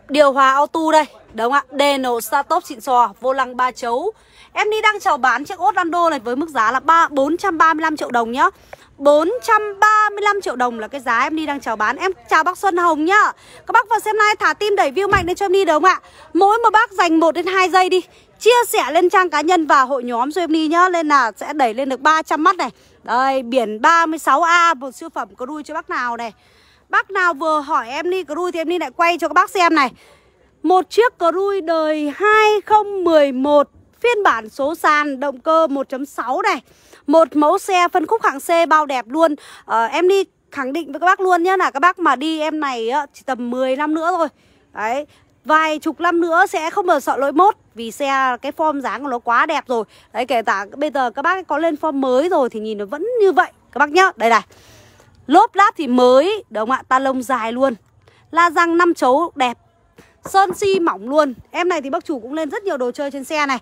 Điều hòa auto đây Đúng ạ, Deno Startop xịn sò, vô lăng ba chấu Em đi đang chào bán chiếc Orlando này với mức giá là 3, 435 triệu đồng nhá 435 triệu đồng là cái giá em đi đang chào bán Em chào bác Xuân Hồng nhá Các bác vào xem nay thả tim đẩy view mạnh lên cho em đi đúng không ạ Mỗi một bác dành 1 đến 2 giây đi chia sẻ lên trang cá nhân và hội nhóm Gemini nhá lên là sẽ đẩy lên được 300 mắt này Đây biển 36A Một siêu phẩm có đuôi cho bác nào này Bác nào vừa hỏi em đi Cruise thì em đi lại quay cho các bác xem này Một chiếc Cruise đời 2011 Phiên bản số sàn động cơ 1.6 này Một mẫu xe phân khúc hạng C bao đẹp luôn à, Em đi khẳng định với các bác luôn nhé là các bác mà đi em này chỉ tầm 10 năm nữa thôi Đấy, vài chục năm nữa sẽ không bao giờ sợ lỗi mốt vì xe cái form dáng của nó quá đẹp rồi đấy kể cả bây giờ các bác có lên form mới rồi thì nhìn nó vẫn như vậy các bác nhá đây này lốp lát thì mới đúng không ạ ta lông dài luôn la răng năm chấu đẹp sơn si mỏng luôn em này thì bác chủ cũng lên rất nhiều đồ chơi trên xe này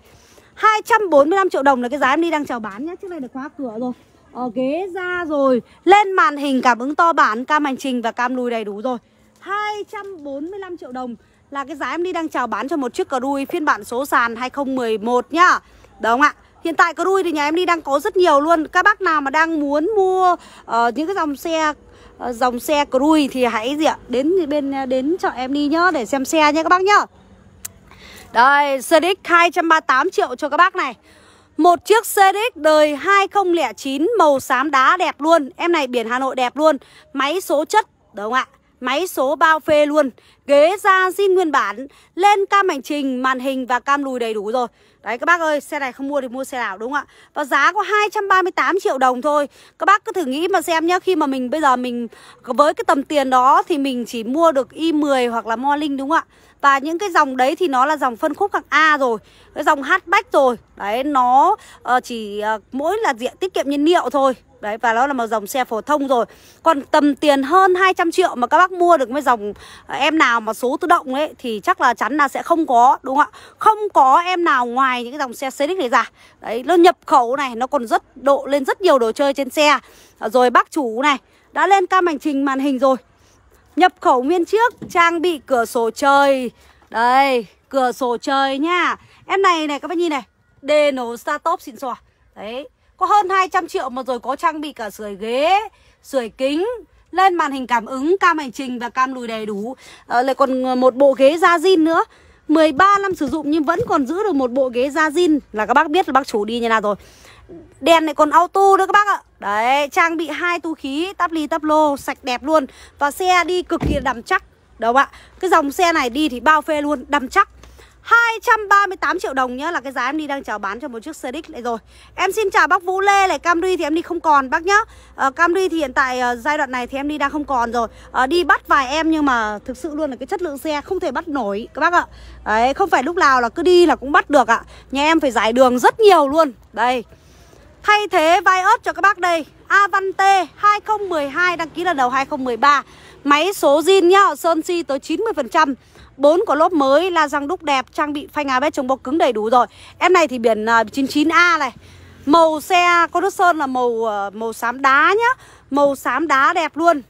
245 triệu đồng là cái giá em đi đang chào bán nhé Trước đây được khóa cửa rồi Ở ờ, ghế ra rồi Lên màn hình cảm ứng to bản Cam hành trình và cam lùi đầy đủ rồi 245 triệu đồng là cái giá em đi đang chào bán cho một chiếc cờ đuôi phiên bản số sàn 2011 nhá. Đúng không ạ? Hiện tại cờ đuôi thì nhà em đi đang có rất nhiều luôn. Các bác nào mà đang muốn mua uh, những cái dòng xe ờ, dòng xe Cruy thì hãy gì ạ? Đến bên đến chợ em đi nhá để xem xe nhé các bác nhá. Đây, CDX 238 triệu cho các bác này. Một chiếc CDX đời 2009 màu xám đá đẹp luôn. Em này biển Hà Nội đẹp luôn. Máy số chất đúng không ạ? máy số bao phê luôn Ghế da zin nguyên bản Lên cam hành trình, màn hình và cam lùi đầy đủ rồi Đấy các bác ơi, xe này không mua thì mua xe nào đúng không ạ? Và giá có 238 triệu đồng thôi Các bác cứ thử nghĩ mà xem nhá Khi mà mình bây giờ mình với cái tầm tiền đó Thì mình chỉ mua được i10 hoặc là linh đúng không ạ? Và những cái dòng đấy thì nó là dòng phân khúc hạng A rồi Cái dòng hatchback rồi Đấy nó ờ, chỉ ờ, mỗi là diện tiết kiệm nhiên liệu thôi Đấy và nó là một dòng xe phổ thông rồi Còn tầm tiền hơn 200 triệu mà các bác mua được cái dòng à, em nào mà số tự động ấy Thì chắc là chắn là sẽ không có đúng không ạ Không có em nào ngoài những cái dòng xe CX này ra Đấy nó nhập khẩu này nó còn rất độ lên rất nhiều đồ chơi trên xe à, Rồi bác chủ này đã lên cam hành trình màn hình rồi Nhập khẩu nguyên chiếc Trang bị cửa sổ trời Đây cửa sổ trời nha Em này này các bác nhìn này Đề nổ start top xịn xòa Đấy có hơn 200 triệu mà rồi có trang bị cả sưởi ghế, sưởi kính, lên màn hình cảm ứng, cam hành trình và cam lùi đầy đủ. À, lại còn ờ, một bộ ghế da zin nữa. 13 năm sử dụng nhưng vẫn còn giữ được một bộ ghế da zin là các bác biết là bác chủ đi như nào rồi. Đèn này còn auto nữa các bác ạ. Đấy, trang bị hai tu khí, tắp ly tắp lô, sạch đẹp luôn. Và xe đi cực kỳ đầm chắc. Đúng ạ? Cái dòng xe này đi thì bao phê luôn, đầm chắc. 238 triệu đồng nhá là cái giá em đi đang chào bán cho một chiếc Cedric này rồi. Em xin chào bác Vũ Lê này, Camry thì em đi không còn bác nhá. À, ờ, Camry thì hiện tại à, giai đoạn này thì em đi đang không còn rồi. À, đi bắt vài em nhưng mà thực sự luôn là cái chất lượng xe không thể bắt nổi các bác ạ. Đấy, không phải lúc nào là cứ đi là cũng bắt được ạ. Nhà em phải giải đường rất nhiều luôn. Đây. Thay thế vai ớt cho các bác đây. Avante 2012 đăng ký là đầu 2013. Máy số zin nhá, sơn si tới 90% bốn có lốp mới, la răng đúc đẹp, trang bị phanh ABS chống bọc cứng đầy đủ rồi. Em này thì biển 99A à, này. Màu xe có nước sơn là màu à, màu xám đá nhá. Màu xám đá đẹp luôn.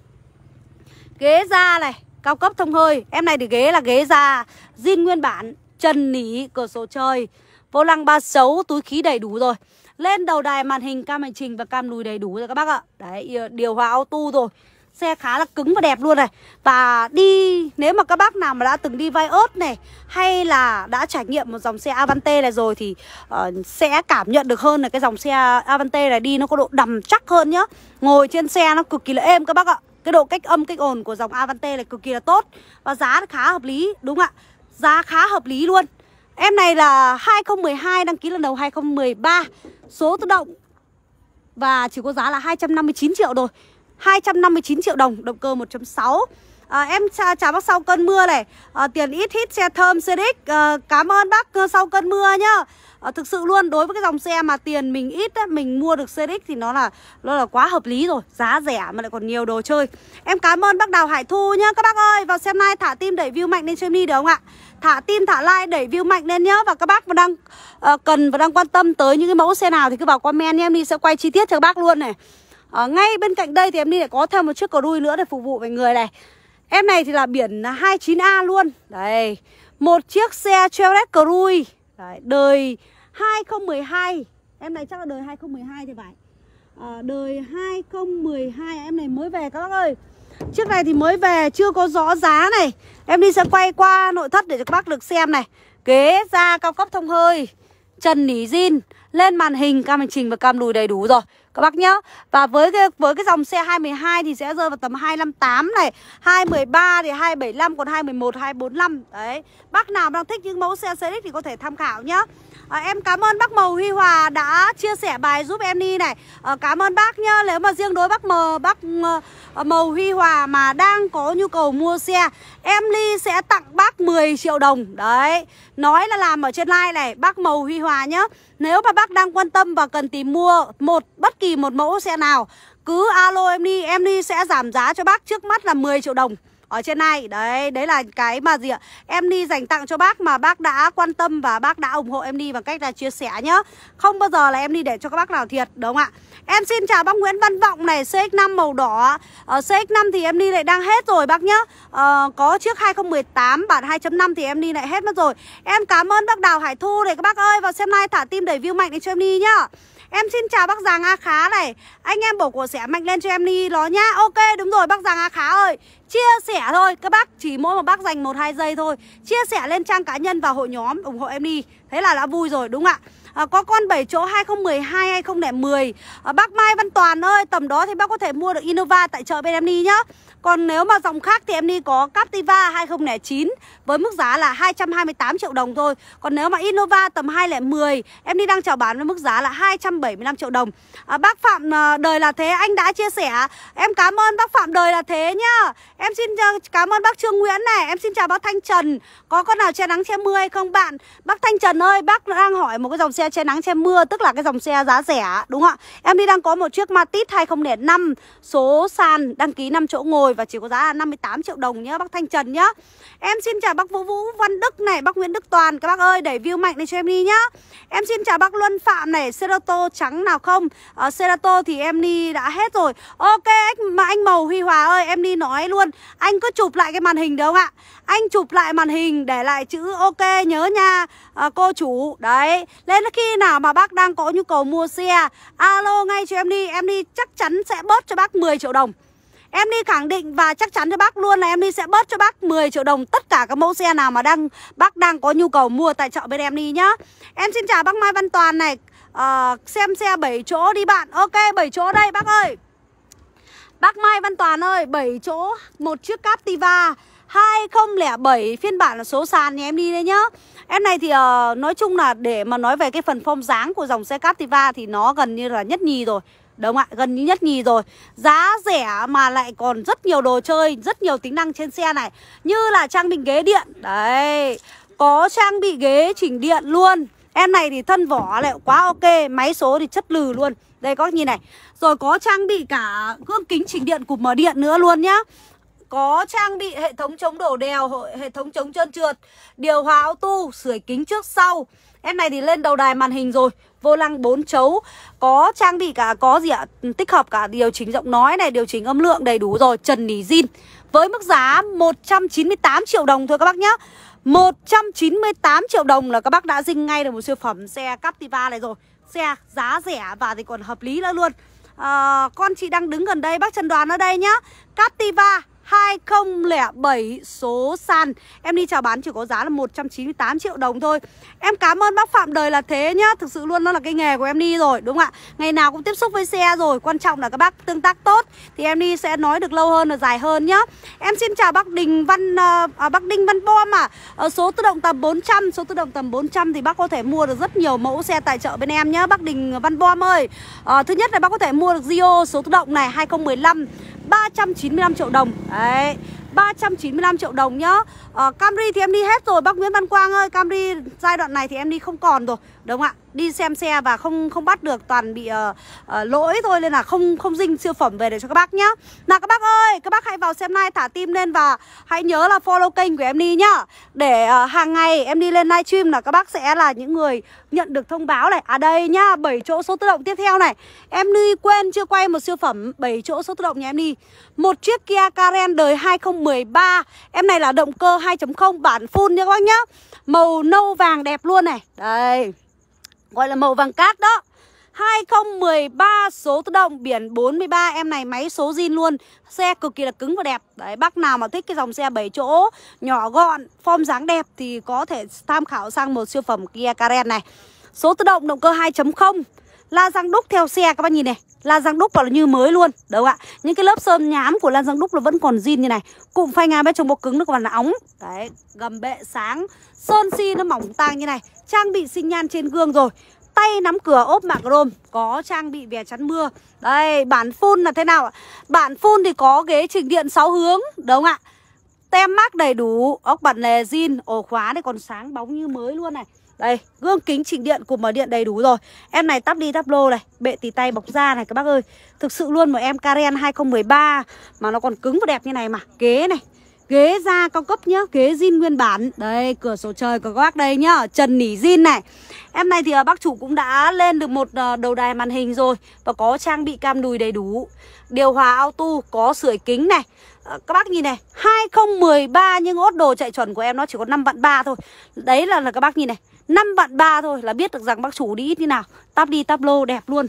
Ghế da này, cao cấp thông hơi. Em này thì ghế là ghế da zin nguyên bản, chân nỉ, cửa sổ trời, vô lăng ba xấu, túi khí đầy đủ rồi. Lên đầu đài màn hình cam hành trình và cam lùi đầy đủ rồi các bác ạ. Đấy, điều hòa auto rồi. Xe khá là cứng và đẹp luôn này Và đi nếu mà các bác nào mà đã từng đi vai ớt này Hay là đã trải nghiệm một dòng xe Avante này rồi Thì uh, sẽ cảm nhận được hơn là cái dòng xe Avante này đi nó có độ đầm chắc hơn nhá Ngồi trên xe nó cực kỳ là êm các bác ạ Cái độ cách âm cách ồn của dòng Avante này cực kỳ là tốt Và giá khá hợp lý đúng ạ Giá khá hợp lý luôn Em này là 2012 đăng ký lần đầu 2013 Số tự động Và chỉ có giá là 259 triệu thôi 259 triệu đồng Động cơ 1.6 à, Em chào, chào bác sau cơn mưa này à, Tiền ít hít xe thơm CDX à, Cảm ơn bác ờ, sau cơn mưa nhá à, Thực sự luôn đối với cái dòng xe mà tiền mình ít ấy, Mình mua được xe CDX thì nó là Nó là quá hợp lý rồi Giá rẻ mà lại còn nhiều đồ chơi Em cảm ơn bác Đào Hải Thu nhá Các bác ơi vào xem nay thả tim đẩy view mạnh lên cho em đi được không ạ thả tim thả like đẩy view mạnh lên nhá và các bác mà đang uh, cần và đang quan tâm tới những cái mẫu xe nào thì cứ vào comment em đi sẽ quay chi tiết cho các bác luôn này à, Ngay bên cạnh đây thì em đi lại có thêm một chiếc cờ đuôi nữa để phục vụ mọi người này Em này thì là biển 29A luôn Đây Một chiếc xe Chevrolet Cruze Đấy, Đời 2012 Em này chắc là đời 2012 thì phải à, Đời 2012 Em này mới về các bác ơi Chiếc này thì mới về chưa có rõ giá này Em đi sẽ quay qua nội thất để các bác được xem này Ghế da cao cấp thông hơi Trần nỉ zin Lên màn hình cam hành trình và cam đùi đầy đủ rồi các bác nhá. Và với cái với cái dòng xe 212 thì sẽ rơi vào tầm 258 này, 213 thì 275 còn 211 245. Đấy. Bác nào đang thích những mẫu xe CX thì có thể tham khảo nhá à, Em cảm ơn bác màu Huy Hòa đã chia sẻ bài giúp em đi này à, Cảm ơn bác nhá Nếu mà riêng đối bác Mờ bác ờ, màu Huy Hòa mà đang có nhu cầu mua xe Em Ly sẽ tặng bác 10 triệu đồng Đấy Nói là làm ở trên live này Bác màu Huy Hòa nhá Nếu mà bác đang quan tâm và cần tìm mua một bất kỳ một mẫu xe nào cứ alo em đi, em đi sẽ giảm giá cho bác trước mắt là 10 triệu đồng ở trên này đấy đấy là cái mà gì ạ em đi dành tặng cho bác mà bác đã quan tâm và bác đã ủng hộ em đi bằng cách là chia sẻ nhá không bao giờ là em đi để cho các bác nào thiệt đúng không ạ em xin chào bác Nguyễn Văn Vọng này CX5 màu đỏ ở ờ, CX5 thì em đi lại đang hết rồi bác nhá ờ, có chiếc 2018 bản 2.5 thì em đi lại hết mất rồi em cảm ơn bác Đào Hải Thu để các bác ơi vào xem nay thả tim đẩy view mạnh để cho em đi nhá Em xin chào bác Giàng A Khá này Anh em bổ của sẻ mạnh lên cho em đi nó nhá Ok đúng rồi bác Giàng A Khá ơi Chia sẻ thôi Các bác chỉ mỗi một bác dành 1-2 giây thôi Chia sẻ lên trang cá nhân và hội nhóm ủng hộ em đi Thế là đã vui rồi đúng ạ à, Có con 7 chỗ 2012 2010 à, Bác Mai Văn Toàn ơi Tầm đó thì bác có thể mua được Innova tại chợ bên em đi nhá còn nếu mà dòng khác thì em đi có Captiva 2009 với mức giá là 228 triệu đồng thôi. Còn nếu mà Innova tầm 2010 em đi đang chào bán với mức giá là 275 triệu đồng. À, bác Phạm à, đời là thế anh đã chia sẻ. Em cảm ơn bác Phạm đời là thế nhá. Em xin à, cảm ơn bác Trương Nguyễn này, em xin chào bác Thanh Trần. Có con nào che nắng che mưa hay không bạn? Bác Thanh Trần ơi, bác đang hỏi một cái dòng xe che nắng che mưa tức là cái dòng xe giá rẻ đúng không ạ? Em đi đang có một chiếc Matiz 2005 số sàn đăng ký 5 chỗ ngồi rồi và chỉ có giá là 58 triệu đồng nhá bác Thanh Trần nhá. Em xin chào bác Vũ Vũ Văn Đức này, bác Nguyễn Đức Toàn các bác ơi để view mạnh lên cho em đi nhá. Em xin chào bác Luân Phạm này, Cerato trắng nào không? Ở ờ, Cerato thì em đi đã hết rồi. Ok mà anh Màu Huy Hòa ơi, em đi nói luôn. Anh cứ chụp lại cái màn hình được không ạ? Anh chụp lại màn hình để lại chữ ok nhớ nha à, cô chủ. Đấy, nên khi nào mà bác đang có nhu cầu mua xe, alo ngay cho em đi, em đi chắc chắn sẽ bớt cho bác 10 triệu đồng. Em đi khẳng định và chắc chắn cho bác luôn là em đi sẽ bớt cho bác 10 triệu đồng tất cả các mẫu xe nào mà đang bác đang có nhu cầu mua tại chợ bên em đi nhá. Em xin chào bác Mai Văn Toàn này. À, xem xe 7 chỗ đi bạn. Ok, 7 chỗ đây bác ơi. Bác Mai Văn Toàn ơi, 7 chỗ, một chiếc Captiva 2007 phiên bản là số sàn nhà em đi đấy nhá. Em này thì uh, nói chung là để mà nói về cái phần phong dáng của dòng xe Captiva thì nó gần như là nhất nhì rồi. Đúng ạ, gần như nhất nhì rồi Giá rẻ mà lại còn rất nhiều đồ chơi Rất nhiều tính năng trên xe này Như là trang bị ghế điện Đấy, có trang bị ghế chỉnh điện luôn Em này thì thân vỏ lại quá ok Máy số thì chất lừ luôn Đây các nhìn này Rồi có trang bị cả gương kính chỉnh điện cụp mở điện nữa luôn nhá có trang bị hệ thống chống đổ đèo, hệ thống chống trơn trượt, điều hòa auto, sửa kính trước sau. Em này thì lên đầu đài màn hình rồi, vô lăng bốn chấu Có trang bị cả có gì ạ Tích hợp cả điều chỉnh giọng nói này Điều chỉnh âm lượng đầy đủ rồi Trần nỉ zin Với mức giá 198 triệu đồng thôi các bác nhá 198 triệu đồng là các bác đã dinh ngay được một siêu phẩm xe Captiva này rồi Xe giá rẻ và thì còn hợp lý nữa luôn à, Con chị đang đứng gần đây bác Trần Đoàn ở đây nhá Captiva 2007 số sàn Em đi chào bán chỉ có giá là 198 triệu đồng thôi Em cảm ơn bác Phạm Đời là thế nhá Thực sự luôn nó là cái nghề của em đi rồi đúng không ạ Ngày nào cũng tiếp xúc với xe rồi Quan trọng là các bác tương tác tốt Thì em đi sẽ nói được lâu hơn và dài hơn nhá Em xin chào bác Đình Văn ờ, à, Bác Đinh Văn Bom à, à Số tự động tầm 400 Số tự động tầm 400 thì bác có thể mua được rất nhiều mẫu xe tại chợ bên em nhá Bác Đình Văn Bom ơi à, Thứ nhất là bác có thể mua được Rio số tự động này 2015 395 triệu đồng Đấy 395 triệu đồng nhá à, Camry thì em đi hết rồi Bác Nguyễn Văn Quang ơi Camry giai đoạn này thì em đi không còn rồi đúng không ạ đi xem xe và không không bắt được toàn bị uh, uh, lỗi thôi nên là không không dinh siêu phẩm về để cho các bác nhá nào các bác ơi các bác hãy vào xem live thả tim lên và hãy nhớ là follow kênh của em đi nhá để uh, hàng ngày em đi lên live stream là các bác sẽ là những người nhận được thông báo này à đây nhá bảy chỗ số tự động tiếp theo này em đi quên chưa quay một siêu phẩm bảy chỗ số tự động nhà em đi một chiếc Kia Karen đời 2013 em này là động cơ 2.0 bản full nha các bác nhá màu nâu vàng đẹp luôn này đây gọi là màu vàng cát đó 2013 số tự động biển 43 Em này máy số zin luôn Xe cực kỳ là cứng và đẹp Đấy bác nào mà thích cái dòng xe 7 chỗ Nhỏ gọn, form dáng đẹp Thì có thể tham khảo sang một siêu phẩm Kia Karen này Số tự động động cơ 2.0 La răng đúc theo xe các bác nhìn này lan răng đúc là như mới luôn đúng ạ những cái lớp sơn nhám của lan răng đúc nó vẫn còn zin như này cụm phanh ngang bên trong bọc cứng nó còn là óng đấy gầm bệ sáng sơn si nó mỏng tang như này trang bị sinh nhan trên gương rồi tay nắm cửa ốp mạc chrome có trang bị vè chắn mưa đây bản phun là thế nào ạ bản phun thì có ghế chỉnh điện 6 hướng đúng không ạ tem mát đầy đủ ốc bản lề zin ổ khóa này còn sáng bóng như mới luôn này đây, gương kính chỉnh điện cùng mở điện đầy đủ rồi Em này tắp đi tắp lô này Bệ tì tay bọc da này các bác ơi Thực sự luôn một em Karen 2013 Mà nó còn cứng và đẹp như này mà Ghế này Ghế da cao cấp nhá, ghế zin nguyên bản Đây, cửa sổ trời của các bác đây nhá Trần nỉ zin này Em này thì à, bác chủ cũng đã lên được một ờ, đầu đài màn hình rồi Và có trang bị cam đùi đầy đủ Điều hòa auto, có sưởi kính này ờ, Các bác nhìn này 2013 nhưng ốt đồ chạy chuẩn của em nó chỉ có 5 vạn 3 thôi Đấy là, là các bác nhìn này 5 vạn ba thôi là biết được rằng bác chủ đi ít như nào Tắp đi tắp lô đẹp luôn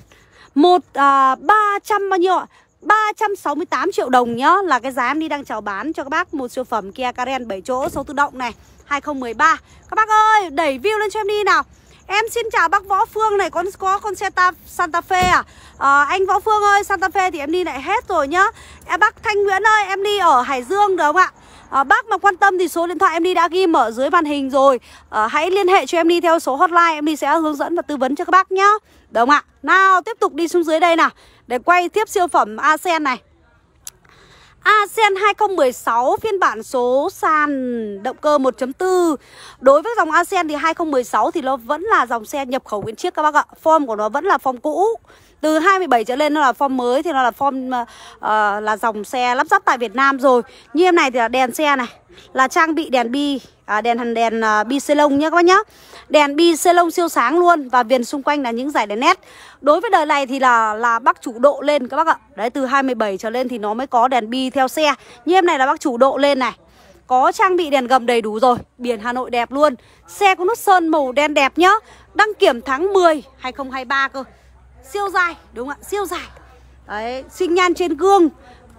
Một à, 300 bao nhiêu ạ 368 triệu đồng nhá Là cái giá em đi đang chào bán cho các bác Một siêu phẩm Kia Karen 7 chỗ số tự động này 2013 Các bác ơi đẩy view lên cho em đi nào Em xin chào bác Võ Phương này, con có con xe ta Santa Fe à? à Anh Võ Phương ơi, Santa Fe thì em đi lại hết rồi nhá Em bác Thanh Nguyễn ơi, em đi ở Hải Dương được không ạ? à, Bác mà quan tâm thì số điện thoại em đi đã ghi mở dưới màn hình rồi à, Hãy liên hệ cho em đi theo số hotline Em đi sẽ hướng dẫn và tư vấn cho các bác nhá Được không ạ? Nào tiếp tục đi xuống dưới đây nào Để quay tiếp siêu phẩm ASEAN này ASEAN 2016 phiên bản số sàn động cơ 1.4 Đối với dòng ASEAN thì 2016 thì nó vẫn là dòng xe nhập khẩu nguyên chiếc các bác ạ Form của nó vẫn là form cũ từ 27 trở lên nó là form mới thì nó là form uh, là dòng xe lắp ráp tại Việt Nam rồi như em này thì là đèn xe này là trang bị đèn bi à, đèn hằn đèn uh, bi xe lông nhé các bác nhá đèn bi xe lông siêu sáng luôn và viền xung quanh là những giải đèn nét đối với đời này thì là là bác chủ độ lên các bác ạ đấy từ 27 trở lên thì nó mới có đèn bi theo xe như em này là bác chủ độ lên này có trang bị đèn gầm đầy đủ rồi Biển Hà Nội đẹp luôn Xe có nút sơn màu đen đẹp nhá Đăng kiểm tháng 10 2023 cơ siêu dài đúng không ạ siêu dài đấy sinh nhan trên gương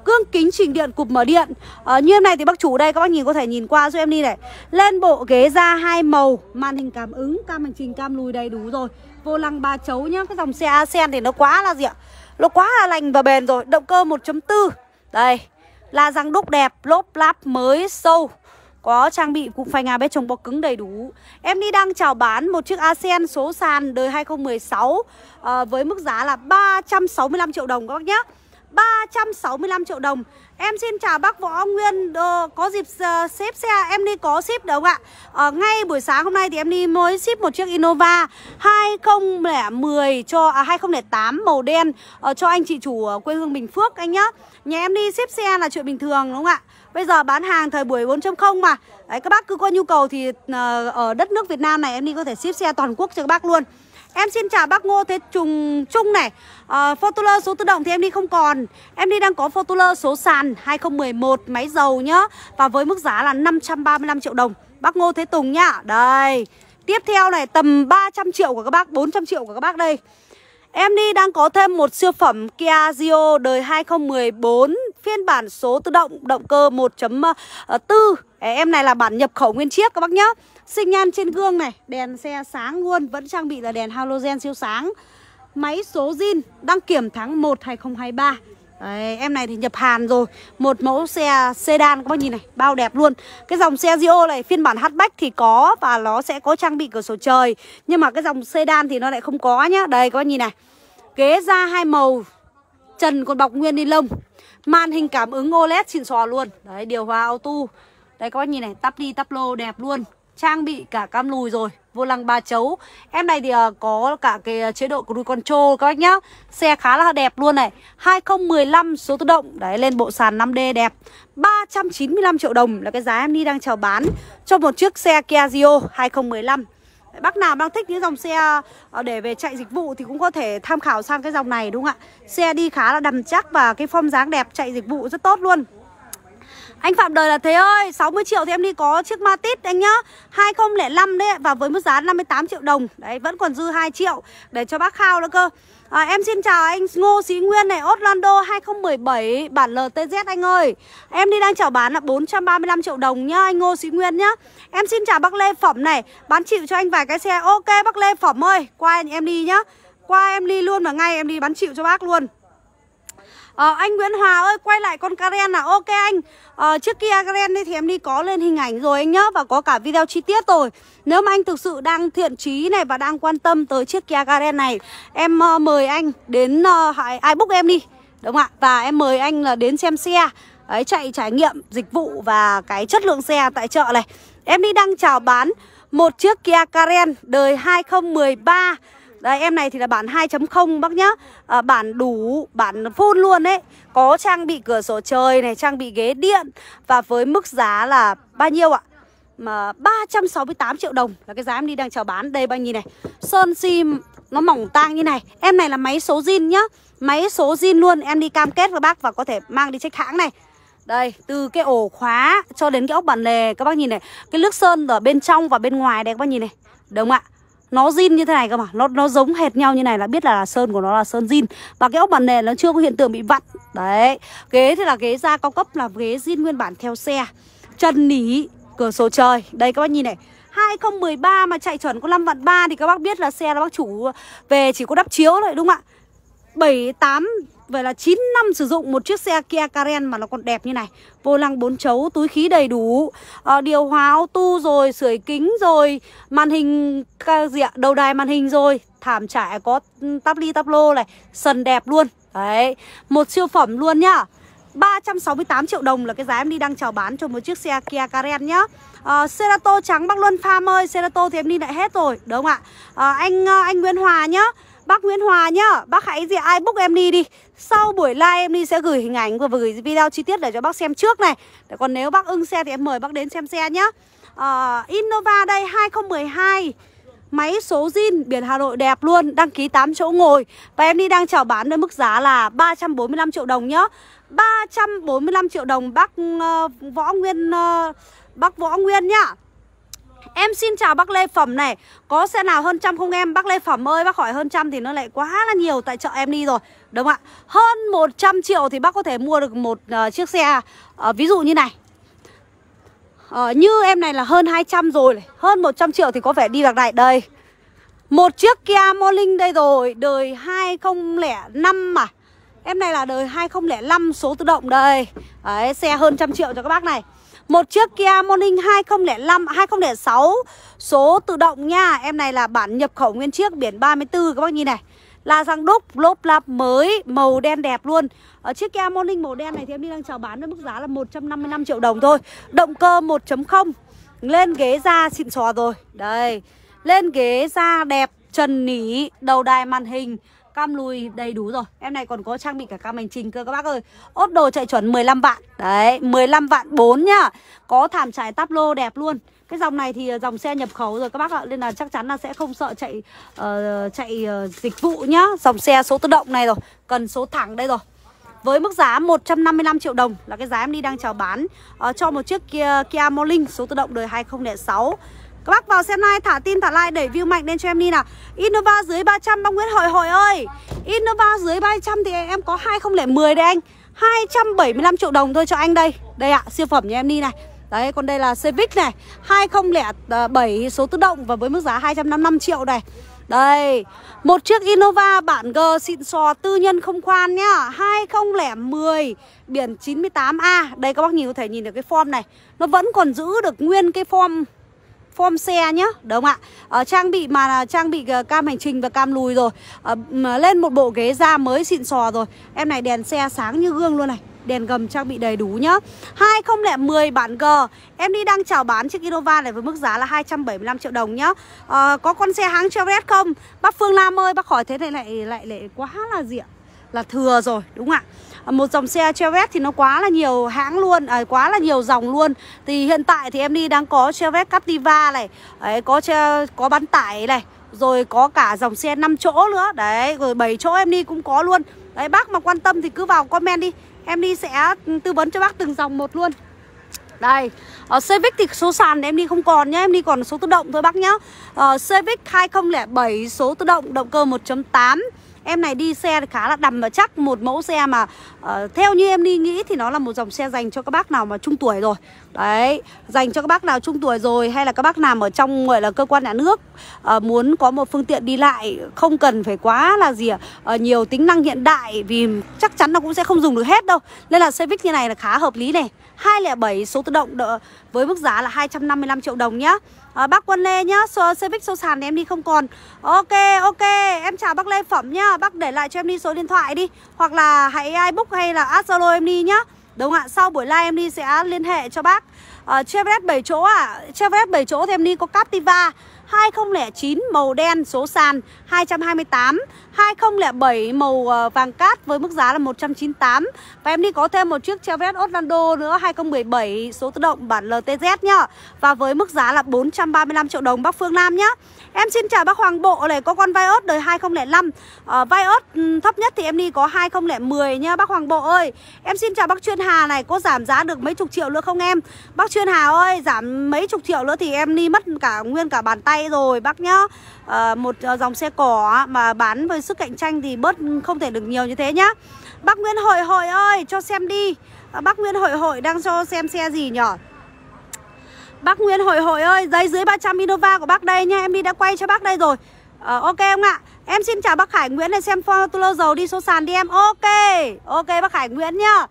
gương kính chỉnh điện cụp mở điện ở ờ, như em này thì bác chủ đây các bác nhìn có thể nhìn qua giúp em đi này lên bộ ghế da hai màu màn hình cảm ứng cam hành trình cam lùi đầy đủ rồi vô lăng ba chấu nhá cái dòng xe Asen thì nó quá là gì ạ nó quá là lành và bền rồi động cơ 1.4 đây là răng đúc đẹp lốp láp mới sâu có trang bị cụm phanh ABS chống bó cứng đầy đủ Em đi đang chào bán một chiếc ASEAN số sàn đời 2016 à, ờ, Với mức giá là 365 triệu đồng các bác nhé 365 triệu đồng Em xin chào bác Võ Nguyên ờ, Có dịp uh, ờ, ship xe Em đi có ship đúng không ạ ờ, Ngay buổi sáng hôm nay thì em đi mới ship một chiếc Innova 2010 cho à, 2008 màu đen uh, Cho anh chị chủ ở quê hương Bình Phước anh nhá Nhà em đi ship xe là chuyện bình thường đúng không ạ Bây giờ bán hàng thời buổi 4.0 mà Đấy, Các bác cứ có nhu cầu thì ờ, ở đất nước Việt Nam này em đi có thể ship xe toàn quốc cho các bác luôn Em xin chào bác Ngô Thế Trùng Trung này à, ờ, Fortuner số tự động thì em đi không còn Em đi đang có Fortuner số sàn 2011 máy dầu nhá Và với mức giá là 535 triệu đồng Bác Ngô Thế Tùng nhá Đây Tiếp theo này tầm 300 triệu của các bác 400 triệu của các bác đây Em đi đang có thêm một siêu phẩm Kia Rio đời 2014 phiên bản số tự động động cơ 1.4 ờ, Em này là bản nhập khẩu nguyên chiếc các bác nhá Sinh nhan trên gương này, đèn xe sáng luôn Vẫn trang bị là đèn halogen siêu sáng Máy số zin đăng kiểm tháng 1 2023 Đấy, em này thì nhập Hàn rồi Một mẫu xe sedan các bác nhìn này Bao đẹp luôn Cái dòng xe Gio này phiên bản hatchback thì có Và nó sẽ có trang bị cửa sổ trời Nhưng mà cái dòng sedan thì nó lại không có nhá Đây các bác nhìn này Ghế da hai màu Trần còn bọc nguyên ni lông Màn hình cảm ứng OLED xịn sò luôn Đấy điều hòa auto đây các bác nhìn này tắp đi tắp lô đẹp luôn Trang bị cả cam lùi rồi Vô lăng ba chấu Em này thì à, có cả cái à, chế độ cruise control các bác nhá Xe khá là đẹp luôn này 2015 số tự động Đấy lên bộ sàn 5D đẹp 395 triệu đồng là cái giá em đi đang chào bán Cho một chiếc xe Kia Rio 2015 Bác nào đang thích những dòng xe ờ, để về chạy dịch vụ thì cũng có thể tham khảo sang cái dòng này đúng không ạ? Xe đi khá là đầm chắc và cái form dáng đẹp chạy dịch vụ rất tốt luôn. Anh Phạm Đời là thế ơi, 60 triệu thì em đi có chiếc Matiz anh nhá 2005 đấy và với mức giá 58 triệu đồng Đấy, vẫn còn dư 2 triệu để cho bác khao nữa cơ à, Em xin chào anh Ngô Sĩ Nguyên này Orlando 2017 bản LTZ anh ơi Em đi đang chào bán là 435 triệu đồng nhá Anh Ngô Sĩ Nguyên nhá Em xin chào bác Lê Phẩm này Bán chịu cho anh vài cái xe Ok bác Lê Phẩm ơi Qua em đi nhá Qua em đi luôn mà ngay em đi bán chịu cho bác luôn à, Anh Nguyễn Hòa ơi quay lại con Karen là ok anh à, Trước kia Karen thì em đi có lên hình ảnh rồi anh nhớ Và có cả video chi tiết rồi Nếu mà anh thực sự đang thiện trí này và đang quan tâm tới chiếc Kia Karen này Em uh, mời anh đến uh, iBook em đi Đúng không ạ? Và em mời anh là đến xem xe Đấy, chạy trải nghiệm dịch vụ và cái chất lượng xe tại chợ này Em đi đăng chào bán một chiếc Kia Karen đời 2013 đây em này thì là bản 2.0 bác nhá à, Bản đủ, bản full luôn đấy Có trang bị cửa sổ trời này, trang bị ghế điện Và với mức giá là bao nhiêu ạ? Mà 368 triệu đồng là cái giá em đi đang chào bán Đây bao nhiêu này Sơn sim nó mỏng tang như này Em này là máy số zin nhá Máy số zin luôn em đi cam kết với bác Và có thể mang đi trách hãng này đây, từ cái ổ khóa cho đến cái ốc bản lề Các bác nhìn này, cái nước sơn ở bên trong và bên ngoài đây các bác nhìn này Đúng không ạ? nó zin như thế này cơ mà nó nó giống hệt nhau như này là biết là, là sơn của nó là sơn zin và cái ốc bàn nền nó chưa có hiện tượng bị vặn đấy ghế thì là ghế da cao cấp là ghế zin nguyên bản theo xe chân nỉ cửa sổ trời đây các bác nhìn này 2013 mà chạy chuẩn có 5 vạn 3 thì các bác biết là xe là bác chủ về chỉ có đắp chiếu thôi đúng không ạ 78 Vậy là 9 năm sử dụng một chiếc xe Kia Karen mà nó còn đẹp như này Vô lăng bốn chấu, túi khí đầy đủ à, Điều hòa auto rồi, sưởi kính rồi Màn hình, gì ạ, đầu đài màn hình rồi Thảm trải có tắp ly tắp lô này Sần đẹp luôn Đấy, một siêu phẩm luôn nhá 368 triệu đồng là cái giá em đi đang chào bán cho một chiếc xe Kia Karen nhá à, Cerato trắng Bắc Luân Farm ơi Cerato thì em đi lại hết rồi Đúng không ạ à, Anh anh Nguyễn Hòa nhá Bác Nguyễn Hòa nhá Bác hãy gì ai book em đi đi Sau buổi live em đi sẽ gửi hình ảnh và gửi video chi tiết để cho bác xem trước này để Còn nếu bác ưng xe thì em mời bác đến xem xe nhá uh, Innova đây 2012 Máy số zin biển Hà Nội đẹp luôn Đăng ký 8 chỗ ngồi Và em đi đang chào bán với mức giá là 345 triệu đồng nhá 345 triệu đồng bác uh, Võ Nguyên uh, Bác Võ Nguyên nhá Em xin chào bác Lê Phẩm này Có xe nào hơn trăm không em? Bác Lê Phẩm ơi, bác hỏi hơn trăm thì nó lại quá là nhiều Tại chợ em đi rồi, đúng không ạ? Hơn 100 triệu thì bác có thể mua được một uh, chiếc xe uh, Ví dụ như này uh, Như em này là hơn 200 rồi này. Hơn 100 triệu thì có vẻ đi được này Đây, một chiếc Kia Morning đây rồi Đời 2005 mà Em này là đời 2005 số tự động đây Đấy, xe hơn trăm triệu cho các bác này một chiếc Kia Morning 2005 2006 số tự động nha. Em này là bản nhập khẩu nguyên chiếc biển 34 các bác nhìn này. Là răng đúc, lốp lạp mới, màu đen đẹp luôn ở Chiếc Kia Morning màu đen này thì em đi đang chào bán với mức giá là 155 triệu đồng thôi Động cơ 1.0 Lên ghế da xịn xò rồi Đây Lên ghế da đẹp, trần nỉ, đầu đài màn hình Cam lùi đầy đủ rồi Em này còn có trang bị cả cam hành trình cơ các bác ơi Ốt đồ chạy chuẩn 15 vạn Đấy 15 vạn 4 nhá Có thảm trải táp lô đẹp luôn cái dòng này thì ờ, dòng xe nhập khẩu rồi các bác ạ Nên là chắc chắn là sẽ không sợ chạy uh, chạy uh, dịch vụ nhá Dòng xe số tự động này rồi Cần số thẳng đây rồi với mức giá 155 triệu đồng là cái giá em đi đang chào bán uh, cho một chiếc Kia Kia Morning số tự động đời 2006 các bác vào xem like, thả tin thả like để view mạnh lên cho em đi nào Innova dưới 300 bác Nguyễn Hội Hội ơi Innova dưới 300 thì em có 2010 đấy anh 275 triệu đồng thôi cho anh đây Đây ạ, à, siêu phẩm nhà em đi này Đấy, còn đây là Civic này 2007 số tự động và với mức giá 255 triệu này Đây, một chiếc Innova bản G xịn sò tư nhân không khoan nhá 2010 biển 98A Đây các bác nhìn có thể nhìn được cái form này Nó vẫn còn giữ được nguyên cái form form xe nhá đúng không ạ à, trang bị mà trang bị ờ, cam hành trình và cam lùi rồi à, lên một bộ ghế da mới xịn sò rồi em này đèn xe sáng như gương luôn này đèn gầm trang bị đầy đủ nhá 2010 bản G Em đi đang chào bán chiếc Innova này với mức giá là 275 triệu đồng nhá à, Có con xe hãng Chevrolet không? Bác Phương Lam ơi bác hỏi thế này lại lại lại quá là diện Là thừa rồi đúng không ạ À, một dòng xe Chevrolet thì nó quá là nhiều hãng luôn à, quá là nhiều dòng luôn thì hiện tại thì em đi đang có Chevrolet Captiva này đấy, có che, có bán tải này rồi có cả dòng xe 5 chỗ nữa đấy rồi 7 chỗ em đi cũng có luôn đấy bác mà quan tâm thì cứ vào comment đi em đi sẽ ừ, tư vấn cho bác từng dòng một luôn đây, ở ờ, Civic thì số sàn em đi không còn nhé em đi còn số tự động thôi bác nhá. Ở ờ, Civic 2007 số tự động, động cơ 1.8 Em này đi xe khá là đầm và chắc Một mẫu xe mà uh, theo như em đi nghĩ Thì nó là một dòng xe dành cho các bác nào mà trung tuổi rồi Đấy Dành cho các bác nào trung tuổi rồi Hay là các bác nào ở trong gọi là cơ quan nhà nước uh, Muốn có một phương tiện đi lại Không cần phải quá là gì uh, Nhiều tính năng hiện đại Vì chắc chắn nó cũng sẽ không dùng được hết đâu Nên là xe Vic như này là khá hợp lý này 207 số tự động đợi, với mức giá là 255 triệu đồng nhá à, Bác Quân Lê nhá số, Civic số sàn thì em đi không còn Ok ok em chào bác Lê Phẩm nhá Bác để lại cho em đi số điện thoại đi Hoặc là hãy book hay là add Zalo em đi nhá Đúng ạ, sau buổi live em đi sẽ liên hệ cho bác à, Chevrolet 7 chỗ à Chevrolet 7 chỗ thì em đi có Captiva 2009 màu đen số sàn 228 2007 màu ờ, vàng cát với mức giá là 198 Và em đi có thêm một chiếc Chevrolet Orlando nữa 2017 số tự động bản LTZ nhá Và với mức giá là 435 triệu đồng Bắc Phương Nam nhá Em xin chào bác Hoàng Bộ này có con Vios đời 2005 à, ờ, Vios ừ, thấp nhất thì em đi có 2010 nhá bác Hoàng Bộ ơi Em xin chào bác Chuyên Hà này có giảm giá được mấy chục triệu nữa không em Bác Chuyên Hà ơi giảm mấy chục triệu nữa thì em đi mất cả nguyên cả bàn tay rồi bác nhá Ờ, một ờ, dòng xe cỏ mà bán với sức cạnh tranh thì bớt không thể được nhiều như thế nhá Bác Nguyễn Hội Hội ơi cho xem đi ờ, Bác Nguyễn Hội Hội đang cho xem xe gì nhở Bác Nguyễn Hội Hội ơi Giấy dưới 300 Innova của bác đây nhá. Em đi đã quay cho bác đây rồi Ờ, ok không ạ? Em xin chào bác Khải Nguyễn này xem Fortuner dầu đi số sàn đi em Ok, ok bác Khải Nguyễn nhá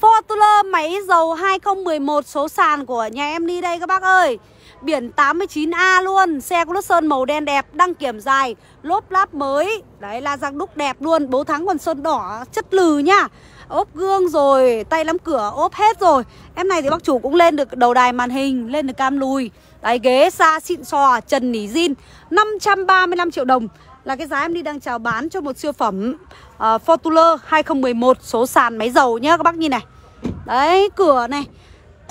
Fortuner máy dầu 2011 số sàn của nhà em đi đây các bác ơi biển 89A luôn Xe có lốt sơn màu đen đẹp, đăng kiểm dài, lốp láp mới Đấy là răng đúc đẹp luôn, bố thắng còn sơn đỏ chất lừ nhá ốp gương rồi, tay nắm cửa ốp hết rồi Em này thì bác chủ cũng lên được đầu đài màn hình, lên được cam lùi Đấy ghế xa xịn sò, trần nỉ zin 535 triệu đồng là cái giá em đi đang chào bán cho một siêu phẩm uh, Fortuner 2011 số sàn máy dầu nhá các bác nhìn này Đấy cửa này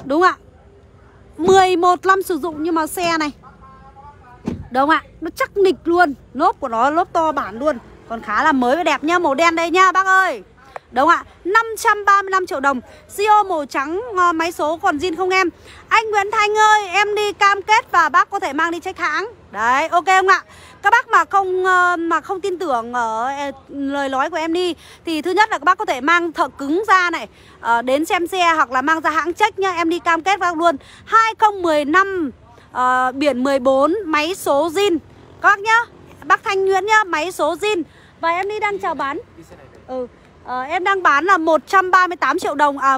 Đúng ạ 11 năm sử dụng nhưng mà xe này Đúng không ạ? Nó chắc nịch luôn Lốp của nó lốp to bản luôn Còn khá là mới và đẹp nhá Màu đen đây nha bác ơi Đúng ạ, 535 triệu đồng Sio màu trắng ờ, máy số còn zin không em Anh Nguyễn Thanh ơi Em đi cam kết và bác có thể mang đi trách hãng Đấy, ok không ạ các bác mà không ờ, mà không tin tưởng ở ờ, lời nói của em đi thì thứ nhất là các bác có thể mang thợ cứng ra này ờ, đến xem xe hoặc là mang ra hãng trách nhá em đi cam kết các luôn 2015 uh, biển 14 máy số zin các bác nhá bác Thanh Nguyễn nhá máy số zin và em đi đang chào bán ừ em đang bán là 138 triệu đồng à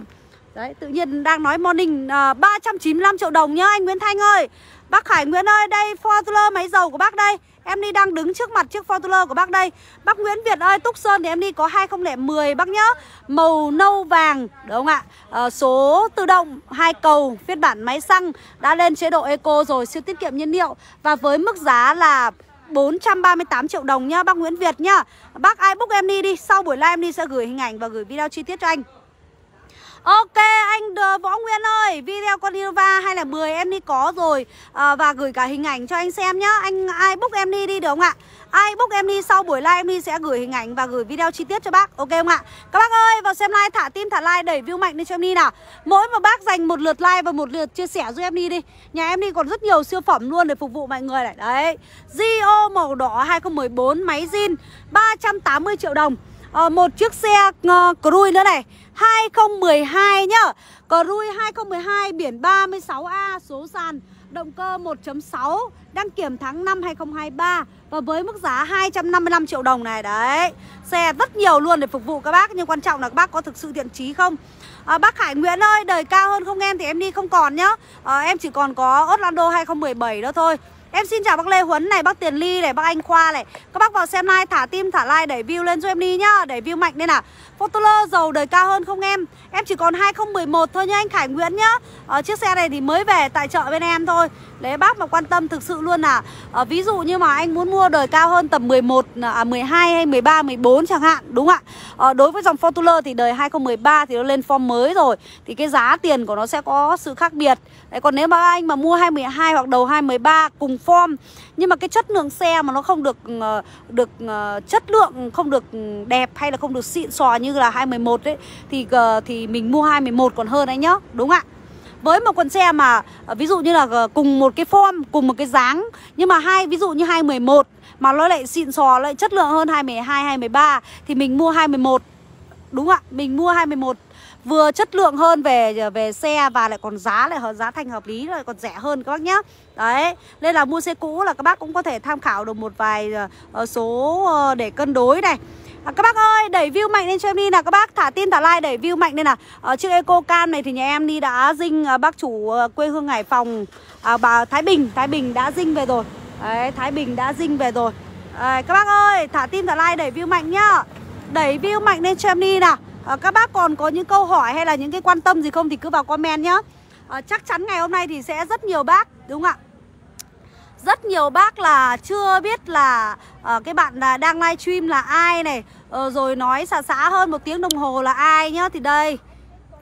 đấy tự nhiên đang nói morning à, 395 triệu đồng nhá anh Nguyễn Thanh ơi bác Khải Nguyễn ơi đây Fortuner máy dầu của bác đây Em đi đang đứng trước mặt chiếc Fortuner của bác đây Bác Nguyễn Việt ơi, Túc Sơn thì em đi có 2010 bác nhớ Màu nâu vàng, đúng không ạ? À, số tự động, hai cầu, phiên bản máy xăng Đã lên chế độ eco rồi, siêu tiết kiệm nhiên liệu Và với mức giá là 438 triệu đồng nhá bác Nguyễn Việt nhá Bác ai book em đi đi Sau buổi live em đi sẽ gửi hình ảnh và gửi video chi tiết cho anh Ok anh Võ Nguyễn ơi Video con Innova hay là 10 em đi có rồi à, Và gửi cả hình ảnh cho anh xem nhá Anh ai book em đi đi được không ạ Ai book em đi sau buổi live em đi sẽ gửi hình ảnh Và gửi video chi tiết cho bác Ok không ạ Các bác ơi vào xem like thả tim thả like Đẩy view mạnh lên cho em đi nào Mỗi một bác dành một lượt like và một lượt chia sẻ giúp em đi đi Nhà em đi còn rất nhiều siêu phẩm luôn để phục vụ mọi người này Đấy Gio màu đỏ 2014 máy zin 380 triệu đồng à, một chiếc xe uh, nữa này 2012 nhá Cruze 2012 biển 36A số sàn động cơ 1.6 đăng kiểm tháng 5 2023 và với mức giá 255 triệu đồng này đấy xe rất nhiều luôn để phục vụ các bác nhưng quan trọng là các bác có thực sự thiện trí không à, bác Hải Nguyễn ơi đời cao hơn không em thì em đi không còn nhá à, em chỉ còn có Orlando 2017 đó thôi Em xin chào bác Lê Huấn này, bác Tiền Ly này, bác Anh Khoa này Các bác vào xem like, thả tim, thả like để view lên cho em đi nhá Để view mạnh lên nào Fortuner dầu đời cao hơn không em? Em chỉ còn 2011 thôi nhá anh Khải Nguyễn nhá à, Chiếc xe này thì mới về tại chợ bên em thôi Đấy bác mà quan tâm thực sự luôn là à, ờ, Ví dụ như mà anh muốn mua đời cao hơn tầm 11, à, 12 à, hay 13, 14 chẳng hạn Đúng ạ à, Đối với dòng Fortuner thì đời 2013 thì nó lên form mới rồi Thì cái giá tiền của nó sẽ có sự khác biệt Đấy, Còn nếu mà anh mà mua 2012 hoặc đầu 2013 cùng form nhưng mà cái chất lượng xe mà nó không được ờ, được ờ, chất lượng không được đẹp hay là không được xịn sò như là 211 đấy thì ờ, thì mình mua 211 còn hơn đấy nhá đúng ạ với một con xe mà ví dụ như là cùng một cái form cùng một cái dáng nhưng mà hai ví dụ như 211 mà nó lại xịn sò lại chất lượng hơn 212 213 thì mình mua 211 đúng ạ mình mua 211 vừa chất lượng hơn về về xe và lại còn giá lại giá thành hợp lý rồi còn rẻ hơn các bác nhá đấy nên là mua xe cũ là các bác cũng có thể tham khảo được một vài ờ, số ờ, để cân đối này À, các bác ơi, đẩy view mạnh lên cho em đi nào Các bác thả tin thả like đẩy view mạnh lên nào à, Chiếc Eco Cam này thì nhà em đi đã dinh Bác chủ quê hương Hải Phòng à, bà Thái Bình, Thái Bình đã dinh về rồi Đấy, Thái Bình đã dinh về rồi à, Các bác ơi, thả tin thả like đẩy view mạnh nhá Đẩy view mạnh lên cho em đi nào Ờ, các bác còn có những câu hỏi hay là những cái quan tâm gì không thì cứ vào comment nhé à, ờ, Chắc chắn ngày hôm nay thì sẽ rất nhiều bác đúng không ạ rất nhiều bác là chưa biết là uh, cái bạn là đang livestream là ai này uh, rồi nói xả xã hơn một tiếng đồng hồ là ai nhá thì đây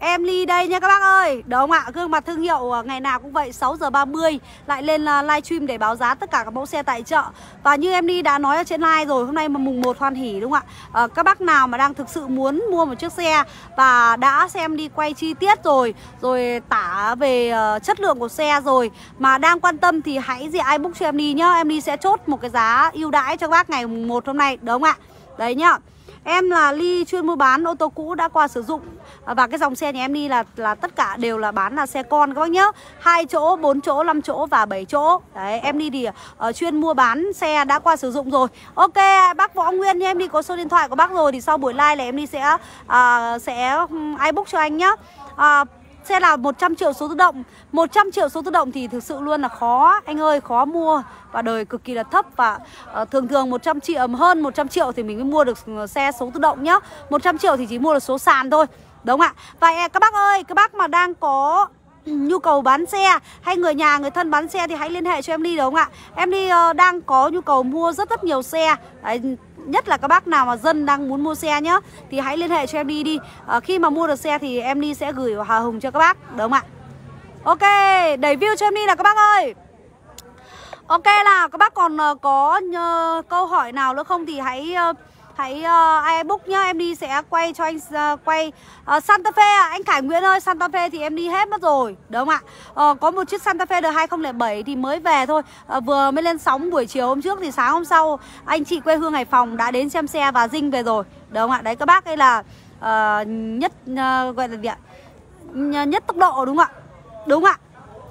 Em Ly đây nha các bác ơi Đúng không ạ, gương mặt thương hiệu ờ, ngày nào cũng vậy 6 giờ 30 lại lên ờ, live stream để báo giá tất cả các mẫu xe tại chợ Và như em Ly đã nói ở trên live rồi Hôm nay mà mùng 1 hoan hỉ đúng không ạ à, Các bác nào mà đang thực sự muốn mua một chiếc xe Và đã xem đi quay chi tiết rồi Rồi tả về chất lượng của xe rồi Mà đang quan tâm thì hãy gì ai book cho em đi nhá Em đi sẽ chốt một cái giá ưu đãi cho các bác ngày mùng 1 hôm nay Đúng không ạ Đấy nhá Em là Ly chuyên mua bán ô tô cũ đã qua sử dụng Ờ, và cái dòng xe nhà em đi là là tất cả đều là bán là xe con các bác nhá hai chỗ 4 chỗ 5 chỗ và 7 chỗ đấy em đi thì uh, chuyên mua bán xe đã qua sử dụng rồi ok bác võ nguyên nha em đi có số điện thoại của bác rồi thì sau buổi live là em đi sẽ uh, sẽ iBook cho anh nhá uh, xe là 100 triệu số tự động 100 triệu số tự động thì thực sự luôn là khó Anh ơi khó mua Và đời cực kỳ là thấp Và uh, thường thường 100 triệu hơn 100 triệu thì mình mới mua được xe số tự động nhá 100 triệu thì chỉ mua được số sàn thôi Đúng ạ vậy à, các bác ơi, các bác mà đang có nhu cầu bán xe hay người nhà người thân bán xe thì hãy liên hệ cho em đi đúng không ạ em đi uh, ờ, đang có nhu cầu mua rất rất nhiều xe Đấy, nhất là các bác nào mà dân đang muốn mua xe nhá thì hãy liên hệ cho em đi đi ờ, à, khi mà mua được xe thì em đi sẽ gửi hòa hồng cho các bác đúng không ạ ok đẩy view cho em đi là các bác ơi ok là các bác còn uh, có uh, câu hỏi nào nữa không thì hãy uh, Hãy uh, ờ, ai book nhá, em đi sẽ quay cho anh uh, quay uh, Santa Fe à, anh Khải Nguyễn ơi, Santa Fe thì em đi hết mất rồi. Đúng không ạ? Uh, có một chiếc Santa Fe được 2007 thì mới về thôi. Uh, vừa mới lên sóng buổi chiều hôm trước thì sáng hôm sau anh chị quê hương Hải Phòng đã đến xem xe và dinh về rồi. Đúng không ạ? Đấy các bác đây là uh, nhất uh, gọi là gì ạ? Nhất tốc độ đúng không ạ? Đúng không ạ?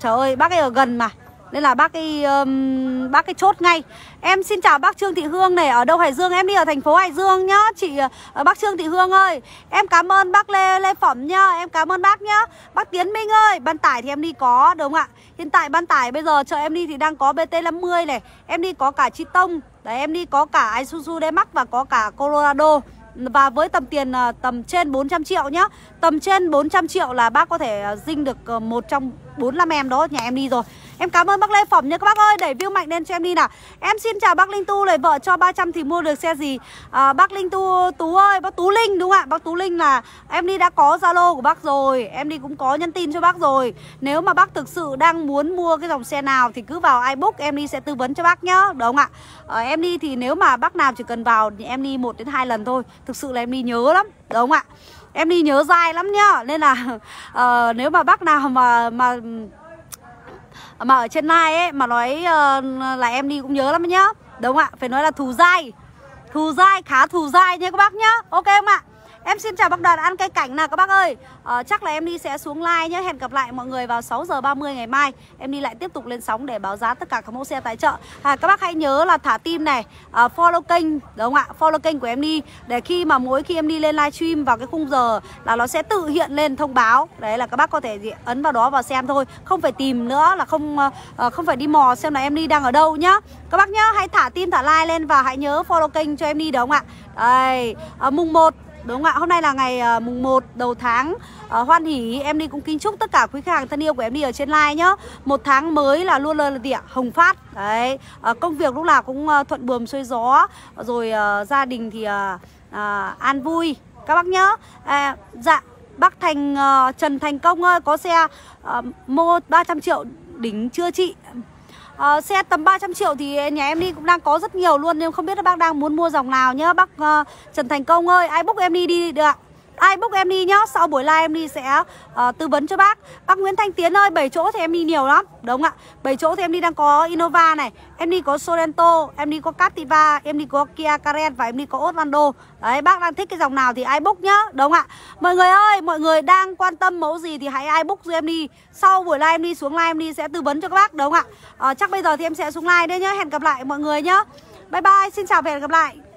Trời ơi, bác ấy ở gần mà. Nên là bác ấy um, bác ấy chốt ngay. Em xin chào bác Trương Thị Hương này Ở đâu Hải Dương em đi ở thành phố Hải Dương nhá Chị ờ, bác Trương Thị Hương ơi Em cảm ơn bác Lê Lê Phẩm nhá Em cảm ơn bác nhá Bác Tiến Minh ơi Ban tải thì em đi có đúng không ạ Hiện tại ban tải bây giờ chợ em đi thì đang có BT50 này Em đi có cả Chi Tông Đấy em đi có cả Isuzu Demax và có cả Colorado và với tầm tiền ờ, tầm trên 400 triệu nhá Tầm trên 400 triệu là bác có thể ờ, dinh được một trong năm em đó Nhà em đi rồi Em cảm ơn bác Lê Phẩm nha các bác ơi Đẩy view mạnh lên cho em đi nào Em xin chào bác Linh Tu lời vợ cho 300 thì mua được xe gì à, Bác Linh Tu Tú ơi Bác Tú Linh đúng không ạ Bác Tú Linh là em đi đã có Zalo của bác rồi Em đi cũng có nhắn tin cho bác rồi Nếu mà bác thực sự đang muốn mua cái dòng xe nào Thì cứ vào iBook em đi sẽ tư vấn cho bác nhá Đúng không ạ à, Em đi thì nếu mà bác nào chỉ cần vào thì Em đi một đến hai lần thôi Thực sự là em đi nhớ lắm Đúng không ạ Em đi nhớ dài lắm nhá Nên là uh, nếu mà bác nào mà mà mà ở trên này ấy mà nói uh, là em đi cũng nhớ lắm nhá đúng không ạ phải nói là thù dai thù dai khá thù dai nhé các bác nhá ok không ạ Em xin chào bác đoàn ăn cây cảnh nào các bác ơi à, Chắc là em đi sẽ xuống like nhé Hẹn gặp lại mọi người vào 6 giờ 30 ngày mai Em đi lại tiếp tục lên sóng để báo giá tất cả các mẫu xe tài trợ à, Các bác hãy nhớ là thả tim này à, Follow kênh đúng không ạ Follow kênh của em đi Để khi mà mỗi khi em đi lên live stream vào cái khung giờ Là nó sẽ tự hiện lên thông báo Đấy là các bác có thể ấn vào đó vào xem thôi Không phải tìm nữa là không à, không phải đi mò xem là em đi đang ở đâu nhá Các bác nhá hãy thả tim thả like lên và hãy nhớ follow kênh cho em đi đúng không ạ Đây à, mùng 1 Đúng không ạ? Hôm nay là ngày ờ, mùng 1 đầu tháng à, Hoan hỷ em đi cũng kính chúc tất cả quý khách hàng thân yêu của em đi ở trên live nhá Một tháng mới là luôn luôn là gì ạ? Hồng phát Đấy à, Công việc lúc nào cũng thuận buồm xuôi gió Rồi à, gia đình thì à, à, an vui Các bác nhá à, Dạ Bác Thành uh, Trần Thành Công ơi có xe uh, mua 300 triệu đỉnh chưa chị uh, Xe tầm 300 triệu thì nhà em đi cũng đang có rất nhiều luôn Nhưng không biết là bác đang muốn mua dòng nào nhá Bác uh, Trần Thành Công ơi Ai book em đi đi được ạ Ai book em đi nhá Sau buổi live em đi sẽ uh, tư vấn cho bác Bác Nguyễn Thanh Tiến ơi 7 chỗ thì em đi nhiều lắm Đúng ạ 7 chỗ thì em đi đang có Innova này Em đi có Sorento Em đi có Captiva Em đi có Kia Karen Và em đi có Orlando Đấy bác đang thích cái dòng nào thì ai book nhá Đúng ạ Mọi người ơi Mọi người đang quan tâm mẫu gì thì hãy ai book cho em đi Sau buổi live em đi xuống live em đi sẽ tư vấn cho các bác Đúng ạ uh, Chắc bây giờ thì em sẽ xuống live đây nhá Hẹn gặp lại mọi người nhá Bye bye, xin chào và hẹn gặp lại